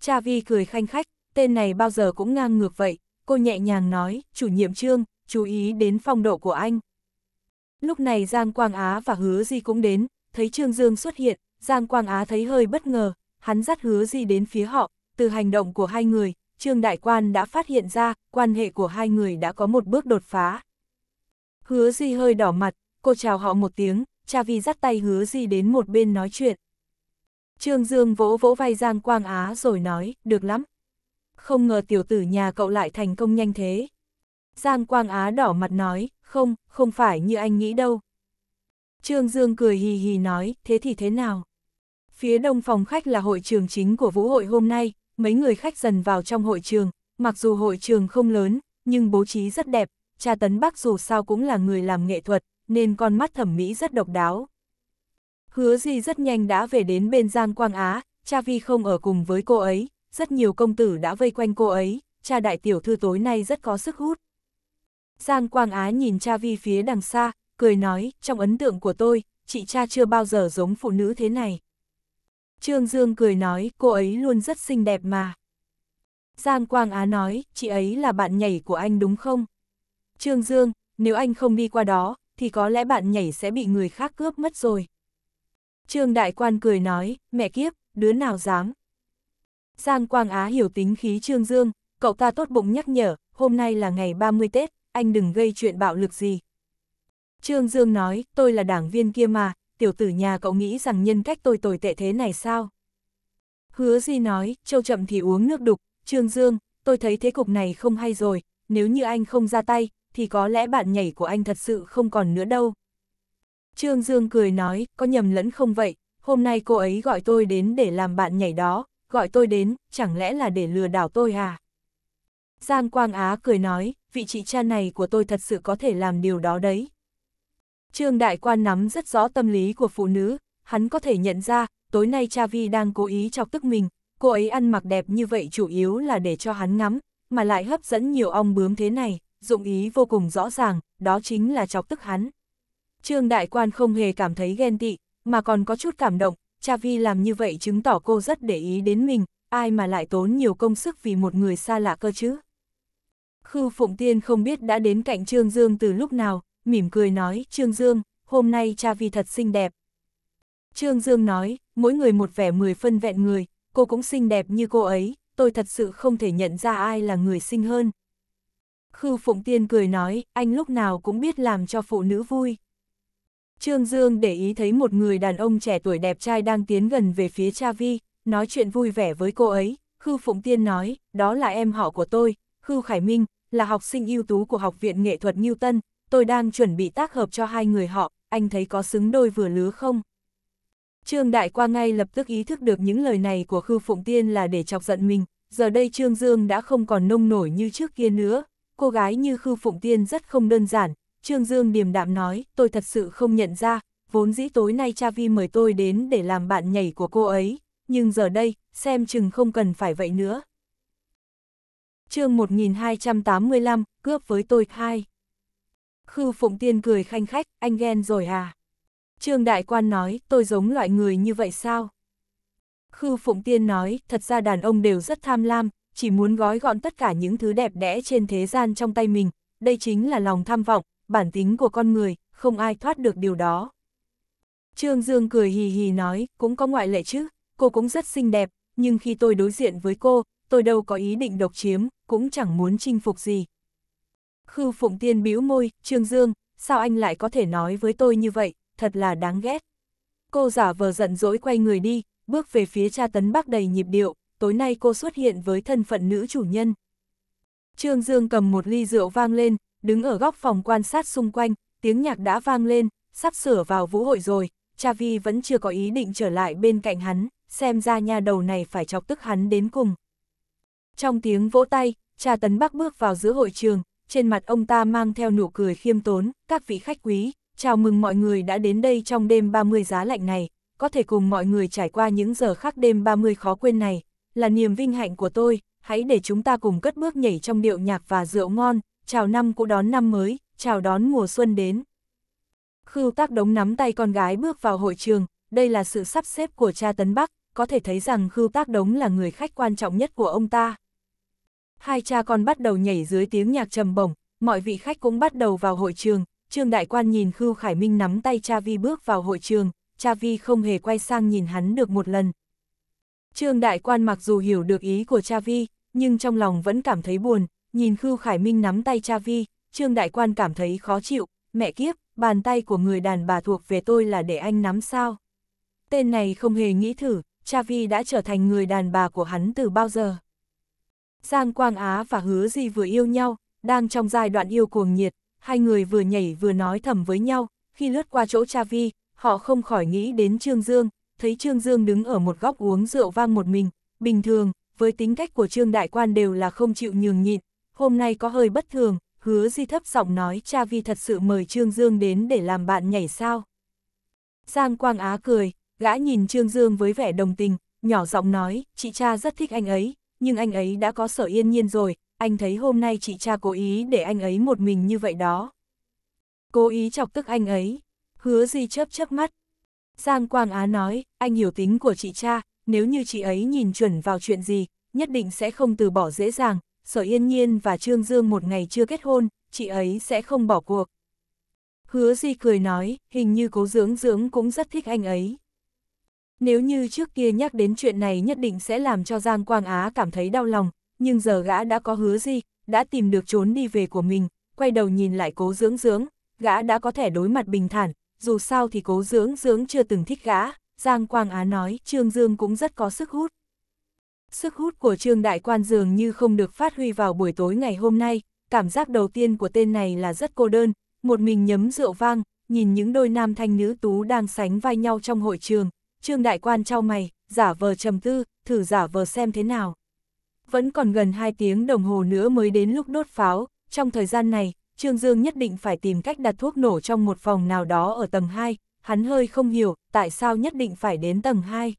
Cha Vi cười khanh khách, tên này bao giờ cũng ngang ngược vậy, cô nhẹ nhàng nói, chủ nhiệm Trương, chú ý đến phong độ của anh. Lúc này Giang Quang Á và Hứa Di cũng đến, thấy Trương Dương xuất hiện, Giang Quang Á thấy hơi bất ngờ, hắn dắt Hứa Di đến phía họ, từ hành động của hai người, Trương Đại Quan đã phát hiện ra, quan hệ của hai người đã có một bước đột phá. Hứa Di hơi đỏ mặt, cô chào họ một tiếng, cha vi dắt tay hứa di đến một bên nói chuyện. Trương Dương vỗ vỗ vai Giang Quang Á rồi nói, được lắm. Không ngờ tiểu tử nhà cậu lại thành công nhanh thế. Giang Quang Á đỏ mặt nói, không, không phải như anh nghĩ đâu. Trương Dương cười hì hì nói, thế thì thế nào? Phía đông phòng khách là hội trường chính của vũ hội hôm nay, mấy người khách dần vào trong hội trường, mặc dù hội trường không lớn, nhưng bố trí rất đẹp, cha Tấn Bắc dù sao cũng là người làm nghệ thuật, nên con mắt thẩm mỹ rất độc đáo. Hứa Di rất nhanh đã về đến bên Giang Quang Á, cha Vi không ở cùng với cô ấy, rất nhiều công tử đã vây quanh cô ấy, cha đại tiểu thư tối nay rất có sức hút. Giang Quang Á nhìn cha Vi phía đằng xa, cười nói, trong ấn tượng của tôi, chị cha chưa bao giờ giống phụ nữ thế này. Trương Dương cười nói, cô ấy luôn rất xinh đẹp mà. Giang Quang Á nói, chị ấy là bạn nhảy của anh đúng không? Trương Dương, nếu anh không đi qua đó, thì có lẽ bạn nhảy sẽ bị người khác cướp mất rồi. Trương Đại Quan cười nói, mẹ kiếp, đứa nào dám. Giang Quang Á hiểu tính khí Trương Dương, cậu ta tốt bụng nhắc nhở, hôm nay là ngày 30 Tết, anh đừng gây chuyện bạo lực gì. Trương Dương nói, tôi là đảng viên kia mà, tiểu tử nhà cậu nghĩ rằng nhân cách tôi tồi tệ thế này sao? Hứa Di nói, châu chậm thì uống nước đục, Trương Dương, tôi thấy thế cục này không hay rồi, nếu như anh không ra tay, thì có lẽ bạn nhảy của anh thật sự không còn nữa đâu. Trương Dương cười nói, có nhầm lẫn không vậy, hôm nay cô ấy gọi tôi đến để làm bạn nhảy đó, gọi tôi đến, chẳng lẽ là để lừa đảo tôi à? Giang Quang Á cười nói, vị chị cha này của tôi thật sự có thể làm điều đó đấy. Trương Đại Quan nắm rất rõ tâm lý của phụ nữ, hắn có thể nhận ra, tối nay cha Vi đang cố ý chọc tức mình, cô ấy ăn mặc đẹp như vậy chủ yếu là để cho hắn ngắm, mà lại hấp dẫn nhiều ong bướm thế này, dụng ý vô cùng rõ ràng, đó chính là chọc tức hắn. Trương Đại Quan không hề cảm thấy ghen tị, mà còn có chút cảm động, cha vi làm như vậy chứng tỏ cô rất để ý đến mình, ai mà lại tốn nhiều công sức vì một người xa lạ cơ chứ. Khư Phụng Tiên không biết đã đến cạnh Trương Dương từ lúc nào, mỉm cười nói, Trương Dương, hôm nay cha vi thật xinh đẹp. Trương Dương nói, mỗi người một vẻ mười phân vẹn người, cô cũng xinh đẹp như cô ấy, tôi thật sự không thể nhận ra ai là người xinh hơn. Khư Phụng Tiên cười nói, anh lúc nào cũng biết làm cho phụ nữ vui. Trương Dương để ý thấy một người đàn ông trẻ tuổi đẹp trai đang tiến gần về phía cha vi, nói chuyện vui vẻ với cô ấy. Khư Phụng Tiên nói, đó là em họ của tôi, Khư Khải Minh, là học sinh ưu tú của Học viện Nghệ thuật Newton, tôi đang chuẩn bị tác hợp cho hai người họ, anh thấy có xứng đôi vừa lứa không? Trương Đại qua ngay lập tức ý thức được những lời này của Khư Phụng Tiên là để chọc giận mình, giờ đây Trương Dương đã không còn nông nổi như trước kia nữa, cô gái như Khư Phụng Tiên rất không đơn giản, Trương Dương điềm đạm nói, tôi thật sự không nhận ra, vốn dĩ tối nay cha vi mời tôi đến để làm bạn nhảy của cô ấy, nhưng giờ đây, xem chừng không cần phải vậy nữa. chương 1285, cướp với tôi hai. Khư Phụng Tiên cười khanh khách, anh ghen rồi à? Trương Đại Quan nói, tôi giống loại người như vậy sao? Khư Phụng Tiên nói, thật ra đàn ông đều rất tham lam, chỉ muốn gói gọn tất cả những thứ đẹp đẽ trên thế gian trong tay mình, đây chính là lòng tham vọng, bản tính của con người, không ai thoát được điều đó. Trương Dương cười hì hì nói, cũng có ngoại lệ chứ, cô cũng rất xinh đẹp, nhưng khi tôi đối diện với cô, tôi đâu có ý định độc chiếm, cũng chẳng muốn chinh phục gì. Khư Phụng Tiên bĩu môi, Trương Dương, sao anh lại có thể nói với tôi như vậy, thật là đáng ghét. Cô giả vờ giận dỗi quay người đi, bước về phía cha tấn bắc đầy nhịp điệu, tối nay cô xuất hiện với thân phận nữ chủ nhân. Trương Dương cầm một ly rượu vang lên, đứng ở góc phòng quan sát xung quanh, tiếng nhạc đã vang lên, sắp sửa vào vũ hội rồi, Cha Vi vẫn chưa có ý định trở lại bên cạnh hắn, xem ra nha đầu này phải chọc tức hắn đến cùng. Trong tiếng vỗ tay, cha Tấn Bắc bước vào giữa hội trường, trên mặt ông ta mang theo nụ cười khiêm tốn, các vị khách quý, chào mừng mọi người đã đến đây trong đêm 30 giá lạnh này, có thể cùng mọi người trải qua những giờ khắc đêm 30 khó quên này, là niềm vinh hạnh của tôi, hãy để chúng ta cùng cất bước nhảy trong điệu nhạc và rượu ngon, chào năm cũ đón năm mới, chào đón mùa xuân đến. Khưu tác đống nắm tay con gái bước vào hội trường, đây là sự sắp xếp của cha Tấn Bắc, có thể thấy rằng Khưu tác đống là người khách quan trọng nhất của ông ta. Hai cha con bắt đầu nhảy dưới tiếng nhạc trầm bổng, mọi vị khách cũng bắt đầu vào hội trường, Trương Đại Quan nhìn Khưu Khải Minh nắm tay cha Vi bước vào hội trường, cha Vi không hề quay sang nhìn hắn được một lần, Trương Đại Quan mặc dù hiểu được ý của Cha Vi, nhưng trong lòng vẫn cảm thấy buồn, nhìn Khưu Khải Minh nắm tay Cha Vi, Trương Đại Quan cảm thấy khó chịu, mẹ kiếp, bàn tay của người đàn bà thuộc về tôi là để anh nắm sao. Tên này không hề nghĩ thử, Cha Vi đã trở thành người đàn bà của hắn từ bao giờ. Giang Quang Á và Hứa Di vừa yêu nhau, đang trong giai đoạn yêu cuồng nhiệt, hai người vừa nhảy vừa nói thầm với nhau, khi lướt qua chỗ Cha Vi, họ không khỏi nghĩ đến Trương Dương, thấy Trương Dương đứng ở một góc uống rượu vang một mình, bình thường, với tính cách của Trương Đại Quan đều là không chịu nhường nhịn, hôm nay có hơi bất thường, hứa di thấp giọng nói cha vi thật sự mời Trương Dương đến để làm bạn nhảy sao. Giang Quang Á cười, gã nhìn Trương Dương với vẻ đồng tình, nhỏ giọng nói, chị cha rất thích anh ấy, nhưng anh ấy đã có sở yên nhiên rồi, anh thấy hôm nay chị cha cố ý để anh ấy một mình như vậy đó. Cố ý chọc tức anh ấy, hứa di chớp chớp mắt, Giang Quang Á nói, anh hiểu tính của chị cha, nếu như chị ấy nhìn chuẩn vào chuyện gì, nhất định sẽ không từ bỏ dễ dàng, sở yên nhiên và Trương Dương một ngày chưa kết hôn, chị ấy sẽ không bỏ cuộc. Hứa Di cười nói, hình như cố dưỡng dưỡng cũng rất thích anh ấy. Nếu như trước kia nhắc đến chuyện này nhất định sẽ làm cho Giang Quang Á cảm thấy đau lòng, nhưng giờ gã đã có hứa Di, đã tìm được trốn đi về của mình, quay đầu nhìn lại cố dưỡng dưỡng, gã đã có thể đối mặt bình thản, dù sao thì cố dưỡng dưỡng chưa từng thích gã, Giang Quang Á nói Trương Dương cũng rất có sức hút. Sức hút của Trương Đại Quan dường như không được phát huy vào buổi tối ngày hôm nay, cảm giác đầu tiên của tên này là rất cô đơn, một mình nhấm rượu vang, nhìn những đôi nam thanh nữ tú đang sánh vai nhau trong hội trường, Trương Đại Quan trao mày, giả vờ trầm tư, thử giả vờ xem thế nào. Vẫn còn gần 2 tiếng đồng hồ nữa mới đến lúc đốt pháo, trong thời gian này, Trương Dương nhất định phải tìm cách đặt thuốc nổ trong một phòng nào đó ở tầng 2, hắn hơi không hiểu tại sao nhất định phải đến tầng 2.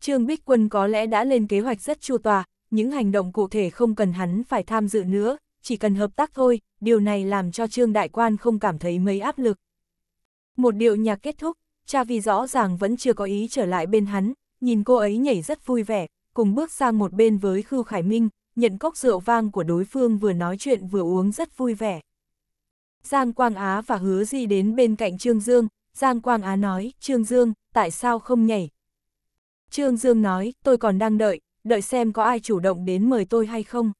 Trương Bích Quân có lẽ đã lên kế hoạch rất chu tòa, những hành động cụ thể không cần hắn phải tham dự nữa, chỉ cần hợp tác thôi, điều này làm cho Trương Đại Quan không cảm thấy mấy áp lực. Một điệu nhạc kết thúc, cha vì rõ ràng vẫn chưa có ý trở lại bên hắn, nhìn cô ấy nhảy rất vui vẻ, cùng bước sang một bên với Khư Khải Minh, nhận cốc rượu vang của đối phương vừa nói chuyện vừa uống rất vui vẻ. Giang Quang Á và hứa Di đến bên cạnh Trương Dương, Giang Quang Á nói, Trương Dương, tại sao không nhảy? Trương Dương nói, tôi còn đang đợi, đợi xem có ai chủ động đến mời tôi hay không.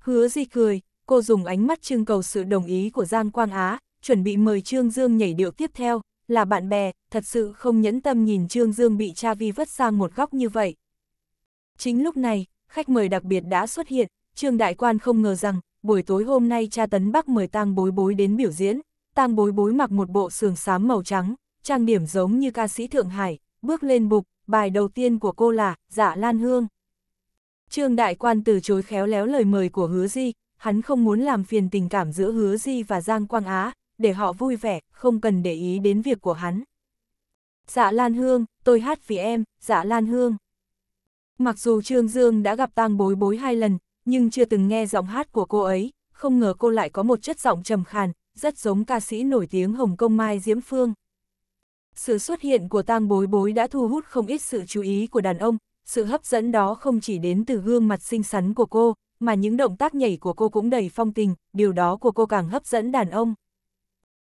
Hứa Di cười, cô dùng ánh mắt trưng cầu sự đồng ý của Giang Quang Á, chuẩn bị mời Trương Dương nhảy điệu tiếp theo, là bạn bè, thật sự không nhẫn tâm nhìn Trương Dương bị cha vi vứt sang một góc như vậy. Chính lúc này, khách mời đặc biệt đã xuất hiện, Trương Đại Quan không ngờ rằng, buổi tối hôm nay cha Tấn Bắc mời tang bối bối đến biểu diễn, tang bối bối mặc một bộ sườn xám màu trắng, trang điểm giống như ca sĩ Thượng Hải, bước lên bục, bài đầu tiên của cô là Dạ Lan Hương. Trương Đại Quan từ chối khéo léo lời mời của Hứa Di, hắn không muốn làm phiền tình cảm giữa Hứa Di và Giang Quang Á, để họ vui vẻ, không cần để ý đến việc của hắn. Dạ Lan Hương, tôi hát vì em, Dạ Lan Hương. Mặc dù Trương Dương đã gặp tang bối bối hai lần, nhưng chưa từng nghe giọng hát của cô ấy, không ngờ cô lại có một chất giọng trầm khàn, rất giống ca sĩ nổi tiếng Hồng Kông Mai Diễm Phương. Sự xuất hiện của tang bối bối đã thu hút không ít sự chú ý của đàn ông, sự hấp dẫn đó không chỉ đến từ gương mặt xinh xắn của cô, mà những động tác nhảy của cô cũng đầy phong tình, điều đó của cô càng hấp dẫn đàn ông.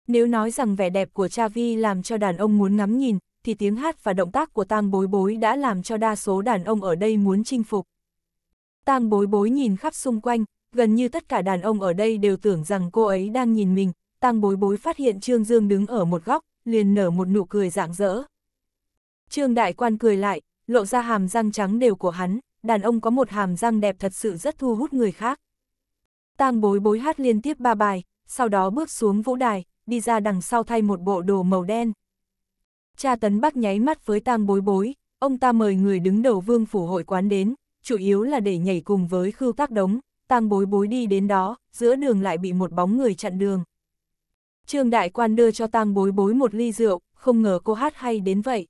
Nếu nói rằng vẻ đẹp của Cha Vi làm cho đàn ông muốn ngắm nhìn, thì tiếng hát và động tác của tang bối bối đã làm cho đa số đàn ông ở đây muốn chinh phục. Tang bối bối nhìn khắp xung quanh, gần như tất cả đàn ông ở đây đều tưởng rằng cô ấy đang nhìn mình, Tang bối bối phát hiện Trương Dương đứng ở một góc, liền nở một nụ cười rạng rỡ. Trương Đại Quan cười lại, lộ ra hàm răng trắng đều của hắn, đàn ông có một hàm răng đẹp thật sự rất thu hút người khác. Tang bối bối hát liên tiếp ba bài, sau đó bước xuống vũ đài, đi ra đằng sau thay một bộ đồ màu đen. Cha Tấn Bắc nháy mắt với Tang bối bối, ông ta mời người đứng đầu vương phủ hội quán đến, chủ yếu là để nhảy cùng với Khưu Tác Đống, Tang Bối Bối đi đến đó, giữa đường lại bị một bóng người chặn đường. Trương Đại Quan đưa cho Tang Bối Bối một ly rượu, không ngờ cô hát hay đến vậy.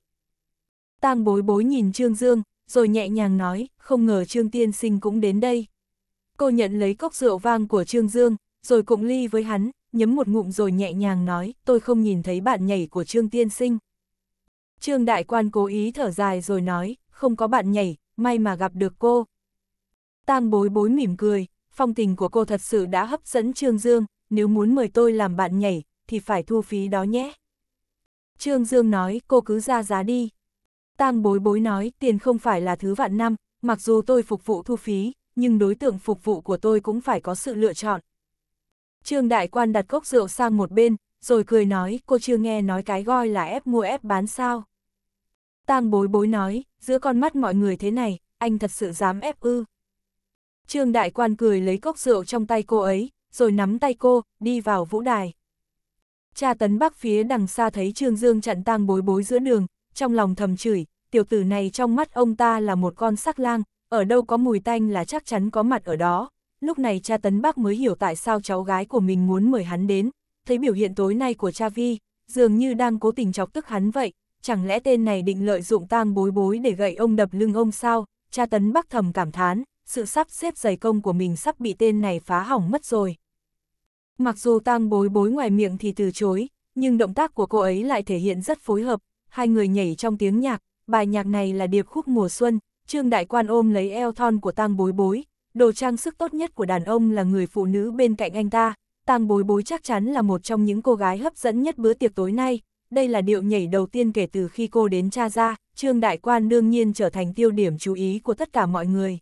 Tang Bối Bối nhìn Trương Dương, rồi nhẹ nhàng nói, không ngờ Trương Tiên Sinh cũng đến đây. Cô nhận lấy cốc rượu vang của Trương Dương, rồi cụng ly với hắn, nhấm một ngụm rồi nhẹ nhàng nói, tôi không nhìn thấy bạn nhảy của Trương Tiên Sinh. Trương Đại Quan cố ý thở dài rồi nói, không có bạn nhảy, may mà gặp được cô. Tang bối bối mỉm cười, phong tình của cô thật sự đã hấp dẫn Trương Dương, nếu muốn mời tôi làm bạn nhảy, thì phải thu phí đó nhé. Trương Dương nói cô cứ ra giá đi. Tang bối bối nói tiền không phải là thứ vạn năm, mặc dù tôi phục vụ thu phí, nhưng đối tượng phục vụ của tôi cũng phải có sự lựa chọn. Trương Đại Quan đặt cốc rượu sang một bên, rồi cười nói cô chưa nghe nói cái gọi là ép mua ép bán sao. Tang bối bối nói, giữa con mắt mọi người thế này, anh thật sự dám ép ư. Trương Đại Quan cười lấy cốc rượu trong tay cô ấy, rồi nắm tay cô, đi vào vũ đài. Cha tấn bắc phía đằng xa thấy Trương Dương chặn tang bối bối giữa đường, trong lòng thầm chửi, tiểu tử này trong mắt ông ta là một con sắc lang, ở đâu có mùi tanh là chắc chắn có mặt ở đó. Lúc này cha tấn bắc mới hiểu tại sao cháu gái của mình muốn mời hắn đến, thấy biểu hiện tối nay của cha Vi, dường như đang cố tình chọc tức hắn vậy, chẳng lẽ tên này định lợi dụng tang bối bối để gậy ông đập lưng ông sao? Cha tấn bắc thầm cảm thán, sự sắp xếp giày công của mình sắp bị tên này phá hỏng mất rồi. Mặc dù tang bối bối ngoài miệng thì từ chối, nhưng động tác của cô ấy lại thể hiện rất phối hợp, hai người nhảy trong tiếng nhạc, bài nhạc này là điệp khúc mùa xuân, Trương Đại Quan ôm lấy eo thon của tang bối bối, đồ trang sức tốt nhất của đàn ông là người phụ nữ bên cạnh anh ta, tang bối bối chắc chắn là một trong những cô gái hấp dẫn nhất bữa tiệc tối nay, đây là điệu nhảy đầu tiên kể từ khi cô đến cha ra, Trương Đại Quan đương nhiên trở thành tiêu điểm chú ý của tất cả mọi người.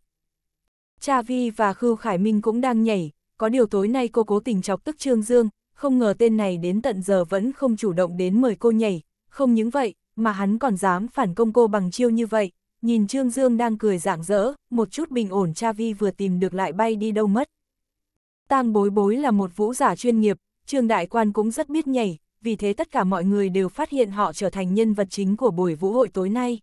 Cha Vi và Khưu Khải Minh cũng đang nhảy, có điều tối nay cô cố tình chọc tức Trương Dương, không ngờ tên này đến tận giờ vẫn không chủ động đến mời cô nhảy, không những vậy, mà hắn còn dám phản công cô bằng chiêu như vậy, nhìn Trương Dương đang cười rạng rỡ, một chút bình ổn Cha Vi vừa tìm được lại bay đi đâu mất. Tang Bối Bối là một vũ giả chuyên nghiệp, Trương Đại Quan cũng rất biết nhảy, vì thế tất cả mọi người đều phát hiện họ trở thành nhân vật chính của buổi vũ hội tối nay.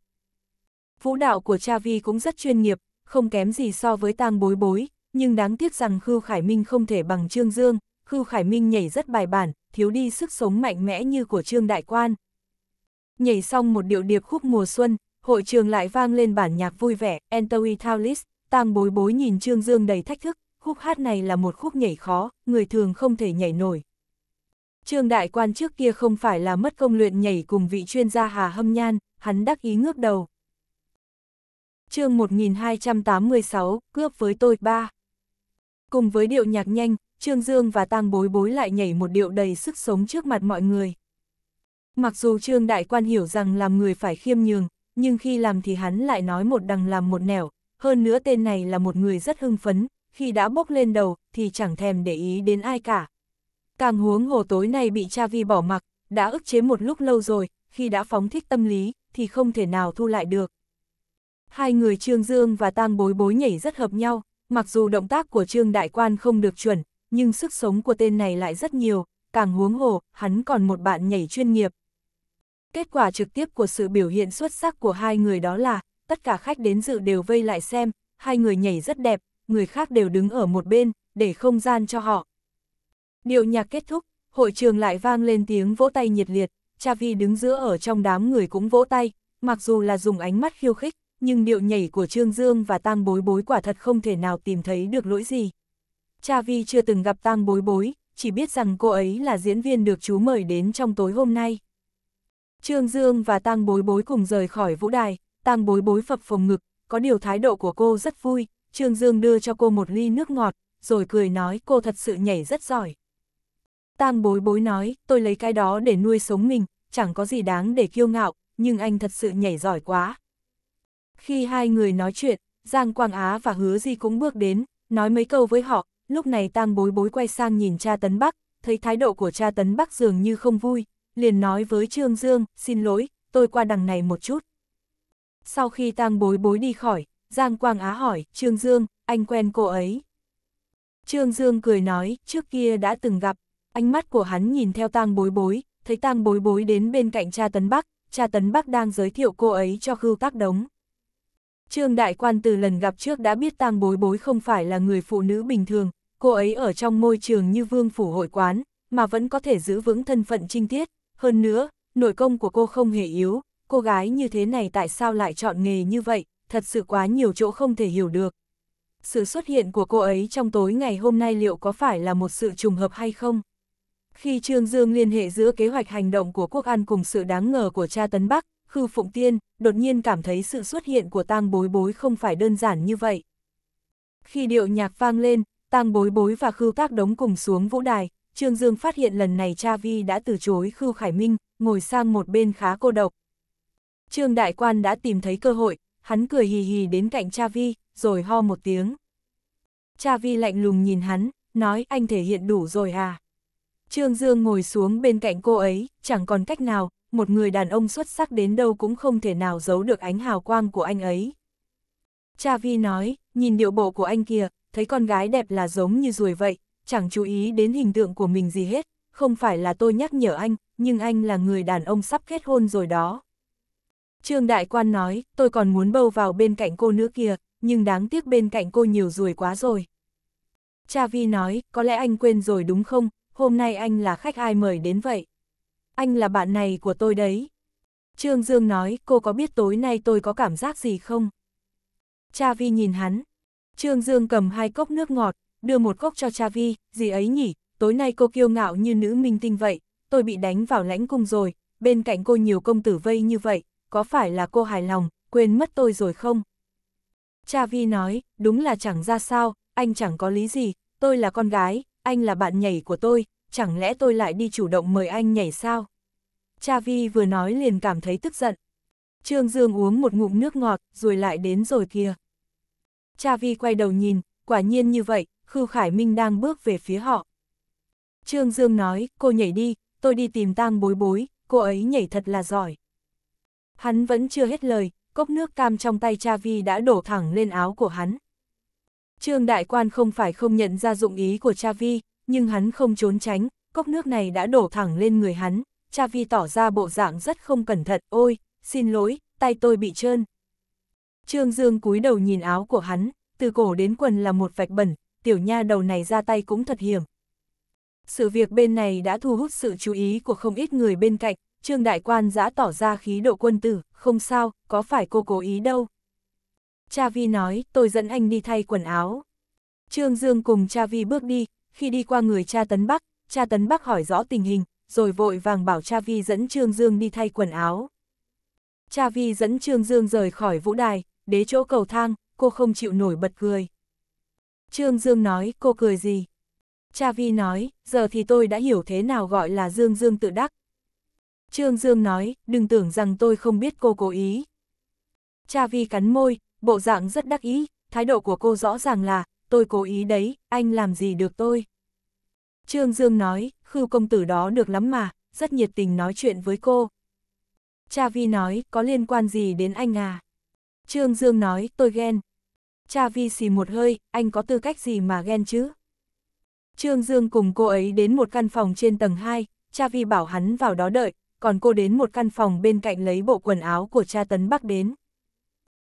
Vũ đạo của Cha Vi cũng rất chuyên nghiệp, không kém gì so với tang bối bối, nhưng đáng tiếc rằng Khưu Khải Minh không thể bằng Trương Dương, Khưu Khải Minh nhảy rất bài bản, thiếu đi sức sống mạnh mẽ như của Trương Đại Quan. Nhảy xong một điệu điệp khúc mùa xuân, hội trường lại vang lên bản nhạc vui vẻ, Antoy Taulis, tang bối bối nhìn Trương Dương đầy thách thức, khúc hát này là một khúc nhảy khó, người thường không thể nhảy nổi, Trương đại quan trước kia không phải là mất công luyện nhảy cùng vị chuyên gia Hà Hâm Nhan, hắn đắc ý ngước đầu. chương 1286, cướp với tôi ba. Cùng với điệu nhạc nhanh, Trương Dương và Tang Bối Bối lại nhảy một điệu đầy sức sống trước mặt mọi người. Mặc dù Trương Đại Quan hiểu rằng làm người phải khiêm nhường, nhưng khi làm thì hắn lại nói một đằng làm một nẻo, hơn nữa tên này là một người rất hưng phấn, khi đã bốc lên đầu thì chẳng thèm để ý đến ai cả, Càng huống hồ tối nay bị cha vi bỏ mặc, đã ức chế một lúc lâu rồi, khi đã phóng thích tâm lý, thì không thể nào thu lại được. Hai người Trương Dương và tang bối bối nhảy rất hợp nhau, mặc dù động tác của Trương Đại Quan không được chuẩn, nhưng sức sống của tên này lại rất nhiều, càng huống hồ, hắn còn một bạn nhảy chuyên nghiệp. Kết quả trực tiếp của sự biểu hiện xuất sắc của hai người đó là, tất cả khách đến dự đều vây lại xem, hai người nhảy rất đẹp, người khác đều đứng ở một bên, để không gian cho họ, Điệu nhạc kết thúc, hội trường lại vang lên tiếng vỗ tay nhiệt liệt, cha vi đứng giữa ở trong đám người cũng vỗ tay, mặc dù là dùng ánh mắt khiêu khích, nhưng điệu nhảy của Trương Dương và Tang Bối Bối quả thật không thể nào tìm thấy được lỗi gì. cha vi chưa từng gặp Tang Bối Bối, chỉ biết rằng cô ấy là diễn viên được chú mời đến trong tối hôm nay. Trương Dương và Tang Bối Bối cùng rời khỏi vũ đài, Tang Bối Bối phập phồng ngực, có điều thái độ của cô rất vui, Trương Dương đưa cho cô một ly nước ngọt, rồi cười nói cô thật sự nhảy rất giỏi. Tang bối bối nói, tôi lấy cái đó để nuôi sống mình, chẳng có gì đáng để kiêu ngạo, nhưng anh thật sự nhảy giỏi quá. Khi hai người nói chuyện, Giang Quang Á và Hứa Di cũng bước đến, nói mấy câu với họ, lúc này Tang bối bối quay sang nhìn cha Tấn Bắc, thấy thái độ của cha Tấn Bắc dường như không vui, liền nói với Trương Dương, xin lỗi, tôi qua đằng này một chút. Sau khi Tang bối bối đi khỏi, Giang Quang Á hỏi, Trương Dương, anh quen cô ấy. Trương Dương cười nói, trước kia đã từng gặp, ánh mắt của hắn nhìn theo tang bối bối, thấy tang bối bối đến bên cạnh cha Tấn Bắc, cha Tấn Bắc đang giới thiệu cô ấy cho Khưu Các Đống. Trương Đại Quan từ lần gặp trước đã biết tang bối bối không phải là người phụ nữ bình thường, cô ấy ở trong môi trường như vương phủ hội quán, mà vẫn có thể giữ vững thân phận trinh tiết. Hơn nữa, nội công của cô không hề yếu, cô gái như thế này tại sao lại chọn nghề như vậy, thật sự quá nhiều chỗ không thể hiểu được. Sự xuất hiện của cô ấy trong tối ngày hôm nay liệu có phải là một sự trùng hợp hay không? Khi Trương Dương liên hệ giữa kế hoạch hành động của quốc an cùng sự đáng ngờ của cha Tấn Bắc, Khư Phụng Tiên đột nhiên cảm thấy sự xuất hiện của tang bối bối không phải đơn giản như vậy. Khi điệu nhạc vang lên, tang bối bối và Khư Tác Đống cùng xuống vũ đài, Trương Dương phát hiện lần này cha Vi đã từ chối Khư Khải Minh, ngồi sang một bên khá cô độc. Trương Đại Quan đã tìm thấy cơ hội, hắn cười hì hì đến cạnh cha Vi, rồi ho một tiếng. Cha Vi lạnh lùng nhìn hắn, nói anh thể hiện đủ rồi à. Trương Dương ngồi xuống bên cạnh cô ấy, chẳng còn cách nào, một người đàn ông xuất sắc đến đâu cũng không thể nào giấu được ánh hào quang của anh ấy. Cha Vi nói, nhìn điệu bộ của anh kia, thấy con gái đẹp là giống như ruồi vậy, chẳng chú ý đến hình tượng của mình gì hết, không phải là tôi nhắc nhở anh, nhưng anh là người đàn ông sắp kết hôn rồi đó. Trương Đại Quan nói, tôi còn muốn bầu vào bên cạnh cô nữa kia, nhưng đáng tiếc bên cạnh cô nhiều ruồi quá rồi. Cha Vi nói, có lẽ anh quên rồi đúng không, hôm nay anh là khách ai mời đến vậy? Anh là bạn này của tôi đấy. Trương Dương nói, cô có biết tối nay tôi có cảm giác gì không? Cha Vi nhìn hắn. Trương Dương cầm hai cốc nước ngọt, đưa một cốc cho Cha Vi, gì ấy nhỉ, tối nay cô kiêu ngạo như nữ minh tinh vậy, tôi bị đánh vào lãnh cung rồi, bên cạnh cô nhiều công tử vây như vậy, có phải là cô hài lòng, quên mất tôi rồi không? Cha Vi nói, đúng là chẳng ra sao, anh chẳng có lý gì, tôi là con gái, anh là bạn nhảy của tôi, chẳng lẽ tôi lại đi chủ động mời anh nhảy sao? Cha Vi vừa nói liền cảm thấy tức giận. Trương Dương uống một ngụm nước ngọt, rồi lại đến rồi kìa. Cha Vi quay đầu nhìn, quả nhiên như vậy, Khư Khải Minh đang bước về phía họ. Trương Dương nói, cô nhảy đi, tôi đi tìm tang bối bối, cô ấy nhảy thật là giỏi. Hắn vẫn chưa hết lời, cốc nước cam trong tay Cha Vi đã đổ thẳng lên áo của hắn. Trương Đại Quan không phải không nhận ra dụng ý của Cha Vi, nhưng hắn không trốn tránh, cốc nước này đã đổ thẳng lên người hắn, Cha Vi tỏ ra bộ dạng rất không cẩn thận, ôi, xin lỗi, tay tôi bị trơn. Trương Dương cúi đầu nhìn áo của hắn, từ cổ đến quần là một vạch bẩn, tiểu nha đầu này ra tay cũng thật hiểm. Sự việc bên này đã thu hút sự chú ý của không ít người bên cạnh, Trương Đại Quan giã tỏ ra khí độ quân tử, không sao, có phải cô cố ý đâu. Cha Vi nói, tôi dẫn anh đi thay quần áo. Trương Dương cùng Cha Vi bước đi, khi đi qua người cha Tấn Bắc, cha Tấn Bắc hỏi rõ tình hình, rồi vội vàng bảo Cha Vi dẫn Trương Dương đi thay quần áo. Cha Vi dẫn Trương Dương rời khỏi vũ đài, đến chỗ cầu thang, cô không chịu nổi bật cười. Trương Dương nói, cô cười gì? Cha Vi nói, giờ thì tôi đã hiểu thế nào gọi là Dương Dương tự đắc. Trương Dương nói, đừng tưởng rằng tôi không biết cô cố ý. Cha Vi cắn môi, bộ dạng rất đắc ý, thái độ của cô rõ ràng là, tôi cố ý đấy, anh làm gì được tôi. Trương Dương nói, khư công tử đó được lắm mà, rất nhiệt tình nói chuyện với cô. Cha Vi nói, có liên quan gì đến anh à? Trương Dương nói, tôi ghen. Cha Vi xì một hơi, anh có tư cách gì mà ghen chứ? Trương Dương cùng cô ấy đến một căn phòng trên tầng 2, cha Vi bảo hắn vào đó đợi, còn cô đến một căn phòng bên cạnh lấy bộ quần áo của cha Tấn Bắc đến.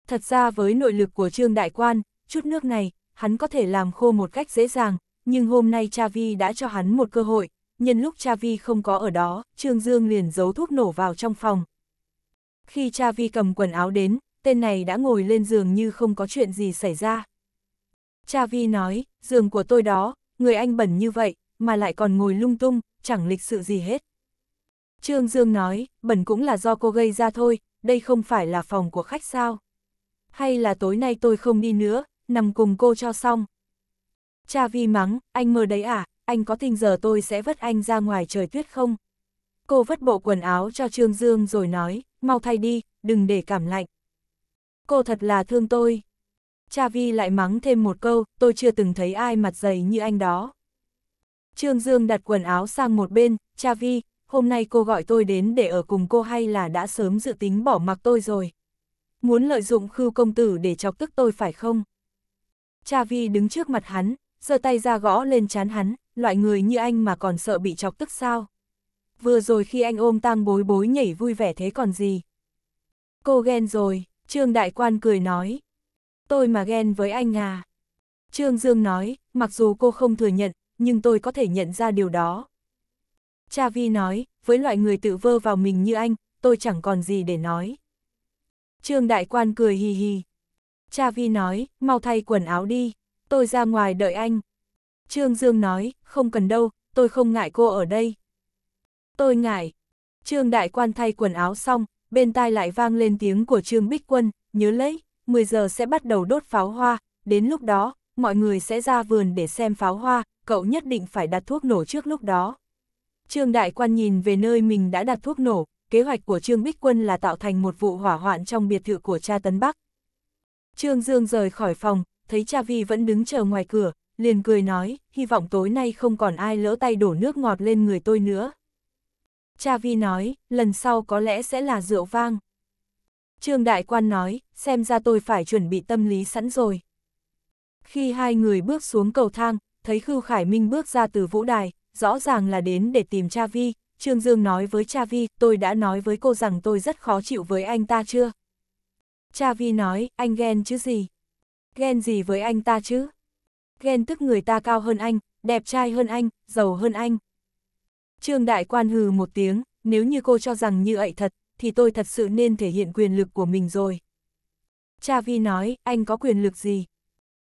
Thật ra với nội lực của Trương Đại Quan, chút nước này, hắn có thể làm khô một cách dễ dàng, nhưng hôm nay cha vi đã cho hắn một cơ hội, nhân lúc cha vi không có ở đó, Trương Dương liền giấu thuốc nổ vào trong phòng. Khi cha vi cầm quần áo đến, tên này đã ngồi lên giường như không có chuyện gì xảy ra. cha vi nói, giường của tôi đó, người anh bẩn như vậy, mà lại còn ngồi lung tung, chẳng lịch sự gì hết. Trương Dương nói, bẩn cũng là do cô gây ra thôi, đây không phải là phòng của khách sao hay là tối nay tôi không đi nữa, nằm cùng cô cho xong. Cha Vi mắng, anh mơ đấy à, anh có tình giờ tôi sẽ vất anh ra ngoài trời tuyết không? Cô vất bộ quần áo cho Trương Dương rồi nói, mau thay đi, đừng để cảm lạnh. Cô thật là thương tôi. Cha Vi lại mắng thêm một câu, tôi chưa từng thấy ai mặt dày như anh đó. Trương Dương đặt quần áo sang một bên, Cha Vi, hôm nay cô gọi tôi đến để ở cùng cô hay là đã sớm dự tính bỏ mặc tôi rồi? muốn lợi dụng khưu công tử để chọc tức tôi phải không? Cha Vi đứng trước mặt hắn, giơ tay ra gõ lên chán hắn, loại người như anh mà còn sợ bị chọc tức sao? Vừa rồi khi anh ôm tang bối bối nhảy vui vẻ thế còn gì? Cô ghen rồi, Trương Đại Quan cười nói. Tôi mà ghen với anh à? Trương Dương nói, mặc dù cô không thừa nhận, nhưng tôi có thể nhận ra điều đó. Cha Vi nói, với loại người tự vơ vào mình như anh, tôi chẳng còn gì để nói. Trương Đại Quan cười hì hì. Cha Vi nói, mau thay quần áo đi, tôi ra ngoài đợi anh. Trương Dương nói, không cần đâu, tôi không ngại cô ở đây. Tôi ngại. Trương Đại Quan thay quần áo xong, bên tai lại vang lên tiếng của Trương Bích Quân, nhớ lấy, 10 giờ sẽ bắt đầu đốt pháo hoa, đến lúc đó, mọi người sẽ ra vườn để xem pháo hoa, cậu nhất định phải đặt thuốc nổ trước lúc đó. Trương Đại Quan nhìn về nơi mình đã đặt thuốc nổ, kế hoạch của Trương Bích Quân là tạo thành một vụ hỏa hoạn trong biệt thự của cha Tấn Bắc. Trương Dương rời khỏi phòng, thấy cha Vi vẫn đứng chờ ngoài cửa, liền cười nói, hy vọng tối nay không còn ai lỡ tay đổ nước ngọt lên người tôi nữa. Cha Vi nói, lần sau có lẽ sẽ là rượu vang. Trương Đại Quan nói, xem ra tôi phải chuẩn bị tâm lý sẵn rồi. Khi hai người bước xuống cầu thang, thấy Khưu Khải Minh bước ra từ vũ đài, rõ ràng là đến để tìm Cha Vi, Trương Dương nói với Cha Vi, tôi đã nói với cô rằng tôi rất khó chịu với anh ta chưa? Cha Vi nói, anh ghen chứ gì? Ghen gì với anh ta chứ? Ghen tức người ta cao hơn anh, đẹp trai hơn anh, giàu hơn anh. Trương Đại Quan hừ một tiếng, nếu như cô cho rằng như ấy thật, thì tôi thật sự nên thể hiện quyền lực của mình rồi. Cha Vi nói, anh có quyền lực gì?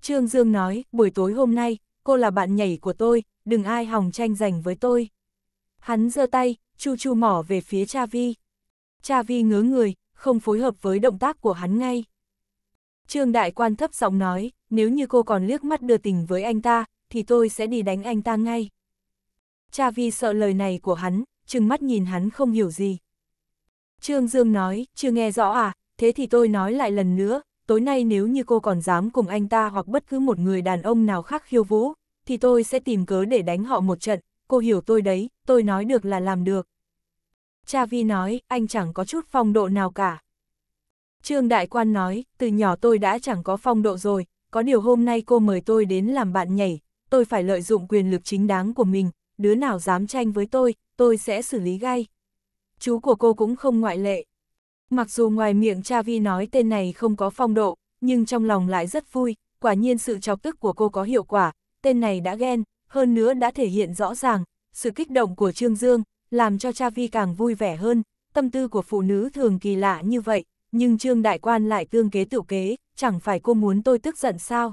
Trương Dương nói, buổi tối hôm nay, cô là bạn nhảy của tôi, đừng ai hòng tranh giành với tôi. Hắn giơ tay, chu chu mỏ về phía cha vi. Cha vi ngớ người, không phối hợp với động tác của hắn ngay. Trương đại quan thấp giọng nói, nếu như cô còn liếc mắt đưa tình với anh ta, thì tôi sẽ đi đánh anh ta ngay. Cha vi sợ lời này của hắn, trừng mắt nhìn hắn không hiểu gì. Trương Dương nói, chưa nghe rõ à, thế thì tôi nói lại lần nữa, tối nay nếu như cô còn dám cùng anh ta hoặc bất cứ một người đàn ông nào khác khiêu vũ, thì tôi sẽ tìm cớ để đánh họ một trận, cô hiểu tôi đấy, tôi nói được là làm được. Cha Vi nói, anh chẳng có chút phong độ nào cả. Trương Đại Quan nói, từ nhỏ tôi đã chẳng có phong độ rồi, có điều hôm nay cô mời tôi đến làm bạn nhảy, tôi phải lợi dụng quyền lực chính đáng của mình, đứa nào dám tranh với tôi, tôi sẽ xử lý gay. Chú của cô cũng không ngoại lệ. Mặc dù ngoài miệng cha Vi nói tên này không có phong độ, nhưng trong lòng lại rất vui, quả nhiên sự chọc tức của cô có hiệu quả, tên này đã ghen, hơn nữa đã thể hiện rõ ràng, sự kích động của Trương Dương, làm cho cha Vi càng vui vẻ hơn, tâm tư của phụ nữ thường kỳ lạ như vậy, nhưng Trương Đại Quan lại tương kế tiểu kế, chẳng phải cô muốn tôi tức giận sao?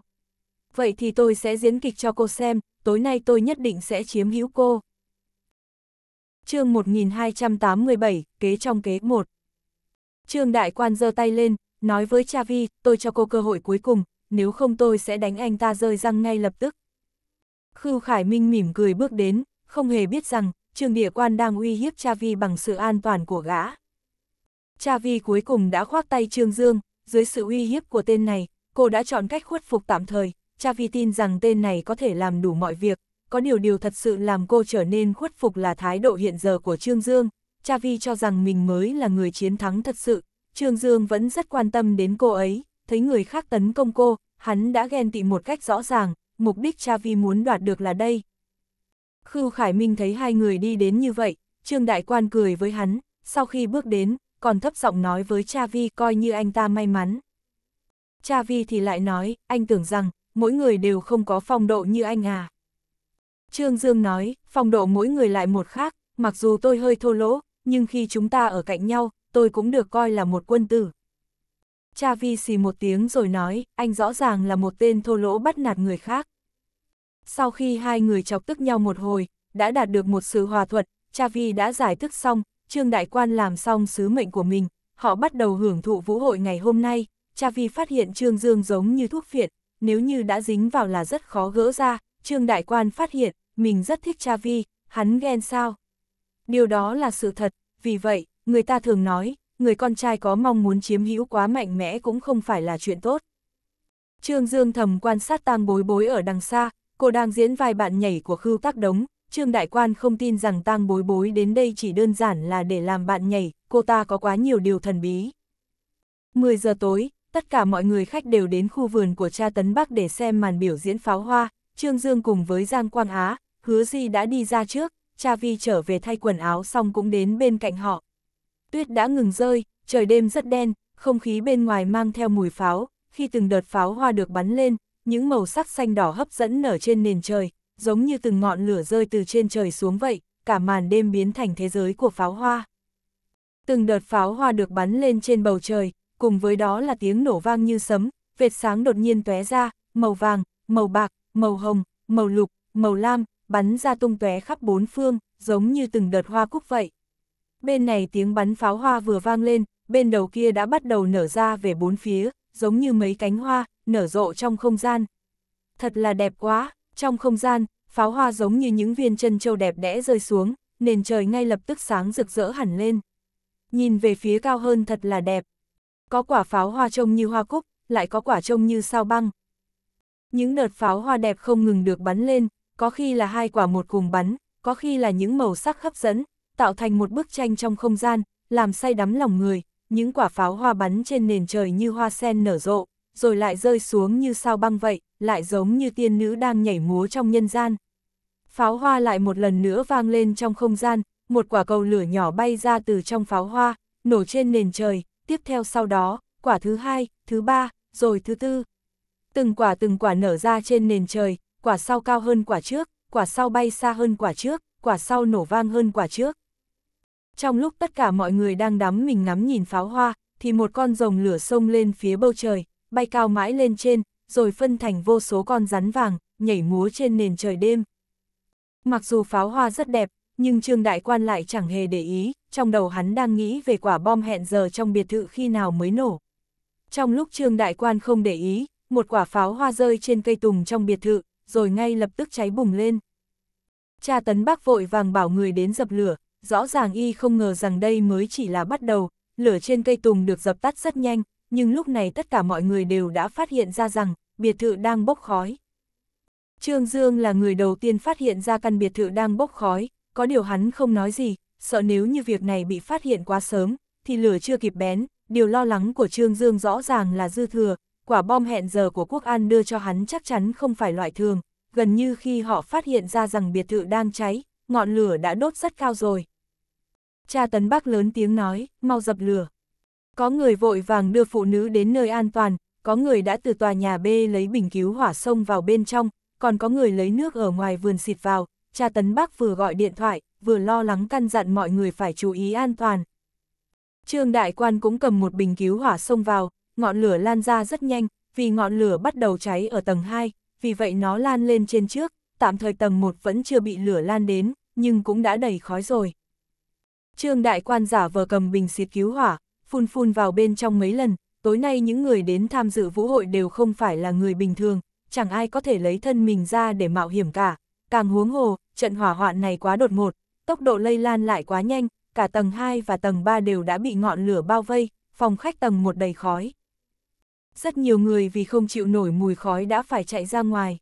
Vậy thì tôi sẽ diễn kịch cho cô xem, tối nay tôi nhất định sẽ chiếm hữu cô. chương 1287, kế trong kế 1 Trương Đại Quan giơ tay lên, nói với Cha Vi, tôi cho cô cơ hội cuối cùng, nếu không tôi sẽ đánh anh ta rơi răng ngay lập tức. Khưu Khải Minh mỉm cười bước đến, không hề biết rằng, Trương Địa Quan đang uy hiếp Cha Vi bằng sự an toàn của gã. Cha Vi cuối cùng đã khoác tay Trương Dương, dưới sự uy hiếp của tên này, cô đã chọn cách khuất phục tạm thời, Cha Vi tin rằng tên này có thể làm đủ mọi việc, có điều điều thật sự làm cô trở nên khuất phục là thái độ hiện giờ của Trương Dương, Cha Vi cho rằng mình mới là người chiến thắng thật sự, Trương Dương vẫn rất quan tâm đến cô ấy, thấy người khác tấn công cô, hắn đã ghen tị một cách rõ ràng, mục đích cha vi muốn đoạt được là đây. Khưu Khải Minh thấy hai người đi đến như vậy, Trương Đại Quan cười với hắn, sau khi bước đến, còn thấp giọng nói với cha vi coi như anh ta may mắn. cha vi thì lại nói, anh tưởng rằng, mỗi người đều không có phong độ như anh à. Trương Dương nói, phong độ mỗi người lại một khác, mặc dù tôi hơi thô lỗ, nhưng khi chúng ta ở cạnh nhau, tôi cũng được coi là một quân tử. Cha Vi xì một tiếng rồi nói, anh rõ ràng là một tên thô lỗ bắt nạt người khác. Sau khi hai người chọc tức nhau một hồi, đã đạt được một sự hòa thuận, Cha Vi đã giải thức xong, Trương Đại Quan làm xong sứ mệnh của mình, họ bắt đầu hưởng thụ vũ hội ngày hôm nay. Cha Vi phát hiện Trương Dương giống như thuốc phiện, nếu như đã dính vào là rất khó gỡ ra, Trương Đại Quan phát hiện, mình rất thích Cha Vi, hắn ghen sao. Điều đó là sự thật, vì vậy, người ta thường nói, người con trai có mong muốn chiếm hữu quá mạnh mẽ cũng không phải là chuyện tốt. Trương Dương thầm quan sát tang bối bối ở đằng xa, cô đang diễn vai bạn nhảy của Khưu Tác Đống, Trương Đại Quan không tin rằng tang bối bối đến đây chỉ đơn giản là để làm bạn nhảy, cô ta có quá nhiều điều thần bí. 10 giờ tối, tất cả mọi người khách đều đến khu vườn của cha Tấn Bắc để xem màn biểu diễn pháo hoa, Trương Dương cùng với Giang Quang Á, Hứa Di đã đi ra trước, cha Vi trở về thay quần áo xong cũng đến bên cạnh họ, tuyết đã ngừng rơi, trời đêm rất đen, không khí bên ngoài mang theo mùi pháo, khi từng đợt pháo hoa được bắn lên, những màu sắc xanh đỏ hấp dẫn nở trên nền trời, giống như từng ngọn lửa rơi từ trên trời xuống vậy, cả màn đêm biến thành thế giới của pháo hoa. Từng đợt pháo hoa được bắn lên trên bầu trời, cùng với đó là tiếng nổ vang như sấm, vệt sáng đột nhiên tóe ra, màu vàng, màu bạc, màu hồng, màu lục, màu lam, bắn ra tung tóe khắp bốn phương, giống như từng đợt hoa cúc vậy bên này tiếng bắn pháo hoa vừa vang lên, bên đầu kia đã bắt đầu nở ra về bốn phía, giống như mấy cánh hoa, nở rộ trong không gian. Thật là đẹp quá, trong không gian, pháo hoa giống như những viên chân châu đẹp đẽ rơi xuống, nền trời ngay lập tức sáng rực rỡ hẳn lên. Nhìn về phía cao hơn thật là đẹp. Có quả pháo hoa trông như hoa cúc, lại có quả trông như sao băng. Những đợt pháo hoa đẹp không ngừng được bắn lên, có khi là hai quả một cùng bắn, có khi là những màu sắc hấp dẫn, tạo thành một bức tranh trong không gian, làm say đắm lòng người, những quả pháo hoa bắn trên nền trời như hoa sen nở rộ, rồi lại rơi xuống như sao băng vậy, lại giống như tiên nữ đang nhảy múa trong nhân gian. Pháo hoa lại một lần nữa vang lên trong không gian, một quả cầu lửa nhỏ bay ra từ trong pháo hoa, nổ trên nền trời, tiếp theo sau đó, quả thứ hai, thứ ba, rồi thứ tư. Từng quả từng quả nở ra trên nền trời, quả sau cao hơn quả trước, quả sau bay xa hơn quả trước, quả sau nổ vang hơn quả trước. Trong lúc tất cả mọi người đang đắm mình ngắm nhìn pháo hoa, thì một con rồng lửa sông lên phía bầu trời, bay cao mãi lên trên, rồi phân thành vô số con rắn vàng, nhảy múa trên nền trời đêm. Mặc dù pháo hoa rất đẹp, nhưng Trương Đại Quan lại chẳng hề để ý, trong đầu hắn đang nghĩ về quả bom hẹn giờ trong biệt thự khi nào mới nổ. Trong lúc Trương Đại Quan không để ý, một quả pháo hoa rơi trên cây tùng trong biệt thự, rồi ngay lập tức cháy bùng lên. Cha Tấn bác vội vàng bảo người đến dập lửa, rõ ràng y không ngờ rằng đây mới chỉ là bắt đầu, lửa trên cây tùng được dập tắt rất nhanh, nhưng lúc này tất cả mọi người đều đã phát hiện ra rằng, biệt thự đang bốc khói. Trương Dương là người đầu tiên phát hiện ra căn biệt thự đang bốc khói, có điều hắn không nói gì, sợ nếu như việc này bị phát hiện quá sớm, thì lửa chưa kịp bén, điều lo lắng của Trương Dương rõ ràng là dư thừa, quả bom hẹn giờ của Quốc An đưa cho hắn chắc chắn không phải loại thường, gần như khi họ phát hiện ra rằng biệt thự đang cháy, ngọn lửa đã đốt rất cao rồi cha tấn bác lớn tiếng nói, mau dập lửa. Có người vội vàng đưa phụ nữ đến nơi an toàn, có người đã từ tòa nhà B lấy bình cứu hỏa sông vào bên trong, còn có người lấy nước ở ngoài vườn xịt vào, cha tấn bác vừa gọi điện thoại, vừa lo lắng căn dặn mọi người phải chú ý an toàn. Trương Đại Quan cũng cầm một bình cứu hỏa xông vào, ngọn lửa lan ra rất nhanh, vì ngọn lửa bắt đầu cháy ở tầng 2, vì vậy nó lan lên trên trước, tạm thời tầng 1 vẫn chưa bị lửa lan đến, nhưng cũng đã đầy khói rồi. Trương đại quan giả vờ cầm bình xịt cứu hỏa, phun phun vào bên trong mấy lần, tối nay những người đến tham dự vũ hội đều không phải là người bình thường, chẳng ai có thể lấy thân mình ra để mạo hiểm cả. Càng huống hồ, trận hỏa hoạn này quá đột ngột, tốc độ lây lan lại quá nhanh, cả tầng 2 và tầng 3 đều đã bị ngọn lửa bao vây, phòng khách tầng 1 đầy khói. Rất nhiều người vì không chịu nổi mùi khói đã phải chạy ra ngoài.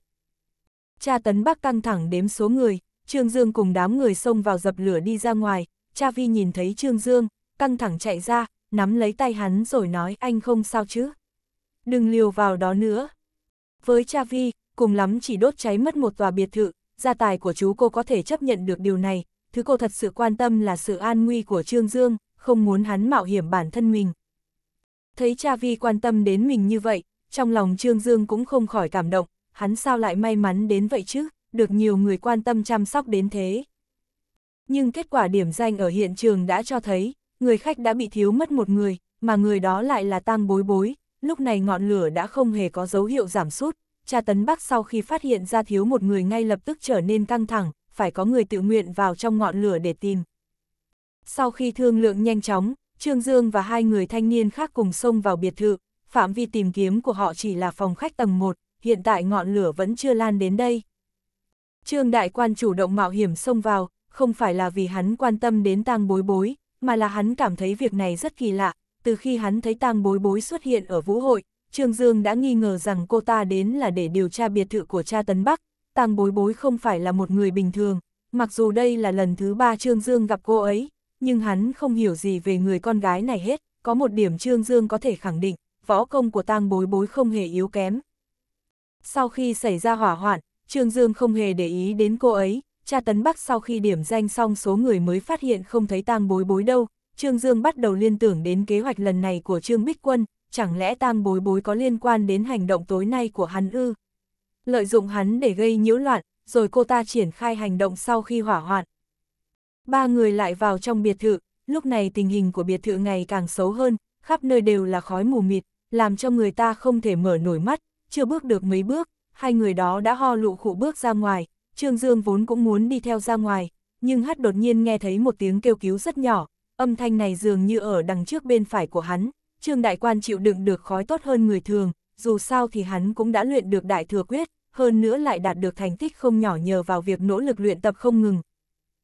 Cha Tấn Bắc căng thẳng đếm số người, Trương Dương cùng đám người xông vào dập lửa đi ra ngoài, cha vi nhìn thấy Trương Dương, căng thẳng chạy ra, nắm lấy tay hắn rồi nói anh không sao chứ. Đừng liều vào đó nữa. Với cha vi, cùng lắm chỉ đốt cháy mất một tòa biệt thự, gia tài của chú cô có thể chấp nhận được điều này, thứ cô thật sự quan tâm là sự an nguy của Trương Dương, không muốn hắn mạo hiểm bản thân mình. Thấy cha vi quan tâm đến mình như vậy, trong lòng Trương Dương cũng không khỏi cảm động, hắn sao lại may mắn đến vậy chứ, được nhiều người quan tâm chăm sóc đến thế nhưng kết quả điểm danh ở hiện trường đã cho thấy, người khách đã bị thiếu mất một người, mà người đó lại là tang bối bối, lúc này ngọn lửa đã không hề có dấu hiệu giảm sút. Cha Tấn Bắc sau khi phát hiện ra thiếu một người ngay lập tức trở nên căng thẳng, phải có người tự nguyện vào trong ngọn lửa để tìm. Sau khi thương lượng nhanh chóng, Trương Dương và hai người thanh niên khác cùng xông vào biệt thự, phạm vi tìm kiếm của họ chỉ là phòng khách tầng 1, hiện tại ngọn lửa vẫn chưa lan đến đây. Trương Đại Quan chủ động mạo hiểm xông vào, không phải là vì hắn quan tâm đến tang bối bối, mà là hắn cảm thấy việc này rất kỳ lạ. Từ khi hắn thấy tang bối bối xuất hiện ở vũ hội, Trương Dương đã nghi ngờ rằng cô ta đến là để điều tra biệt thự của cha Tấn Bắc. Tang bối bối không phải là một người bình thường, mặc dù đây là lần thứ ba Trương Dương gặp cô ấy, nhưng hắn không hiểu gì về người con gái này hết. Có một điểm Trương Dương có thể khẳng định, võ công của tang bối bối không hề yếu kém. Sau khi xảy ra hỏa hoạn, Trương Dương không hề để ý đến cô ấy, Cha tấn Bắc sau khi điểm danh xong số người mới phát hiện không thấy tang bối bối đâu, Trương Dương bắt đầu liên tưởng đến kế hoạch lần này của Trương Bích Quân, chẳng lẽ tang bối bối có liên quan đến hành động tối nay của hắn ư? Lợi dụng hắn để gây nhiễu loạn, rồi cô ta triển khai hành động sau khi hỏa hoạn. Ba người lại vào trong biệt thự, lúc này tình hình của biệt thự ngày càng xấu hơn, khắp nơi đều là khói mù mịt, làm cho người ta không thể mở nổi mắt, chưa bước được mấy bước, hai người đó đã ho lụ khụ bước ra ngoài, Trương Dương vốn cũng muốn đi theo ra ngoài, nhưng hát đột nhiên nghe thấy một tiếng kêu cứu rất nhỏ, âm thanh này dường như ở đằng trước bên phải của hắn, Trương Đại Quan chịu đựng được khói tốt hơn người thường, dù sao thì hắn cũng đã luyện được đại thừa quyết, hơn nữa lại đạt được thành tích không nhỏ nhờ vào việc nỗ lực luyện tập không ngừng.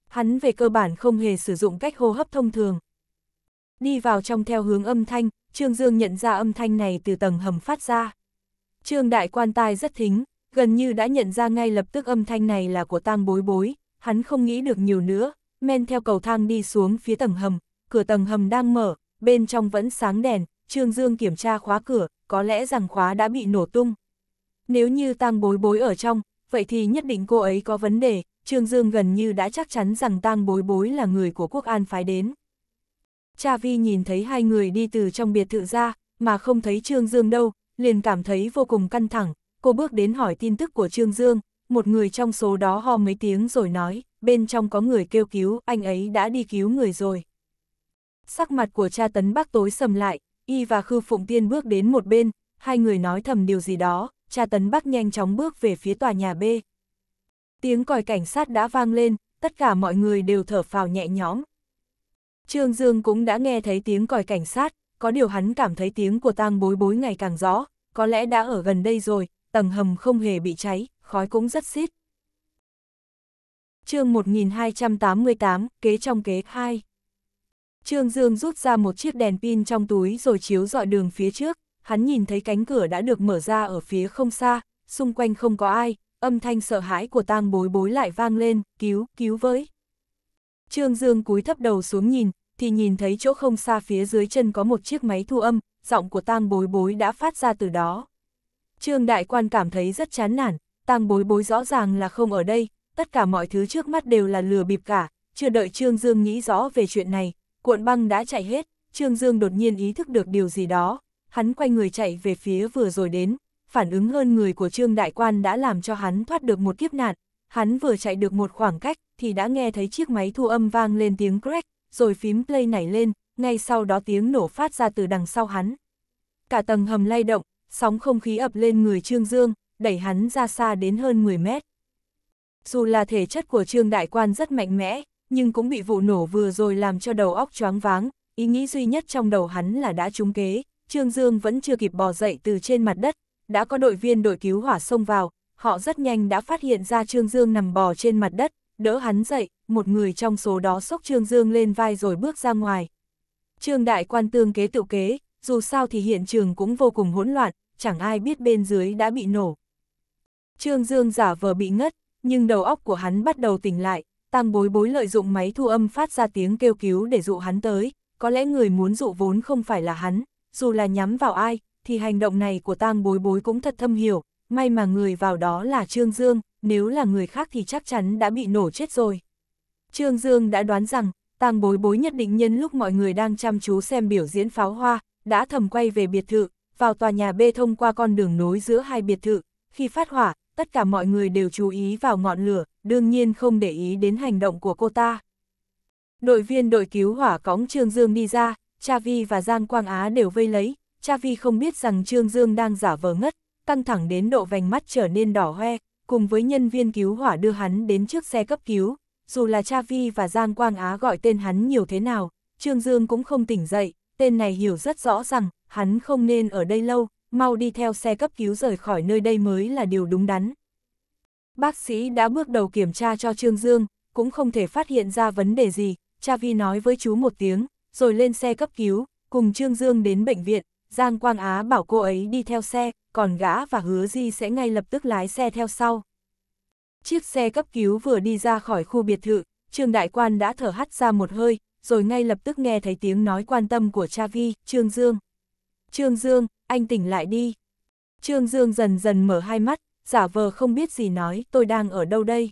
Hắn về cơ bản không hề sử dụng cách hô hấp thông thường. Đi vào trong theo hướng âm thanh, Trương Dương nhận ra âm thanh này từ tầng hầm phát ra. Trương Đại Quan tai rất thính, gần như đã nhận ra ngay lập tức âm thanh này là của tang bối bối, hắn không nghĩ được nhiều nữa, men theo cầu thang đi xuống phía tầng hầm, cửa tầng hầm đang mở, bên trong vẫn sáng đèn, Trương Dương kiểm tra khóa cửa, có lẽ rằng khóa đã bị nổ tung. Nếu như tang bối bối ở trong, vậy thì nhất định cô ấy có vấn đề, Trương Dương gần như đã chắc chắn rằng tang bối bối là người của quốc an phái đến. Cha Vi nhìn thấy hai người đi từ trong biệt thự ra, mà không thấy Trương Dương đâu, liền cảm thấy vô cùng căng thẳng, cô bước đến hỏi tin tức của Trương Dương, một người trong số đó ho mấy tiếng rồi nói, bên trong có người kêu cứu, anh ấy đã đi cứu người rồi. Sắc mặt của cha tấn bác tối sầm lại, y và Khư Phụng Tiên bước đến một bên, hai người nói thầm điều gì đó, cha tấn bác nhanh chóng bước về phía tòa nhà B. Tiếng còi cảnh sát đã vang lên, tất cả mọi người đều thở phào nhẹ nhõm. Trương Dương cũng đã nghe thấy tiếng còi cảnh sát, có điều hắn cảm thấy tiếng của tang bối bối ngày càng rõ, có lẽ đã ở gần đây rồi, tầng hầm không hề bị cháy, khói cũng rất xít. chương 1288, kế trong kế 2 Trương Dương rút ra một chiếc đèn pin trong túi rồi chiếu dọi đường phía trước, hắn nhìn thấy cánh cửa đã được mở ra ở phía không xa, xung quanh không có ai, âm thanh sợ hãi của tang bối bối lại vang lên, cứu, cứu với. Trương Dương cúi thấp đầu xuống nhìn, thì nhìn thấy chỗ không xa phía dưới chân có một chiếc máy thu âm, giọng của tang bối bối đã phát ra từ đó. Trương Đại Quan cảm thấy rất chán nản, Tang bối bối rõ ràng là không ở đây, tất cả mọi thứ trước mắt đều là lừa bịp cả, chưa đợi Trương Dương nghĩ rõ về chuyện này, cuộn băng đã chạy hết, Trương Dương đột nhiên ý thức được điều gì đó, hắn quay người chạy về phía vừa rồi đến, phản ứng hơn người của Trương Đại Quan đã làm cho hắn thoát được một kiếp nạn, hắn vừa chạy được một khoảng cách thì đã nghe thấy chiếc máy thu âm vang lên tiếng crack, rồi phím play nảy lên, ngay sau đó tiếng nổ phát ra từ đằng sau hắn. Cả tầng hầm lay động, sóng không khí ập lên người Trương Dương, đẩy hắn ra xa đến hơn 10 mét. Dù là thể chất của Trương Đại Quan rất mạnh mẽ, nhưng cũng bị vụ nổ vừa rồi làm cho đầu óc choáng váng, ý nghĩ duy nhất trong đầu hắn là đã trúng kế, Trương Dương vẫn chưa kịp bò dậy từ trên mặt đất, đã có đội viên đội cứu hỏa xông vào, họ rất nhanh đã phát hiện ra Trương Dương nằm bò trên mặt đất, đỡ hắn dậy, một người trong số đó xốc Trương Dương lên vai rồi bước ra ngoài. Trương Đại Quan tương kế tự kế, dù sao thì hiện trường cũng vô cùng hỗn loạn, chẳng ai biết bên dưới đã bị nổ. Trương Dương giả vờ bị ngất, nhưng đầu óc của hắn bắt đầu tỉnh lại, tăng bối bối lợi dụng máy thu âm phát ra tiếng kêu cứu để dụ hắn tới, có lẽ người muốn dụ vốn không phải là hắn, dù là nhắm vào ai, thì hành động này của tang bối bối cũng thật thâm hiểu, may mà người vào đó là Trương Dương, nếu là người khác thì chắc chắn đã bị nổ chết rồi. Trương Dương đã đoán rằng, tang bối bối nhất định nhân lúc mọi người đang chăm chú xem biểu diễn pháo hoa, đã thầm quay về biệt thự, vào tòa nhà bê thông qua con đường nối giữa hai biệt thự, khi phát hỏa, tất cả mọi người đều chú ý vào ngọn lửa, đương nhiên không để ý đến hành động của cô ta. Đội viên đội cứu hỏa cõng Trương Dương đi ra, Cha Vi và Giang Quang Á đều vây lấy, Cha Vi không biết rằng Trương Dương đang giả vờ ngất, căng thẳng đến độ vành mắt trở nên đỏ hoe, cùng với nhân viên cứu hỏa đưa hắn đến trước xe cấp cứu. Dù là Cha Vi và Giang Quang Á gọi tên hắn nhiều thế nào, Trương Dương cũng không tỉnh dậy, tên này hiểu rất rõ rằng, hắn không nên ở đây lâu, mau đi theo xe cấp cứu rời khỏi nơi đây mới là điều đúng đắn. Bác sĩ đã bước đầu kiểm tra cho Trương Dương, cũng không thể phát hiện ra vấn đề gì, cha Vi nói với chú một tiếng, rồi lên xe cấp cứu, cùng Trương Dương đến bệnh viện, Giang Quang Á bảo cô ấy đi theo xe, còn gã và hứa Di sẽ ngay lập tức lái xe theo sau. Chiếc xe cấp cứu vừa đi ra khỏi khu biệt thự, Trương Đại Quan đã thở hắt ra một hơi, rồi ngay lập tức nghe thấy tiếng nói quan tâm của cha Vi, Trương Dương. Trương Dương, anh tỉnh lại đi. Trương Dương dần dần mở hai mắt, giả vờ không biết gì nói, tôi đang ở đâu đây.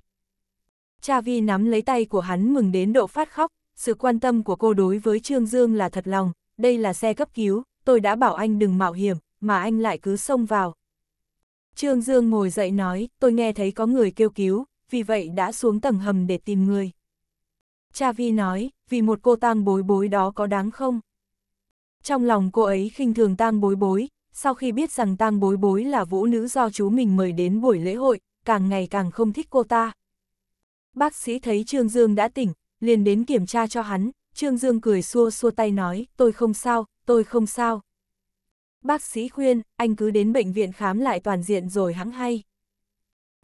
Cha Vi nắm lấy tay của hắn mừng đến độ phát khóc, sự quan tâm của cô đối với Trương Dương là thật lòng, đây là xe cấp cứu, tôi đã bảo anh đừng mạo hiểm, mà anh lại cứ xông vào. Trương Dương ngồi dậy nói, tôi nghe thấy có người kêu cứu, vì vậy đã xuống tầng hầm để tìm người. Cha Vi nói, vì một cô tang bối bối đó có đáng không? Trong lòng cô ấy khinh thường tang bối bối, sau khi biết rằng tang bối bối là vũ nữ do chú mình mời đến buổi lễ hội, càng ngày càng không thích cô ta. Bác sĩ thấy Trương Dương đã tỉnh, liền đến kiểm tra cho hắn, Trương Dương cười xua xua tay nói, tôi không sao, tôi không sao. Bác sĩ khuyên, anh cứ đến bệnh viện khám lại toàn diện rồi hãng hay.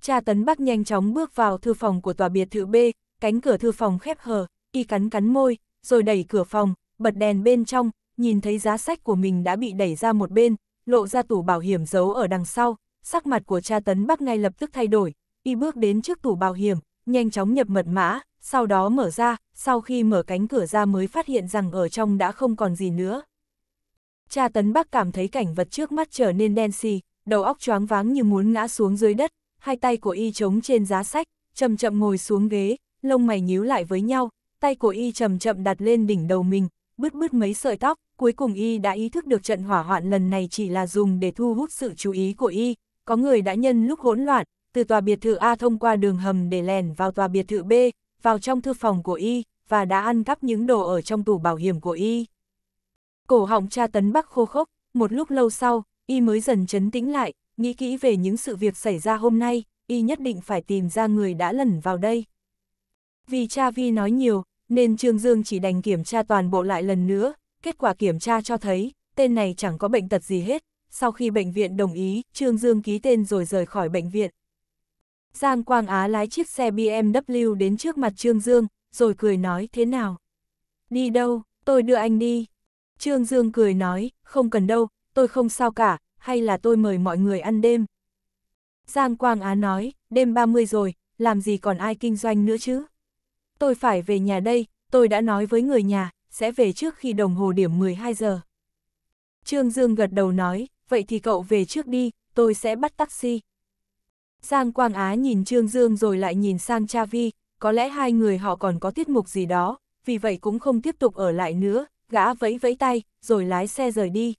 Cha tấn bác nhanh chóng bước vào thư phòng của tòa biệt thự B, cánh cửa thư phòng khép hờ, y cắn cắn môi, rồi đẩy cửa phòng, bật đèn bên trong, nhìn thấy giá sách của mình đã bị đẩy ra một bên, lộ ra tủ bảo hiểm giấu ở đằng sau, sắc mặt của cha Tấn Bắc ngay lập tức thay đổi, y bước đến trước tủ bảo hiểm, nhanh chóng nhập mật mã, sau đó mở ra, sau khi mở cánh cửa ra mới phát hiện rằng ở trong đã không còn gì nữa. Cha Tấn Bắc cảm thấy cảnh vật trước mắt trở nên đen xì, đầu óc choáng váng như muốn ngã xuống dưới đất, hai tay của y chống trên giá sách, chậm chậm ngồi xuống ghế, lông mày nhíu lại với nhau, tay của y chậm chậm đặt lên đỉnh đầu mình, bứt bứt mấy sợi tóc, cuối cùng y đã ý thức được trận hỏa hoạn lần này chỉ là dùng để thu hút sự chú ý của y, có người đã nhân lúc hỗn loạn, từ tòa biệt thự A thông qua đường hầm để lèn vào tòa biệt thự B, vào trong thư phòng của y, và đã ăn cắp những đồ ở trong tủ bảo hiểm của y. Cổ họng cha tấn bắc khô khốc, một lúc lâu sau, y mới dần chấn tĩnh lại, nghĩ kỹ về những sự việc xảy ra hôm nay, y nhất định phải tìm ra người đã lẩn vào đây. Vì cha Vi nói nhiều, nên Trương Dương chỉ đành kiểm tra toàn bộ lại lần nữa, kết quả kiểm tra cho thấy, tên này chẳng có bệnh tật gì hết. Sau khi bệnh viện đồng ý, Trương Dương ký tên rồi rời khỏi bệnh viện. Giang Quang Á lái chiếc xe BMW đến trước mặt Trương Dương, rồi cười nói thế nào? Đi đâu, tôi đưa anh đi. Trương Dương cười nói, không cần đâu, tôi không sao cả, hay là tôi mời mọi người ăn đêm. Giang Quang Á nói, đêm 30 rồi, làm gì còn ai kinh doanh nữa chứ? Tôi phải về nhà đây, tôi đã nói với người nhà, sẽ về trước khi đồng hồ điểm 12 giờ. Trương Dương gật đầu nói, vậy thì cậu về trước đi, tôi sẽ bắt taxi. Giang Quang Á nhìn Trương Dương rồi lại nhìn sang Cha Vi, có lẽ hai người họ còn có tiết mục gì đó, vì vậy cũng không tiếp tục ở lại nữa, gã vẫy vẫy tay, rồi lái xe rời đi.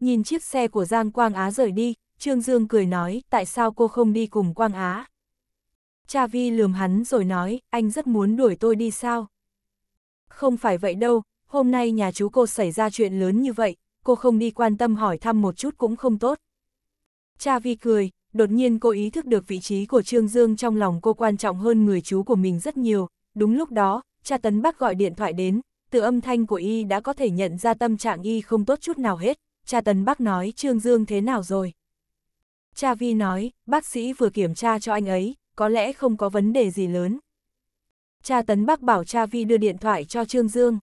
Nhìn chiếc xe của Giang Quang Á rời đi, Trương Dương cười nói, tại sao cô không đi cùng Quang Á? Cha Vi lườm hắn rồi nói, anh rất muốn đuổi tôi đi sao? không phải vậy đâu, hôm nay nhà chú cô xảy ra chuyện lớn như vậy, cô không đi quan tâm hỏi thăm một chút cũng không tốt. Cha Vi cười, đột nhiên cô ý thức được vị trí của Trương Dương trong lòng cô quan trọng hơn người chú của mình rất nhiều. Đúng lúc đó, cha Tấn Bắc gọi điện thoại đến, từ âm thanh của y đã có thể nhận ra tâm trạng y không tốt chút nào hết. Cha Tấn Bắc nói Trương Dương thế nào rồi? Cha Vi nói, bác sĩ vừa kiểm tra cho anh ấy, có lẽ không có vấn đề gì lớn cha Tấn Bắc bảo cha Vi đưa điện thoại cho Trương Dương.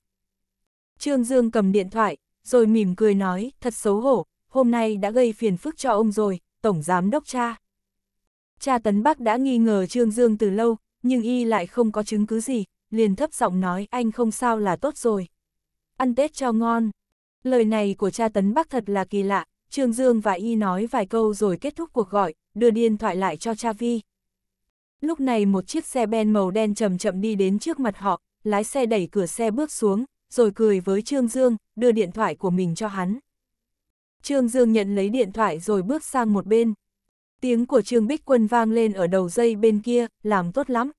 Trương Dương cầm điện thoại, rồi mỉm cười nói, thật xấu hổ, hôm nay đã gây phiền phức cho ông rồi, Tổng Giám Đốc cha. Cha Tấn Bắc đã nghi ngờ Trương Dương từ lâu, nhưng y lại không có chứng cứ gì, liền thấp giọng nói anh không sao là tốt rồi. Ăn Tết cho ngon. Lời này của cha Tấn Bắc thật là kỳ lạ, Trương Dương và y nói vài câu rồi kết thúc cuộc gọi, đưa điện thoại lại cho cha Vi. Lúc này một chiếc xe ben màu đen chậm chậm đi đến trước mặt họ, lái xe đẩy cửa xe bước xuống, rồi cười với Trương Dương, đưa điện thoại của mình cho hắn. Trương Dương nhận lấy điện thoại rồi bước sang một bên. Tiếng của Trương Bích Quân vang lên ở đầu dây bên kia, làm tốt lắm.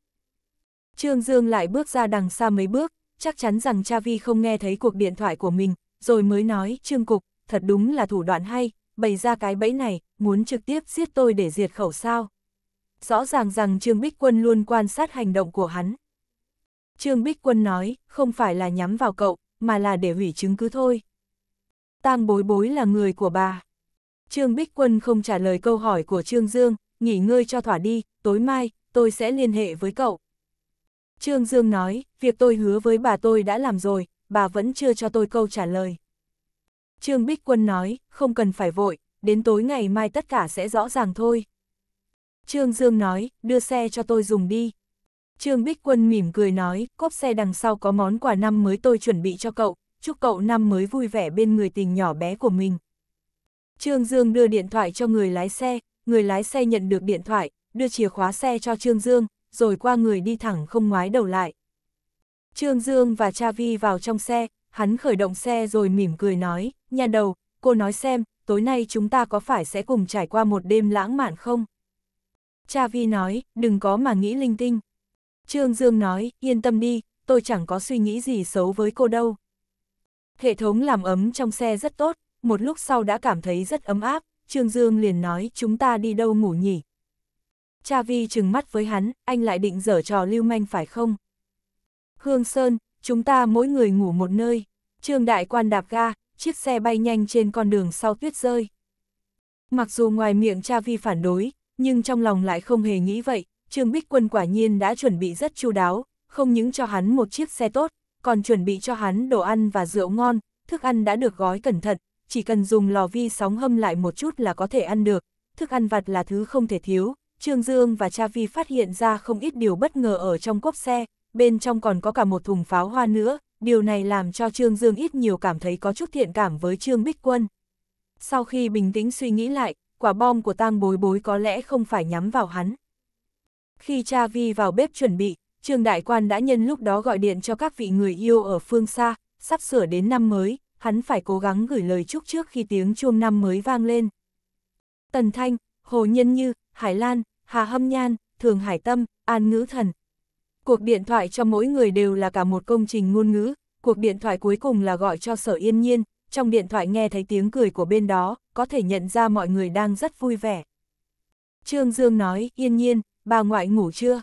Trương Dương lại bước ra đằng xa mấy bước, chắc chắn rằng cha Vi không nghe thấy cuộc điện thoại của mình, rồi mới nói, Trương Cục, thật đúng là thủ đoạn hay, bày ra cái bẫy này, muốn trực tiếp giết tôi để diệt khẩu sao rõ ràng rằng Trương Bích Quân luôn quan sát hành động của hắn. Trương Bích Quân nói, không phải là nhắm vào cậu, mà là để hủy chứng cứ thôi. Tang bối bối là người của bà. Trương Bích Quân không trả lời câu hỏi của Trương Dương, nghỉ ngơi cho thỏa đi, tối mai, tôi sẽ liên hệ với cậu. Trương Dương nói, việc tôi hứa với bà tôi đã làm rồi, bà vẫn chưa cho tôi câu trả lời. Trương Bích Quân nói, không cần phải vội, đến tối ngày mai tất cả sẽ rõ ràng thôi. Trương Dương nói, đưa xe cho tôi dùng đi. Trương Bích Quân mỉm cười nói, cốp xe đằng sau có món quà năm mới tôi chuẩn bị cho cậu, chúc cậu năm mới vui vẻ bên người tình nhỏ bé của mình. Trương Dương đưa điện thoại cho người lái xe, người lái xe nhận được điện thoại, đưa chìa khóa xe cho Trương Dương, rồi qua người đi thẳng không ngoái đầu lại. Trương Dương và Cha Vi vào trong xe, hắn khởi động xe rồi mỉm cười nói, nhà đầu, cô nói xem, tối nay chúng ta có phải sẽ cùng trải qua một đêm lãng mạn không? Cha Vi nói, đừng có mà nghĩ linh tinh. Trương Dương nói, yên tâm đi, tôi chẳng có suy nghĩ gì xấu với cô đâu. Hệ thống làm ấm trong xe rất tốt, một lúc sau đã cảm thấy rất ấm áp, Trương Dương liền nói chúng ta đi đâu ngủ nhỉ. Cha Vi trừng mắt với hắn, anh lại định dở trò lưu manh phải không? Hương Sơn, chúng ta mỗi người ngủ một nơi. Trương Đại Quan đạp ga, chiếc xe bay nhanh trên con đường sau tuyết rơi. Mặc dù ngoài miệng Cha Vi phản đối, nhưng trong lòng lại không hề nghĩ vậy, Trương Bích Quân quả nhiên đã chuẩn bị rất chu đáo, không những cho hắn một chiếc xe tốt, còn chuẩn bị cho hắn đồ ăn và rượu ngon, thức ăn đã được gói cẩn thận, chỉ cần dùng lò vi sóng hâm lại một chút là có thể ăn được, thức ăn vặt là thứ không thể thiếu. Trương Dương và Cha Vi phát hiện ra không ít điều bất ngờ ở trong cốp xe, bên trong còn có cả một thùng pháo hoa nữa, điều này làm cho Trương Dương ít nhiều cảm thấy có chút thiện cảm với Trương Bích Quân. Sau khi bình tĩnh suy nghĩ lại, quả bom của tang bối bối có lẽ không phải nhắm vào hắn. Khi cha Vi vào bếp chuẩn bị, Trương Đại Quan đã nhân lúc đó gọi điện cho các vị người yêu ở phương xa, sắp sửa đến năm mới, hắn phải cố gắng gửi lời chúc trước khi tiếng chuông năm mới vang lên. Tần Thanh, Hồ Nhân Như, Hải Lan, Hà Hâm Nhan, Thường Hải Tâm, An Ngữ Thần. Cuộc điện thoại cho mỗi người đều là cả một công trình ngôn ngữ, cuộc điện thoại cuối cùng là gọi cho Sở Yên Nhiên, trong điện thoại nghe thấy tiếng cười của bên đó, có thể nhận ra mọi người đang rất vui vẻ. Trương Dương nói, yên nhiên, bà ngoại ngủ chưa?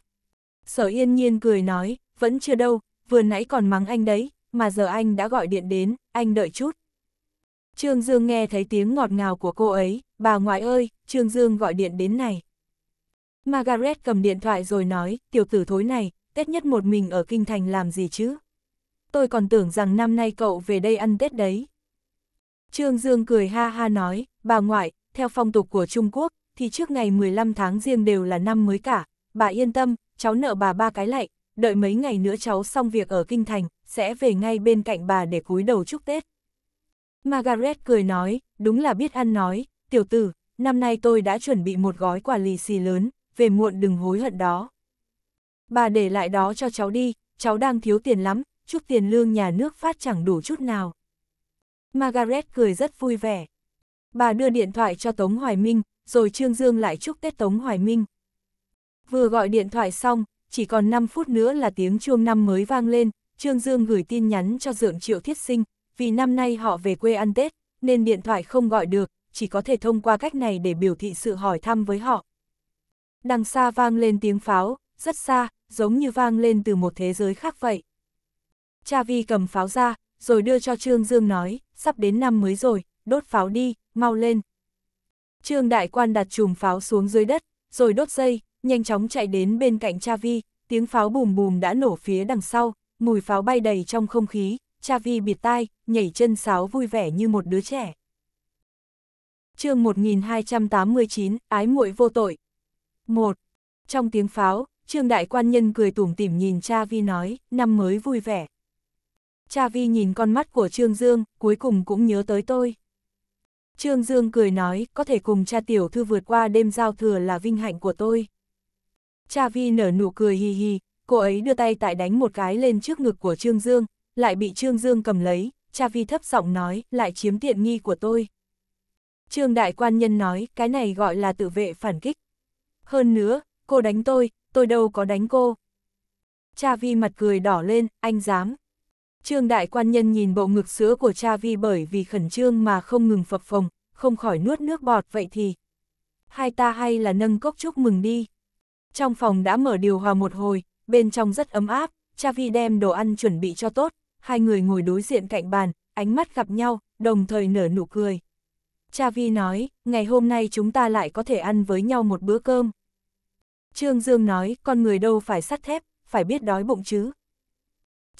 Sở yên nhiên cười nói, vẫn chưa đâu, vừa nãy còn mắng anh đấy, mà giờ anh đã gọi điện đến, anh đợi chút. Trương Dương nghe thấy tiếng ngọt ngào của cô ấy, bà ngoại ơi, Trương Dương gọi điện đến này. Margaret cầm điện thoại rồi nói, tiểu tử thối này, Tết nhất một mình ở Kinh Thành làm gì chứ? Tôi còn tưởng rằng năm nay cậu về đây ăn Tết đấy. Trương Dương cười ha ha nói, bà ngoại, theo phong tục của Trung Quốc, thì trước ngày 15 tháng riêng đều là năm mới cả, bà yên tâm, cháu nợ bà ba cái lạy, đợi mấy ngày nữa cháu xong việc ở Kinh Thành, sẽ về ngay bên cạnh bà để cúi đầu chúc Tết. Margaret cười nói, đúng là biết ăn nói, tiểu tử, năm nay tôi đã chuẩn bị một gói quà lì xì lớn, về muộn đừng hối hận đó. Bà để lại đó cho cháu đi, cháu đang thiếu tiền lắm, chút tiền lương nhà nước phát chẳng đủ chút nào. Margaret cười rất vui vẻ. Bà đưa điện thoại cho Tống Hoài Minh, rồi Trương Dương lại chúc Tết Tống Hoài Minh. Vừa gọi điện thoại xong, chỉ còn 5 phút nữa là tiếng chuông năm mới vang lên, Trương Dương gửi tin nhắn cho Dượng Triệu Thiết Sinh, vì năm nay họ về quê ăn Tết, nên điện thoại không gọi được, chỉ có thể thông qua cách này để biểu thị sự hỏi thăm với họ. Đằng xa vang lên tiếng pháo, rất xa, giống như vang lên từ một thế giới khác vậy. Cha Vi cầm pháo ra, rồi đưa cho Trương Dương nói, sắp đến năm mới rồi, đốt pháo đi, mau lên. Trương đại quan đặt chùm pháo xuống dưới đất, rồi đốt dây, nhanh chóng chạy đến bên cạnh cha vi, tiếng pháo bùm bùm đã nổ phía đằng sau, mùi pháo bay đầy trong không khí, cha vi bịt tai, nhảy chân sáo vui vẻ như một đứa trẻ. chương 1289, Ái muội vô tội. 1. Trong tiếng pháo, Trương Đại Quan Nhân cười tủm tỉm nhìn cha vi nói, năm mới vui vẻ cha vi nhìn con mắt của Trương Dương, cuối cùng cũng nhớ tới tôi. Trương Dương cười nói, có thể cùng cha tiểu thư vượt qua đêm giao thừa là vinh hạnh của tôi. Cha vi nở nụ cười hì hì, cô ấy đưa tay tại đánh một cái lên trước ngực của Trương Dương, lại bị Trương Dương cầm lấy, cha vi thấp giọng nói, lại chiếm tiện nghi của tôi. Trương đại quan nhân nói, cái này gọi là tự vệ phản kích. Hơn nữa, cô đánh tôi, tôi đâu có đánh cô. Cha vi mặt cười đỏ lên, anh dám, Trương đại quan nhân nhìn bộ ngực sữa của cha vi bởi vì khẩn trương mà không ngừng phập phồng, không khỏi nuốt nước bọt vậy thì. Hai ta hay là nâng cốc chúc mừng đi. Trong phòng đã mở điều hòa một hồi, bên trong rất ấm áp, cha vi đem đồ ăn chuẩn bị cho tốt, hai người ngồi đối diện cạnh bàn, ánh mắt gặp nhau, đồng thời nở nụ cười. Cha vi nói, ngày hôm nay chúng ta lại có thể ăn với nhau một bữa cơm. Trương Dương nói, con người đâu phải sắt thép, phải biết đói bụng chứ.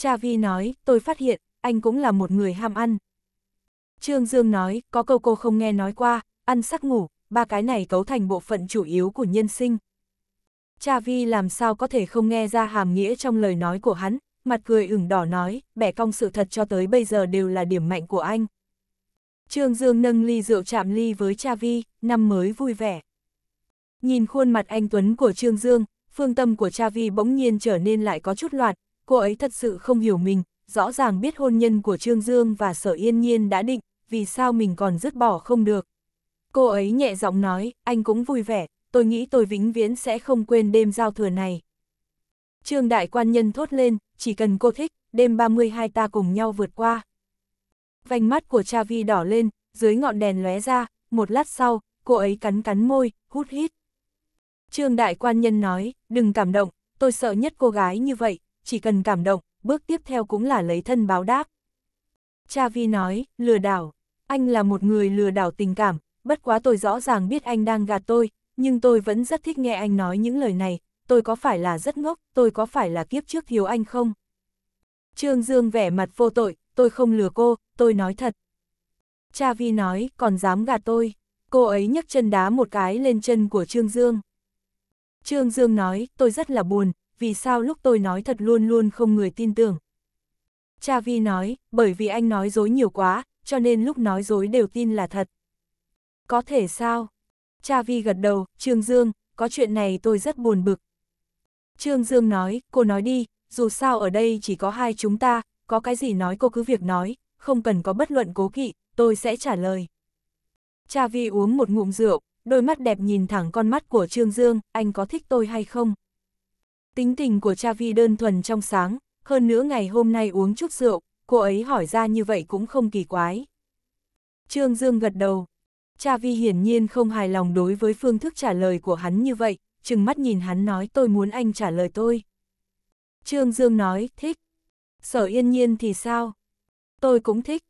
Cha Vi nói, tôi phát hiện, anh cũng là một người ham ăn. Trương Dương nói, có câu cô không nghe nói qua, ăn sắc ngủ, ba cái này cấu thành bộ phận chủ yếu của nhân sinh. Cha Vi làm sao có thể không nghe ra hàm nghĩa trong lời nói của hắn, mặt cười ửng đỏ nói, bẻ cong sự thật cho tới bây giờ đều là điểm mạnh của anh. Trương Dương nâng ly rượu chạm ly với Cha Vi, năm mới vui vẻ. Nhìn khuôn mặt anh Tuấn của Trương Dương, phương tâm của Cha Vi bỗng nhiên trở nên lại có chút loạt, cô ấy thật sự không hiểu mình, rõ ràng biết hôn nhân của Trương Dương và Sở Yên Nhiên đã định, vì sao mình còn dứt bỏ không được. Cô ấy nhẹ giọng nói, anh cũng vui vẻ, tôi nghĩ tôi vĩnh viễn sẽ không quên đêm giao thừa này. Trương đại quan nhân thốt lên, chỉ cần cô thích, đêm 32 ta cùng nhau vượt qua. Vành mắt của cha vi đỏ lên, dưới ngọn đèn lóe ra, một lát sau, cô ấy cắn cắn môi, hút hít. Trương đại quan nhân nói, đừng cảm động, tôi sợ nhất cô gái như vậy, chỉ cần cảm động, bước tiếp theo cũng là lấy thân báo đáp. Cha Vi nói, lừa đảo, anh là một người lừa đảo tình cảm, bất quá tôi rõ ràng biết anh đang gạt tôi, nhưng tôi vẫn rất thích nghe anh nói những lời này, tôi có phải là rất ngốc, tôi có phải là kiếp trước thiếu anh không? Trương Dương vẻ mặt vô tội, tôi không lừa cô, tôi nói thật. Cha Vi nói, còn dám gạt tôi. Cô ấy nhấc chân đá một cái lên chân của Trương Dương. Trương Dương nói, tôi rất là buồn, vì sao lúc tôi nói thật luôn luôn không người tin tưởng. Cha Vi nói, bởi vì anh nói dối nhiều quá, cho nên lúc nói dối đều tin là thật. Có thể sao? Cha Vi gật đầu, Trương Dương, có chuyện này tôi rất buồn bực. Trương Dương nói, cô nói đi, dù sao ở đây chỉ có hai chúng ta, có cái gì nói cô cứ việc nói, không cần có bất luận cố kỵ, tôi sẽ trả lời. Cha Vi uống một ngụm rượu, đôi mắt đẹp nhìn thẳng con mắt của Trương Dương, anh có thích tôi hay không? Tính tình của cha Vi đơn thuần trong sáng, hơn nữa ngày hôm nay uống chút rượu, cô ấy hỏi ra như vậy cũng không kỳ quái. Trương Dương gật đầu. Cha Vi hiển nhiên không hài lòng đối với phương thức trả lời của hắn như vậy, chừng mắt nhìn hắn nói tôi muốn anh trả lời tôi. Trương Dương nói, thích. Sở yên nhiên thì sao? Tôi cũng thích.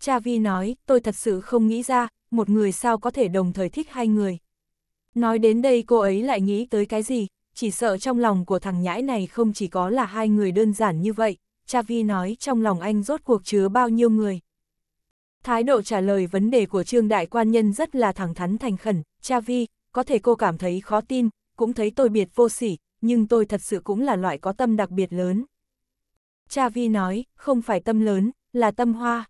Cha Vi nói, tôi thật sự không nghĩ ra, một người sao có thể đồng thời thích hai người. Nói đến đây cô ấy lại nghĩ tới cái gì, chỉ sợ trong lòng của thằng nhãi này không chỉ có là hai người đơn giản như vậy, cha vi nói trong lòng anh rốt cuộc chứa bao nhiêu người. Thái độ trả lời vấn đề của Trương Đại Quan Nhân rất là thẳng thắn thành khẩn, cha vi, có thể cô cảm thấy khó tin, cũng thấy tôi biệt vô sỉ, nhưng tôi thật sự cũng là loại có tâm đặc biệt lớn. Cha vi nói, không phải tâm lớn, là tâm hoa.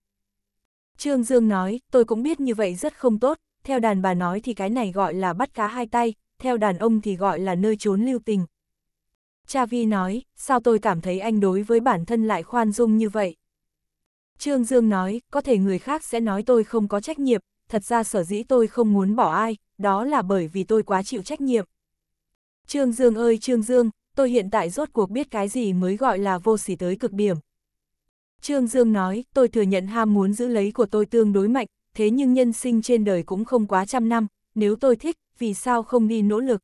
Trương Dương nói, tôi cũng biết như vậy rất không tốt, theo đàn bà nói thì cái này gọi là bắt cá hai tay, theo đàn ông thì gọi là nơi trốn lưu tình. Cha Vi nói, sao tôi cảm thấy anh đối với bản thân lại khoan dung như vậy? Trương Dương nói, có thể người khác sẽ nói tôi không có trách nhiệm, thật ra sở dĩ tôi không muốn bỏ ai, đó là bởi vì tôi quá chịu trách nhiệm. Trương Dương ơi Trương Dương, tôi hiện tại rốt cuộc biết cái gì mới gọi là vô sỉ tới cực điểm. Trương Dương nói, tôi thừa nhận ham muốn giữ lấy của tôi tương đối mạnh, thế nhưng nhân sinh trên đời cũng không quá trăm năm, nếu tôi thích, vì sao không đi nỗ lực?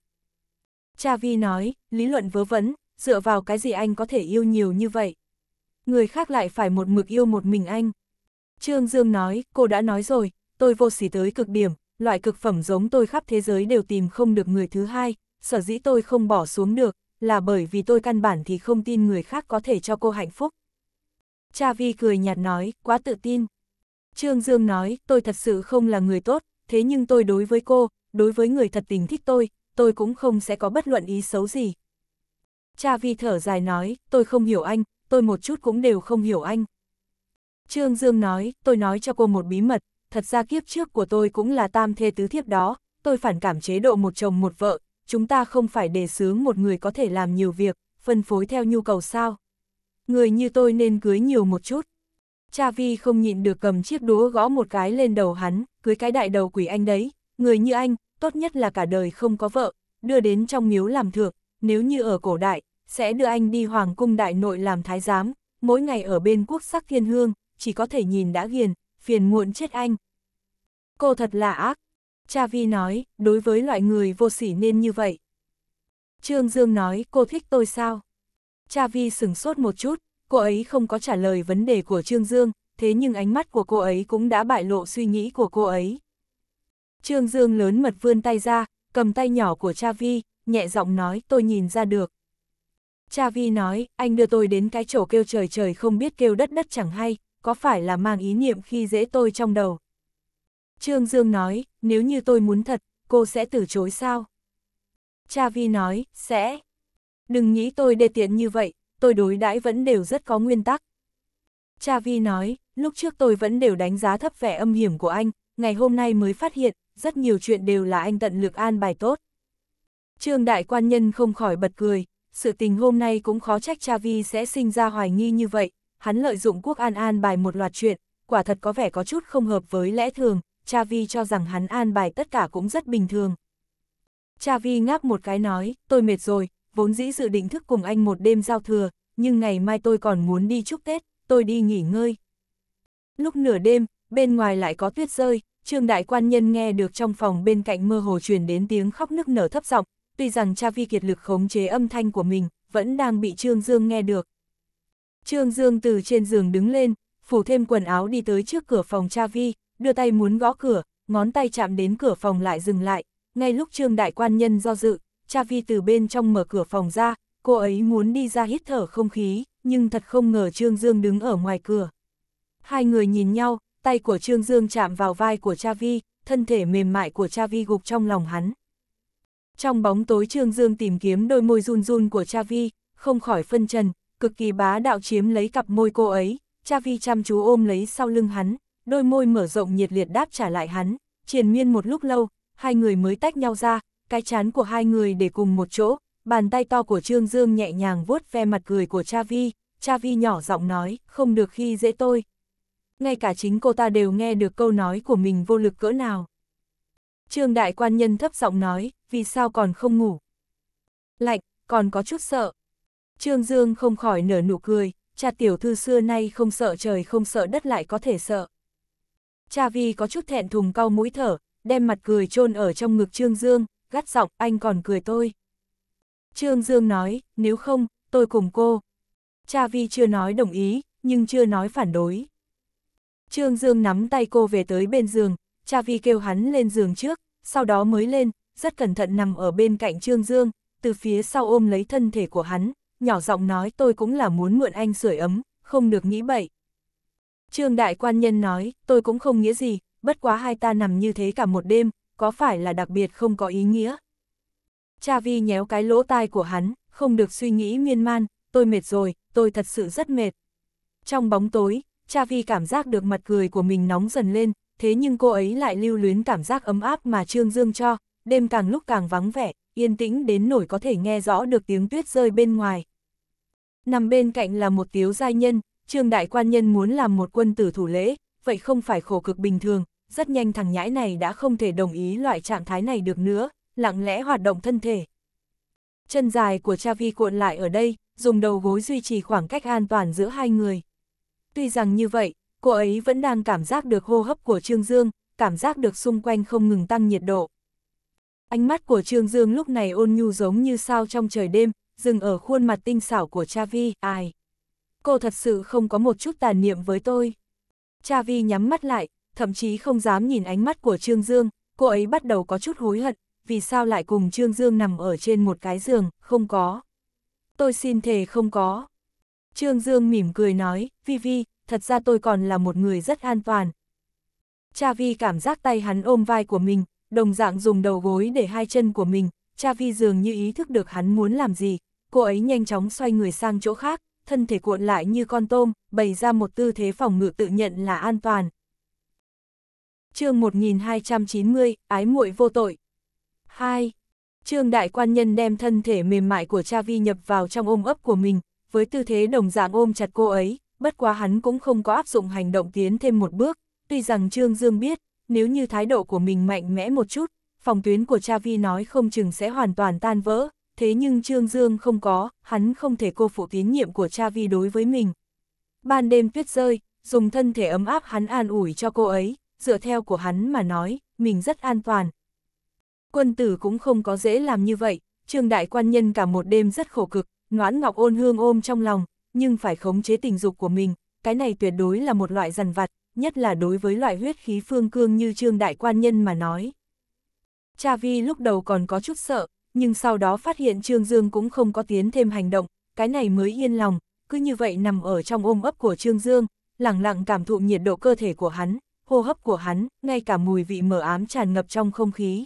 Cha Vi nói, lý luận vớ vẩn, dựa vào cái gì anh có thể yêu nhiều như vậy? Người khác lại phải một mực yêu một mình anh. Trương Dương nói, cô đã nói rồi, tôi vô sỉ tới cực điểm, loại cực phẩm giống tôi khắp thế giới đều tìm không được người thứ hai, sở dĩ tôi không bỏ xuống được, là bởi vì tôi căn bản thì không tin người khác có thể cho cô hạnh phúc. Cha Vi cười nhạt nói, quá tự tin. Trương Dương nói, tôi thật sự không là người tốt, thế nhưng tôi đối với cô, đối với người thật tình thích tôi, tôi cũng không sẽ có bất luận ý xấu gì. Cha Vi thở dài nói, tôi không hiểu anh, tôi một chút cũng đều không hiểu anh. Trương Dương nói, tôi nói cho cô một bí mật, thật ra kiếp trước của tôi cũng là tam thê tứ thiếp đó, tôi phản cảm chế độ một chồng một vợ, chúng ta không phải đề sướng một người có thể làm nhiều việc, phân phối theo nhu cầu sao. Người như tôi nên cưới nhiều một chút. Cha Vi không nhịn được cầm chiếc đũa gõ một cái lên đầu hắn cưới cái đại đầu quỷ anh đấy, người như anh, tốt nhất là cả đời không có vợ, đưa đến trong miếu làm thượng, nếu như ở cổ đại, sẽ đưa anh đi hoàng cung đại nội làm thái giám, mỗi ngày ở bên quốc sắc thiên hương, chỉ có thể nhìn đã ghiền, phiền muộn chết anh. Cô thật là ác. Cha Vi nói, đối với loại người vô sỉ nên như vậy. Trương Dương nói, cô thích tôi sao? Cha Vi sừng sốt một chút, cô ấy không có trả lời vấn đề của Trương Dương, thế nhưng ánh mắt của cô ấy cũng đã bại lộ suy nghĩ của cô ấy. Trương Dương lớn mật vươn tay ra, cầm tay nhỏ của cha Vi, nhẹ giọng nói tôi nhìn ra được. Cha Vi nói, anh đưa tôi đến cái chỗ kêu trời trời không biết kêu đất đất chẳng hay, có phải là mang ý niệm khi dễ tôi trong đầu. Trương Dương nói, nếu như tôi muốn thật, cô sẽ từ chối sao? Cha Vi nói, sẽ. Đừng nghĩ tôi đề tiện như vậy, tôi đối đãi vẫn đều rất có nguyên tắc. Cha Vi nói, Lúc trước tôi vẫn đều đánh giá thấp vẻ âm hiểm của anh, ngày hôm nay mới phát hiện, rất nhiều chuyện đều là anh tận lực an bài tốt. Trương đại quan nhân không khỏi bật cười, sự tình hôm nay cũng khó trách cha vi sẽ sinh ra hoài nghi như vậy, hắn lợi dụng quốc an an bài một loạt chuyện, quả thật có vẻ có chút không hợp với lẽ thường, cha vi cho rằng hắn an bài tất cả cũng rất bình thường. Cha vi ngáp một cái nói, tôi mệt rồi, vốn dĩ dự định thức cùng anh một đêm giao thừa, nhưng ngày mai tôi còn muốn đi chúc Tết, tôi đi nghỉ ngơi, Lúc nửa đêm, bên ngoài lại có tuyết rơi, Trương đại quan nhân nghe được trong phòng bên cạnh mơ hồ truyền đến tiếng khóc nức nở thấp giọng, tuy rằng cha vi kiệt lực khống chế âm thanh của mình, vẫn đang bị Trương Dương nghe được. Trương Dương từ trên giường đứng lên, phủ thêm quần áo đi tới trước cửa phòng cha vi, đưa tay muốn gõ cửa, ngón tay chạm đến cửa phòng lại dừng lại, ngay lúc Trương đại quan nhân do dự, cha vi từ bên trong mở cửa phòng ra, cô ấy muốn đi ra hít thở không khí, nhưng thật không ngờ Trương Dương đứng ở ngoài cửa. Hai người nhìn nhau, tay của Trương Dương chạm vào vai của Cha Vi, thân thể mềm mại của Cha Vi gục trong lòng hắn. Trong bóng tối Trương Dương tìm kiếm đôi môi run run của Cha Vi, không khỏi phân trần, cực kỳ bá đạo chiếm lấy cặp môi cô ấy, Cha Vi chăm chú ôm lấy sau lưng hắn, đôi môi mở rộng nhiệt liệt đáp trả lại hắn, triền miên một lúc lâu, hai người mới tách nhau ra, cái chán của hai người để cùng một chỗ, bàn tay to của Trương Dương nhẹ nhàng vuốt ve mặt cười của Cha Vi, Cha Vi nhỏ giọng nói, không được khi dễ tôi ngay cả chính cô ta đều nghe được câu nói của mình vô lực cỡ nào. Trương đại quan nhân thấp giọng nói, vì sao còn không ngủ? Lạnh, còn có chút sợ. Trương Dương không khỏi nở nụ cười, cha tiểu thư xưa nay không sợ trời không sợ đất lại có thể sợ. Cha Vi có chút thẹn thùng cau mũi thở, đem mặt cười chôn ở trong ngực Trương Dương, gắt giọng anh còn cười tôi. Trương Dương nói, nếu không, tôi cùng cô. Cha Vi chưa nói đồng ý, nhưng chưa nói phản đối. Trương Dương nắm tay cô về tới bên giường, cha vi kêu hắn lên giường trước, sau đó mới lên, rất cẩn thận nằm ở bên cạnh Trương Dương, từ phía sau ôm lấy thân thể của hắn, nhỏ giọng nói tôi cũng là muốn mượn anh sưởi ấm, không được nghĩ bậy. Trương Đại Quan Nhân nói, tôi cũng không nghĩa gì, bất quá hai ta nằm như thế cả một đêm, có phải là đặc biệt không có ý nghĩa? Cha Vi nhéo cái lỗ tai của hắn, không được suy nghĩ miên man, tôi mệt rồi, tôi thật sự rất mệt. Trong bóng tối, Cha Vi cảm giác được mặt cười của mình nóng dần lên, thế nhưng cô ấy lại lưu luyến cảm giác ấm áp mà Trương Dương cho, đêm càng lúc càng vắng vẻ, yên tĩnh đến nổi có thể nghe rõ được tiếng tuyết rơi bên ngoài. Nằm bên cạnh là một tiếu giai nhân, Trương Đại Quan Nhân muốn làm một quân tử thủ lễ, vậy không phải khổ cực bình thường, rất nhanh thằng nhãi này đã không thể đồng ý loại trạng thái này được nữa, lặng lẽ hoạt động thân thể. Chân dài của Cha Vi cuộn lại ở đây, dùng đầu gối duy trì khoảng cách an toàn giữa hai người. Tuy rằng như vậy, cô ấy vẫn đang cảm giác được hô hấp của Trương Dương, cảm giác được xung quanh không ngừng tăng nhiệt độ. Ánh mắt của Trương Dương lúc này ôn nhu giống như sao trong trời đêm, dừng ở khuôn mặt tinh xảo của cha vi, ai. Cô thật sự không có một chút tàn niệm với tôi. Cha vi nhắm mắt lại, thậm chí không dám nhìn ánh mắt của Trương Dương, cô ấy bắt đầu có chút hối hận, vì sao lại cùng Trương Dương nằm ở trên một cái giường, không có. Tôi xin thề không có. Trương Dương mỉm cười nói, Vi Vi, thật ra tôi còn là một người rất an toàn. Cha Vi cảm giác tay hắn ôm vai của mình, đồng dạng dùng đầu gối để hai chân của mình, cha Vi dường như ý thức được hắn muốn làm gì, cô ấy nhanh chóng xoay người sang chỗ khác, thân thể cuộn lại như con tôm, bày ra một tư thế phòng ngự tự nhận là an toàn. chương 1290, Ái muội vô tội 2. Trương Đại Quan Nhân đem thân thể mềm mại của cha Vi nhập vào trong ôm ấp của mình, với tư thế đồng dạng ôm chặt cô ấy, bất quá hắn cũng không có áp dụng hành động tiến thêm một bước, tuy rằng Trương Dương biết, nếu như thái độ của mình mạnh mẽ một chút, phòng tuyến của cha vi nói không chừng sẽ hoàn toàn tan vỡ, thế nhưng Trương Dương không có, hắn không thể cô phụ tín nhiệm của cha vi đối với mình. Ban đêm tuyết rơi, dùng thân thể ấm áp hắn an ủi cho cô ấy, dựa theo của hắn mà nói, mình rất an toàn. Quân tử cũng không có dễ làm như vậy, Trương Đại Quan Nhân cả một đêm rất khổ cực, Ngoãn Ngọc ôn hương ôm trong lòng, nhưng phải khống chế tình dục của mình, cái này tuyệt đối là một loại dằn vặt, nhất là đối với loại huyết khí phương cương như Trương Đại Quan Nhân mà nói. Cha Vi lúc đầu còn có chút sợ, nhưng sau đó phát hiện Trương Dương cũng không có tiến thêm hành động, cái này mới yên lòng, cứ như vậy nằm ở trong ôm ấp của Trương Dương, lặng lặng cảm thụ nhiệt độ cơ thể của hắn, hô hấp của hắn, ngay cả mùi vị mờ ám tràn ngập trong không khí.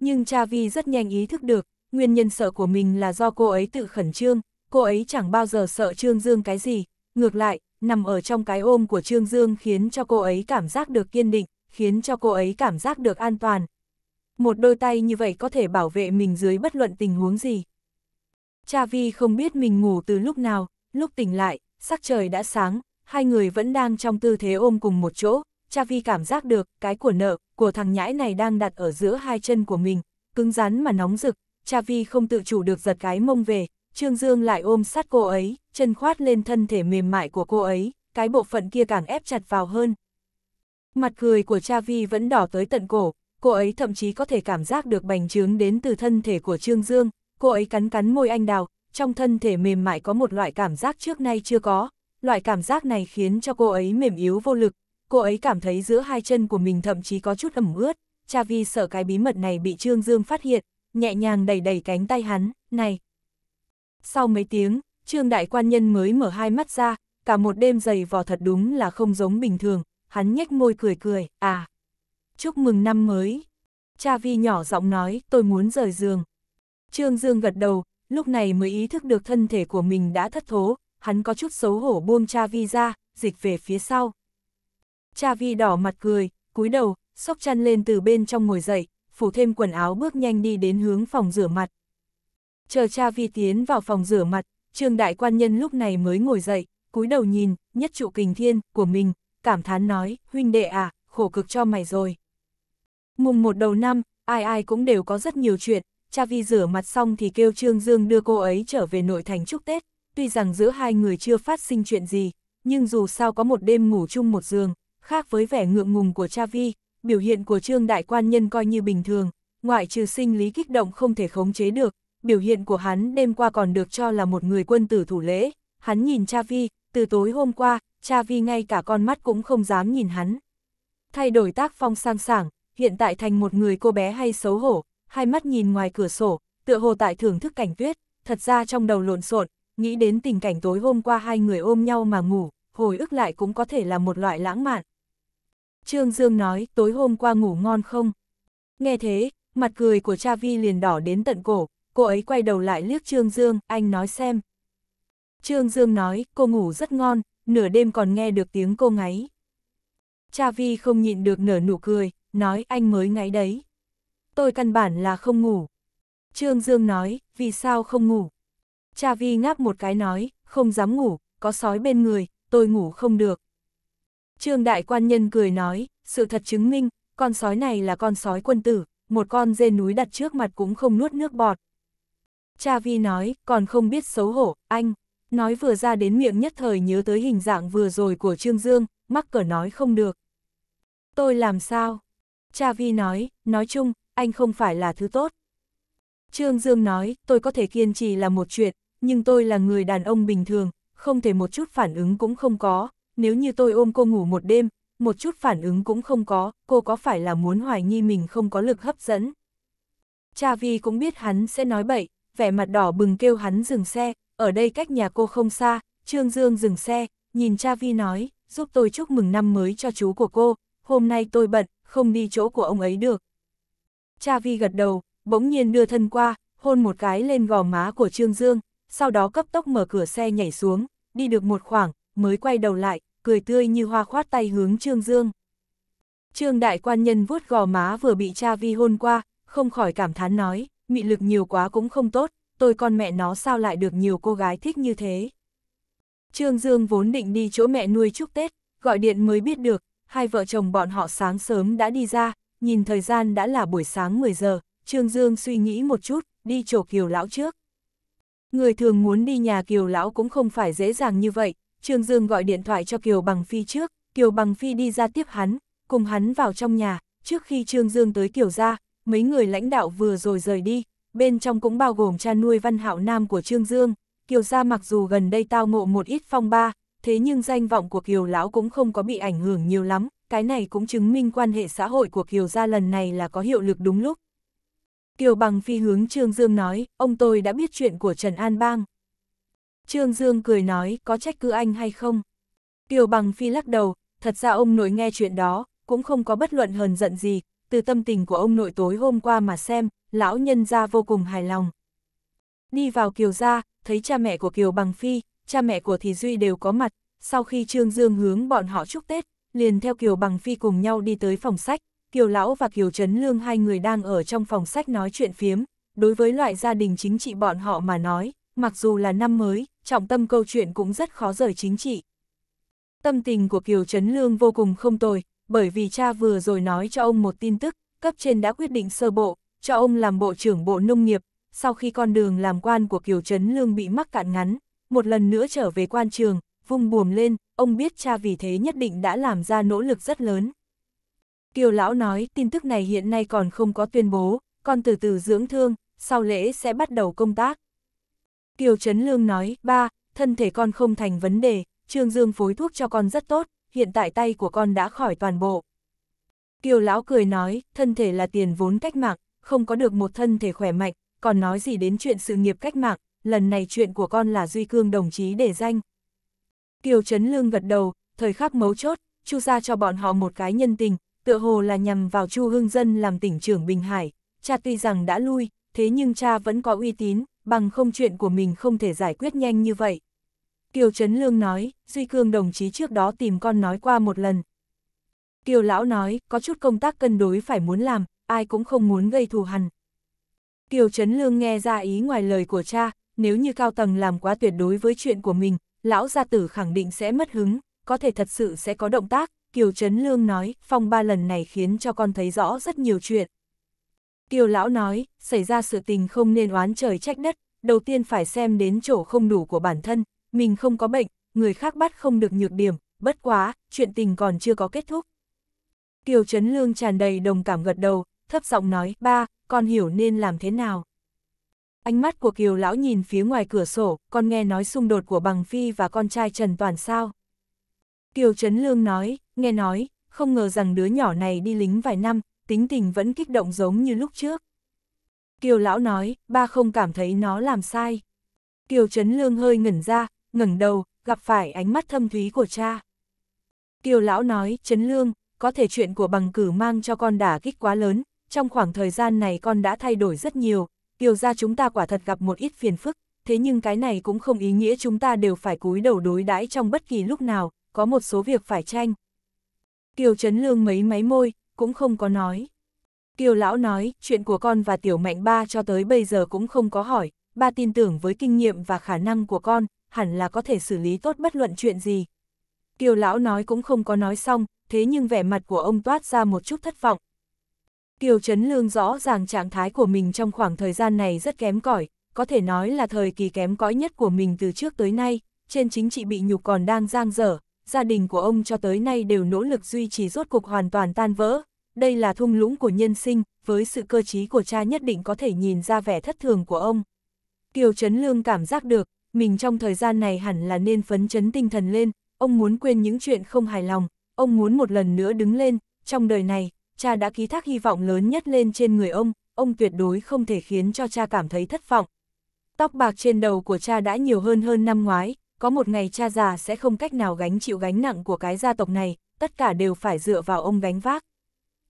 Nhưng Cha Vi rất nhanh ý thức được, nguyên nhân sợ của mình là do cô ấy tự khẩn trương, cô ấy chẳng bao giờ sợ Trương Dương cái gì, ngược lại, nằm ở trong cái ôm của Trương Dương khiến cho cô ấy cảm giác được kiên định, khiến cho cô ấy cảm giác được an toàn. Một đôi tay như vậy có thể bảo vệ mình dưới bất luận tình huống gì. Cha Vi không biết mình ngủ từ lúc nào, lúc tỉnh lại, sắc trời đã sáng, hai người vẫn đang trong tư thế ôm cùng một chỗ, Cha Vi cảm giác được cái của nợ, của thằng nhãi này đang đặt ở giữa hai chân của mình, cứng rắn mà nóng rực, Chavi không tự chủ được giật cái mông về, Trương Dương lại ôm sát cô ấy, chân khoát lên thân thể mềm mại của cô ấy, cái bộ phận kia càng ép chặt vào hơn. Mặt cười của Chavi vẫn đỏ tới tận cổ, cô ấy thậm chí có thể cảm giác được bành trướng đến từ thân thể của Trương Dương, cô ấy cắn cắn môi anh đào, trong thân thể mềm mại có một loại cảm giác trước nay chưa có, loại cảm giác này khiến cho cô ấy mềm yếu vô lực, cô ấy cảm thấy giữa hai chân của mình thậm chí có chút ẩm ướt, Chavi sợ cái bí mật này bị Trương Dương phát hiện, nhẹ nhàng đẩy đẩy cánh tay hắn, này. Sau mấy tiếng, trương đại quan nhân mới mở hai mắt ra, cả một đêm dày vò thật đúng là không giống bình thường, hắn nhếch môi cười cười, à. Chúc mừng năm mới. Cha Vi nhỏ giọng nói, tôi muốn rời giường. Trương Dương gật đầu, lúc này mới ý thức được thân thể của mình đã thất thố, hắn có chút xấu hổ buông Cha Vi ra, dịch về phía sau. Cha Vi đỏ mặt cười, cúi đầu, sóc chăn lên từ bên trong ngồi dậy, phủ thêm quần áo bước nhanh đi đến hướng phòng rửa mặt. Chờ cha vi tiến vào phòng rửa mặt, trương đại quan nhân lúc này mới ngồi dậy, cúi đầu nhìn, nhất trụ kình thiên, của mình, cảm thán nói, huynh đệ à, khổ cực cho mày rồi. Mùng một đầu năm, ai ai cũng đều có rất nhiều chuyện, cha vi rửa mặt xong thì kêu Trương Dương đưa cô ấy trở về nội thành chúc Tết, tuy rằng giữa hai người chưa phát sinh chuyện gì, nhưng dù sao có một đêm ngủ chung một giường, khác với vẻ ngượng ngùng của cha vi, biểu hiện của Trương Đại Quan Nhân coi như bình thường, ngoại trừ sinh lý kích động không thể khống chế được, biểu hiện của hắn đêm qua còn được cho là một người quân tử thủ lễ, hắn nhìn Cha Vi, từ tối hôm qua, Cha Vi ngay cả con mắt cũng không dám nhìn hắn. Thay đổi tác phong sang sảng, hiện tại thành một người cô bé hay xấu hổ, hai mắt nhìn ngoài cửa sổ, tựa hồ tại thưởng thức cảnh tuyết, thật ra trong đầu lộn xộn, nghĩ đến tình cảnh tối hôm qua hai người ôm nhau mà ngủ, hồi ức lại cũng có thể là một loại lãng mạn. Trương Dương nói, tối hôm qua ngủ ngon không? Nghe thế, mặt cười của cha Vi liền đỏ đến tận cổ, cô ấy quay đầu lại liếc Trương Dương, anh nói xem. Trương Dương nói, cô ngủ rất ngon, nửa đêm còn nghe được tiếng cô ngáy. Cha Vi không nhịn được nở nụ cười, nói anh mới ngáy đấy. Tôi căn bản là không ngủ. Trương Dương nói, vì sao không ngủ? Cha Vi ngáp một cái nói, không dám ngủ, có sói bên người, tôi ngủ không được. Trương đại quan nhân cười nói, sự thật chứng minh, con sói này là con sói quân tử, một con dê núi đặt trước mặt cũng không nuốt nước bọt. Cha Vi nói, còn không biết xấu hổ, anh, nói vừa ra đến miệng nhất thời nhớ tới hình dạng vừa rồi của Trương Dương, mắc cỡ nói không được. Tôi làm sao? Cha Vi nói, nói chung, anh không phải là thứ tốt. Trương Dương nói, tôi có thể kiên trì là một chuyện, nhưng tôi là người đàn ông bình thường, không thể một chút phản ứng cũng không có, nếu như tôi ôm cô ngủ một đêm, một chút phản ứng cũng không có, cô có phải là muốn hoài nghi mình không có lực hấp dẫn? Cha Vi cũng biết hắn sẽ nói bậy, vẻ mặt đỏ bừng kêu hắn dừng xe, ở đây cách nhà cô không xa, Trương Dương dừng xe, nhìn Cha Vi nói, giúp tôi chúc mừng năm mới cho chú của cô, hôm nay tôi bận, không đi chỗ của ông ấy được. Cha Vi gật đầu, bỗng nhiên đưa thân qua, hôn một cái lên gò má của Trương Dương, sau đó cấp tốc mở cửa xe nhảy xuống, đi được một khoảng, mới quay đầu lại, cười tươi như hoa khoát tay hướng Trương Dương. Trương đại quan nhân vuốt gò má vừa bị cha vi hôn qua, không khỏi cảm thán nói, mị lực nhiều quá cũng không tốt, tôi con mẹ nó sao lại được nhiều cô gái thích như thế. Trương Dương vốn định đi chỗ mẹ nuôi chúc Tết, gọi điện mới biết được, hai vợ chồng bọn họ sáng sớm đã đi ra, nhìn thời gian đã là buổi sáng 10 giờ, Trương Dương suy nghĩ một chút, đi chỗ kiều lão trước. Người thường muốn đi nhà kiều lão cũng không phải dễ dàng như vậy, Trương Dương gọi điện thoại cho Kiều Bằng Phi trước, Kiều Bằng Phi đi ra tiếp hắn, cùng hắn vào trong nhà, trước khi Trương Dương tới Kiều ra, mấy người lãnh đạo vừa rồi rời đi, bên trong cũng bao gồm cha nuôi văn hạo nam của Trương Dương, Kiều ra mặc dù gần đây tao ngộ một ít phong ba, thế nhưng danh vọng của Kiều Lão cũng không có bị ảnh hưởng nhiều lắm, cái này cũng chứng minh quan hệ xã hội của Kiều gia lần này là có hiệu lực đúng lúc. Kiều Bằng Phi hướng Trương Dương nói, ông tôi đã biết chuyện của Trần An Bang, Trương Dương cười nói, có trách cứ anh hay không? Kiều Bằng Phi lắc đầu, thật ra ông nội nghe chuyện đó, cũng không có bất luận hờn giận gì, từ tâm tình của ông nội tối hôm qua mà xem, lão nhân ra vô cùng hài lòng. Đi vào Kiều ra, thấy cha mẹ của Kiều Bằng Phi, cha mẹ của Thì Duy đều có mặt, sau khi Trương Dương hướng bọn họ chúc Tết, liền theo Kiều Bằng Phi cùng nhau đi tới phòng sách, Kiều Lão và Kiều Trấn Lương hai người đang ở trong phòng sách nói chuyện phiếm, đối với loại gia đình chính trị bọn họ mà nói, mặc dù là năm mới, trọng tâm câu chuyện cũng rất khó rời chính trị. Tâm tình của Kiều Trấn Lương vô cùng không tồi, bởi vì cha vừa rồi nói cho ông một tin tức, cấp trên đã quyết định sơ bộ, cho ông làm bộ trưởng bộ nông nghiệp, sau khi con đường làm quan của Kiều Trấn Lương bị mắc cạn ngắn, một lần nữa trở về quan trường, vung buồm lên, ông biết cha vì thế nhất định đã làm ra nỗ lực rất lớn. Kiều Lão nói tin tức này hiện nay còn không có tuyên bố, con từ từ dưỡng thương, sau lễ sẽ bắt đầu công tác. Tiêu Trấn Lương nói, ba, thân thể con không thành vấn đề, Trương Dương phối thuốc cho con rất tốt, hiện tại tay của con đã khỏi toàn bộ. Kiều Lão cười nói, thân thể là tiền vốn cách mạng, không có được một thân thể khỏe mạnh, còn nói gì đến chuyện sự nghiệp cách mạng, lần này chuyện của con là Duy Cương đồng chí để danh. Kiều Trấn Lương gật đầu, thời khắc mấu chốt, chu ra cho bọn họ một cái nhân tình, tựa hồ là nhằm vào chu hương dân làm tỉnh trưởng Bình Hải, cha tuy rằng đã lui, thế nhưng cha vẫn có uy tín, bằng không chuyện của mình không thể giải quyết nhanh như vậy. Kiều Trấn Lương nói, Duy Cương đồng chí trước đó tìm con nói qua một lần. Kiều Lão nói, có chút công tác cân đối phải muốn làm, ai cũng không muốn gây thù hằn. Kiều Trấn Lương nghe ra ý ngoài lời của cha, nếu như cao tầng làm quá tuyệt đối với chuyện của mình, lão gia tử khẳng định sẽ mất hứng, có thể thật sự sẽ có động tác. Kiều Trấn Lương nói, phong ba lần này khiến cho con thấy rõ rất nhiều chuyện. Kiều lão nói, xảy ra sự tình không nên oán trời trách đất, đầu tiên phải xem đến chỗ không đủ của bản thân, mình không có bệnh, người khác bắt không được nhược điểm, bất quá, chuyện tình còn chưa có kết thúc. Kiều Trấn Lương tràn đầy đồng cảm gật đầu, thấp giọng nói, ba, con hiểu nên làm thế nào. Ánh mắt của Kiều Lão nhìn phía ngoài cửa sổ, con nghe nói xung đột của Bằng Phi và con trai Trần Toàn sao. Kiều Trấn Lương nói, nghe nói, không ngờ rằng đứa nhỏ này đi lính vài năm, tính tình vẫn kích động giống như lúc trước. Kiều lão nói, ba không cảm thấy nó làm sai. Kiều Trấn Lương hơi ngẩn ra, ngẩng đầu, gặp phải ánh mắt thâm thúy của cha. Kiều lão nói, Trấn Lương, có thể chuyện của bằng cử mang cho con đả kích quá lớn, trong khoảng thời gian này con đã thay đổi rất nhiều, Kiều ra chúng ta quả thật gặp một ít phiền phức, thế nhưng cái này cũng không ý nghĩa chúng ta đều phải cúi đầu đối đãi trong bất kỳ lúc nào, có một số việc phải tranh. Kiều Trấn Lương mấy máy môi, cũng không có nói. Kiều lão nói, chuyện của con và tiểu mạnh ba cho tới bây giờ cũng không có hỏi, ba tin tưởng với kinh nghiệm và khả năng của con, hẳn là có thể xử lý tốt bất luận chuyện gì. Kiều lão nói cũng không có nói xong, thế nhưng vẻ mặt của ông toát ra một chút thất vọng. Kiều Trấn Lương rõ ràng trạng thái của mình trong khoảng thời gian này rất kém cỏi, có thể nói là thời kỳ kém cỏi nhất của mình từ trước tới nay, trên chính trị bị nhục còn đang giang dở, gia đình của ông cho tới nay đều nỗ lực duy trì rốt cuộc hoàn toàn tan vỡ. Đây là thung lũng của nhân sinh, với sự cơ trí của cha nhất định có thể nhìn ra vẻ thất thường của ông. Kiều Trấn Lương cảm giác được, mình trong thời gian này hẳn là nên phấn chấn tinh thần lên, ông muốn quên những chuyện không hài lòng, ông muốn một lần nữa đứng lên, trong đời này, cha đã ký thác hy vọng lớn nhất lên trên người ông, ông tuyệt đối không thể khiến cho cha cảm thấy thất vọng. Tóc bạc trên đầu của cha đã nhiều hơn hơn năm ngoái, có một ngày cha già sẽ không cách nào gánh chịu gánh nặng của cái gia tộc này, tất cả đều phải dựa vào ông gánh vác.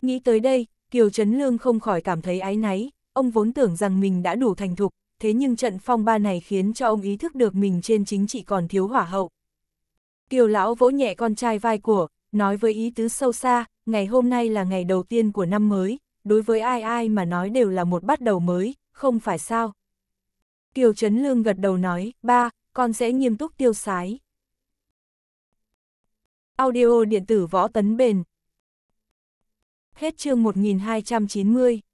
Nghĩ tới đây, Kiều Trấn Lương không khỏi cảm thấy áy náy, ông vốn tưởng rằng mình đã đủ thành thục, thế nhưng trận phong ba này khiến cho ông ý thức được mình trên chính trị còn thiếu hỏa hậu. Kiều Lão vỗ nhẹ con trai vai của, nói với ý tứ sâu xa, ngày hôm nay là ngày đầu tiên của năm mới, đối với ai ai mà nói đều là một bắt đầu mới, không phải sao. Kiều Trấn Lương gật đầu nói, ba, con sẽ nghiêm túc tiêu sái. Audio điện tử võ tấn bền Hết chương 1290